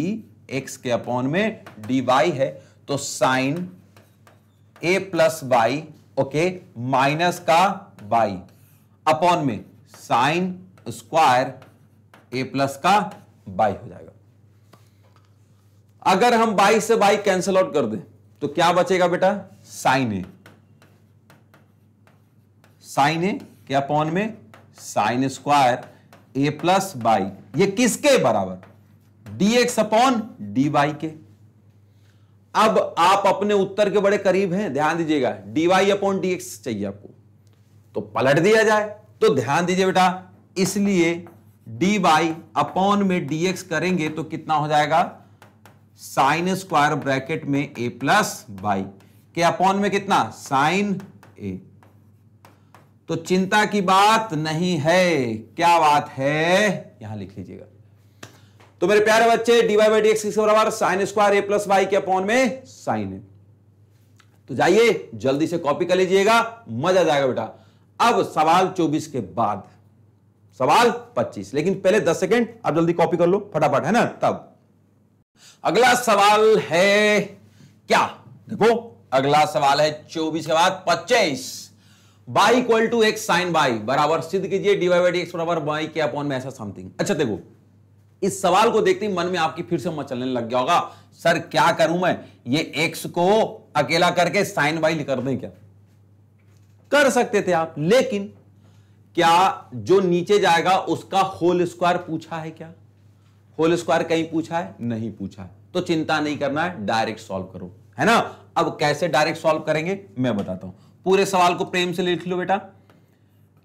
Speaker 1: एक्स के अपॉन में डी वाई है तो sine a plus y okay minus का वाई अपॉन में साइन स्क्वायर ए प्लस का बाई हो जाएगा अगर हम बाई से बाई कैंसिल आउट कर दें तो क्या बचेगा बेटा साइन ए साइन ए के अपॉन में sine square a plus y ये किसके बराबर डीएक्स अपॉन डी वाई के अब आप अपने उत्तर के बड़े करीब हैं ध्यान दीजिएगा डीवाई अपॉन डीएक्स चाहिए आपको तो पलट दिया जाए तो ध्यान दीजिए बेटा इसलिए डी बाई अपॉन में डीएक्स करेंगे तो कितना हो जाएगा साइन स्क्वायर ब्रैकेट में ए प्लस बाई के अपॉन में कितना साइन ए तो चिंता की बात नहीं है क्या बात है यहां लिख लीजिएगा तो मेरे प्यारे बच्चे d y by d x बराबर sine square a plus y के अपॉन में साइन ए तो जाइए जल्दी से कॉपी कर लीजिएगा मजा आ जाएगा बेटा अब सवाल 24 के बाद सवाल 25 लेकिन पहले 10 सेकंड आप जल्दी कॉपी कर लो फटाफट है ना तब अगला सवाल है क्या देखो अगला सवाल है 24 के बाद 25 y equal to x sine y बराबर सिद्ध कीजिए डीवाई बाई एक्स बराबर बाई के अपॉन में ऐसा समथिंग अच्छा देखो इस सवाल को देखते ही मन में आपकी फिर से मचलने लग गया होगा सर क्या करूं मैं ये एक्स को अकेला करके साइन बाई कर दें क्या कर सकते थे आप लेकिन क्या जो नीचे जाएगा उसका होल स्क्वायर पूछा है क्या होल स्क्वायर कहीं पूछा है नहीं पूछा है तो चिंता नहीं करना है डायरेक्ट सॉल्व करो है ना अब कैसे डायरेक्ट सॉल्व करेंगे मैं बताता हूं पूरे सवाल को प्रेम से लिख लो बेटा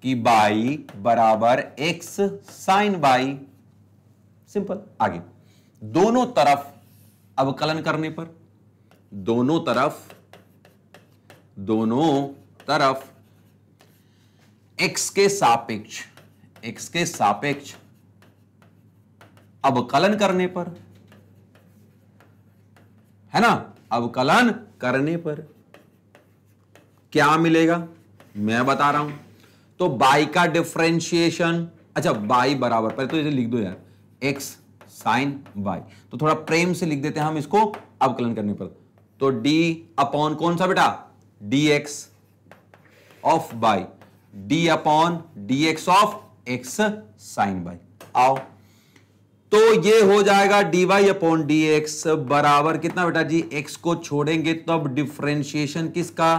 Speaker 1: कि बाई बराबर एक्स साइन बाई सिंपल आगे दोनों तरफ अवकलन करने पर दोनों तरफ दोनों तरफ एक्स के सापेक्ष एक्स के सापेक्ष अवकलन करने पर है ना अवकलन करने पर क्या मिलेगा मैं बता रहा हूं तो बाई का डिफ्रेंशिएशन अच्छा बाई बराबर पहले तो इसे लिख दो यार एक्स साइन बाई तो थोड़ा प्रेम से लिख देते हैं हम इसको अवकलन करने पर तो डी अपॉन कौन सा बेटा d x of y d upon d x of x sine y आओ तो ये हो जाएगा d y upon d x बराबर कितना बेटा जी एक्स को छोड़ेंगे तब तो डिफ्रेंशिएशन किसका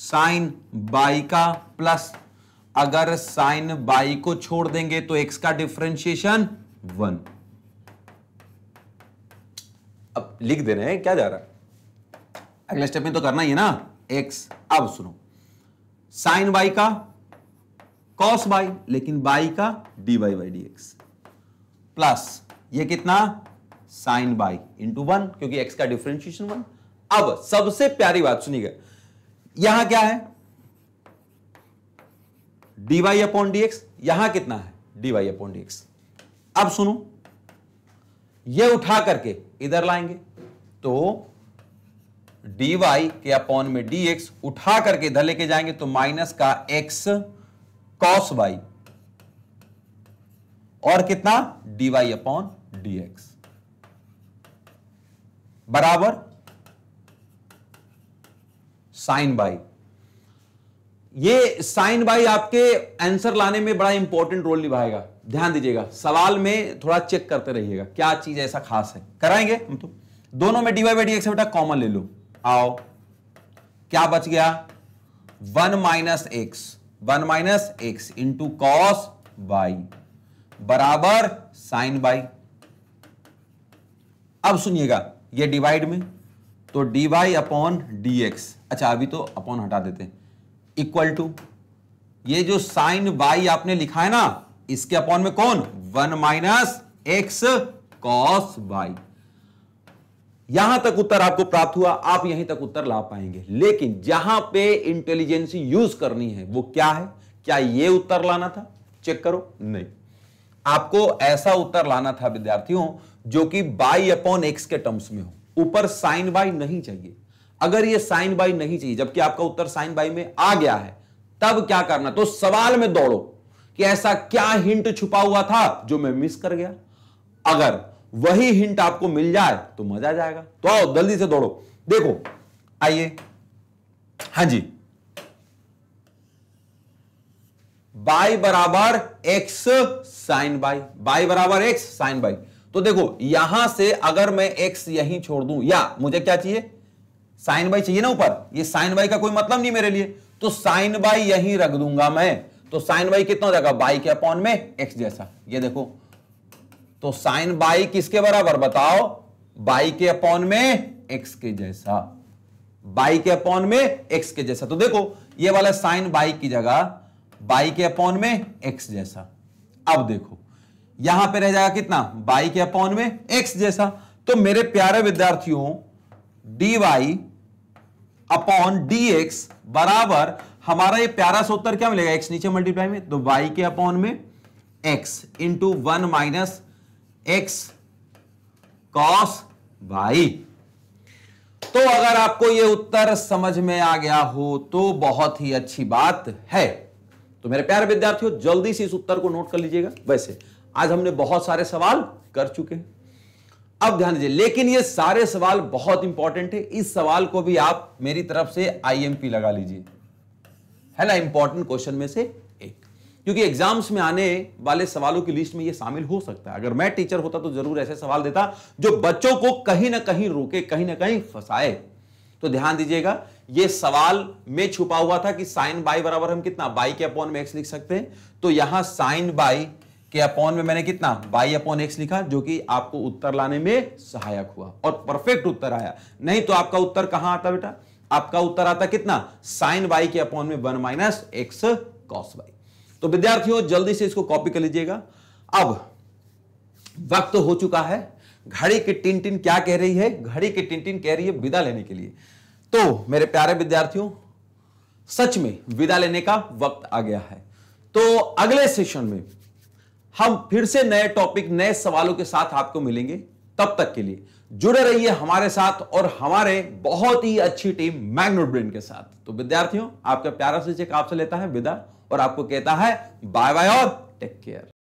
Speaker 1: साइन बाई का प्लस अगर साइन बाई को छोड़ देंगे तो एक्स का डिफ्रेंशिएशन वन अब लिख दे रहे हैं क्या जा रहा है अगले स्टेप में तो करना ही है ना एक्स अब सुनो साइन बाई का कॉस बाई लेकिन बाई का d y by d x plus ये कितना साइन बाई इंटू वन क्योंकि एक्स का डिफरेंशिएशन वन अब सबसे प्यारी बात सुनिएगा यहां क्या है d y upon d x यहां कितना है d y upon d x अब सुनो ये उठा करके इधर लाएंगे तो डी वाई के अपॉन में डी एक्स उठा करके इधर लेके जाएंगे तो माइनस का एक्स कॉस वाई और कितना d y upon d x बराबर साइन बाई ये साइन बाई आपके आंसर लाने में बड़ा इंपॉर्टेंट रोल निभाएगा ध्यान दीजिएगा सवाल में थोड़ा चेक करते रहिएगा क्या चीज ऐसा खास है कराएंगे हम तो दोनों में डीवाई बाई डी बेटा कॉमन ले लो आओ क्या बच गया one minus x one minus x into cos y बराबर साइन वाई अब सुनिएगा ये डिवाइड में तो d y upon d x अच्छा अभी तो अपॉन हटा देते हैं इक्वल टू ये जो साइन वाई आपने लिखा है ना इसके अपॉन में कौन one minus x cos y यहां तक उत्तर आपको प्राप्त हुआ आप यहीं तक उत्तर ला पाएंगे लेकिन जहां पे इंटेलिजेंसी यूज करनी है वो क्या है क्या ये उत्तर लाना था चेक करो नहीं आपको ऐसा उत्तर लाना था विद्यार्थियों जो कि बाई अपॉन एक्स के टर्म्स में हो ऊपर साइन बाई नहीं चाहिए अगर ये साइन बाई नहीं चाहिए जबकि आपका उत्तर साइन बाई में आ गया है तब क्या करना तो सवाल में दौड़ो कि ऐसा क्या हिंट छुपा हुआ था जो मैं मिस कर गया अगर वही हिंट आपको मिल जाए तो मजा आ जाएगा तो आओ जल्दी से दौड़ो देखो आइए हाँ जी बाई बराबर एक्स साइन बाई बाई बराबर एक्स साइन बाई तो देखो यहां से अगर मैं एक्स यहीं छोड़ दूं या मुझे क्या चाहिए साइन बाई चाहिए ना ऊपर ये साइन बाई का कोई मतलब नहीं मेरे लिए तो साइन बाई यहीं रख दूंगा मैं तो साइन बाई कितना हो जाएगा बाई के अपॉन में एक्स जैसा ये देखो तो साइन बाई किसके बराबर बताओ बाई के अपॉन में एक्स के जैसा बाई के अपॉन में एक्स के जैसा तो देखो ये वाला साइन बाई की जगह बाई के अपॉन में एक्स जैसा अब देखो यहां पे रह जाएगा कितना बाई के अपॉन में एक्स जैसा तो मेरे प्यारे विद्यार्थियों d y upon d x बराबर हमारा ये प्यारा सा उत्तर क्या मिलेगा एक्स नीचे मल्टीप्लाई में तो वाई के अपॉन में x into one minus x cos y तो अगर आपको यह उत्तर समझ में आ गया हो तो बहुत ही अच्छी बात है तो मेरे प्यारे विद्यार्थियों जल्दी से इस उत्तर को नोट कर लीजिएगा वैसे आज हमने बहुत सारे सवाल कर चुके हैं अब ध्यान दीजिए लेकिन ये सारे सवाल बहुत इंपॉर्टेंट है इस सवाल को भी आप मेरी तरफ से आईएमपी लगा लीजिए है ना इंपॉर्टेंट क्वेश्चन में से क्योंकि एग्जाम्स में आने वाले सवालों की लिस्ट में ये शामिल हो सकता है अगर मैं टीचर होता तो जरूर ऐसे सवाल देता जो बच्चों को कहीं ना कहीं रोके कहीं ना कहीं फंसाए तो ध्यान दीजिएगा ये सवाल में छुपा हुआ था कि साइन बाई बराबर हम कितना बाई के अपॉन में एक्स लिख सकते हैं तो यहां साइन बाई के अपॉन में मैंने कितना बाई अपॉन एक्स लिखा जो कि आपको उत्तर लाने में सहायक हुआ और परफेक्ट उत्तर आया नहीं तो आपका उत्तर कहां आता बेटा आपका उत्तर आता कितना साइन बाई के अपॉन में one minus x cos y तो विद्यार्थियों जल्दी से इसको कॉपी कर लीजिएगा अब वक्त हो चुका है घड़ी की टिनटिन क्या कह रही है घड़ी की टिनटिन कह रही है विदा लेने के लिए तो मेरे प्यारे विद्यार्थियों सच में विदा लेने का वक्त आ गया है तो अगले सेशन में हम फिर से नए टॉपिक नए सवालों के साथ आपको मिलेंगे तब तक के लिए जुड़े रहिए हमारे साथ और हमारे बहुत ही अच्छी टीम मैग्नोट ब्रेन के साथ तो विद्यार्थियों आपका प्यारा शिक्षक आपसे लेता है विदा और आपको कहता है बाय बाय और टेक केयर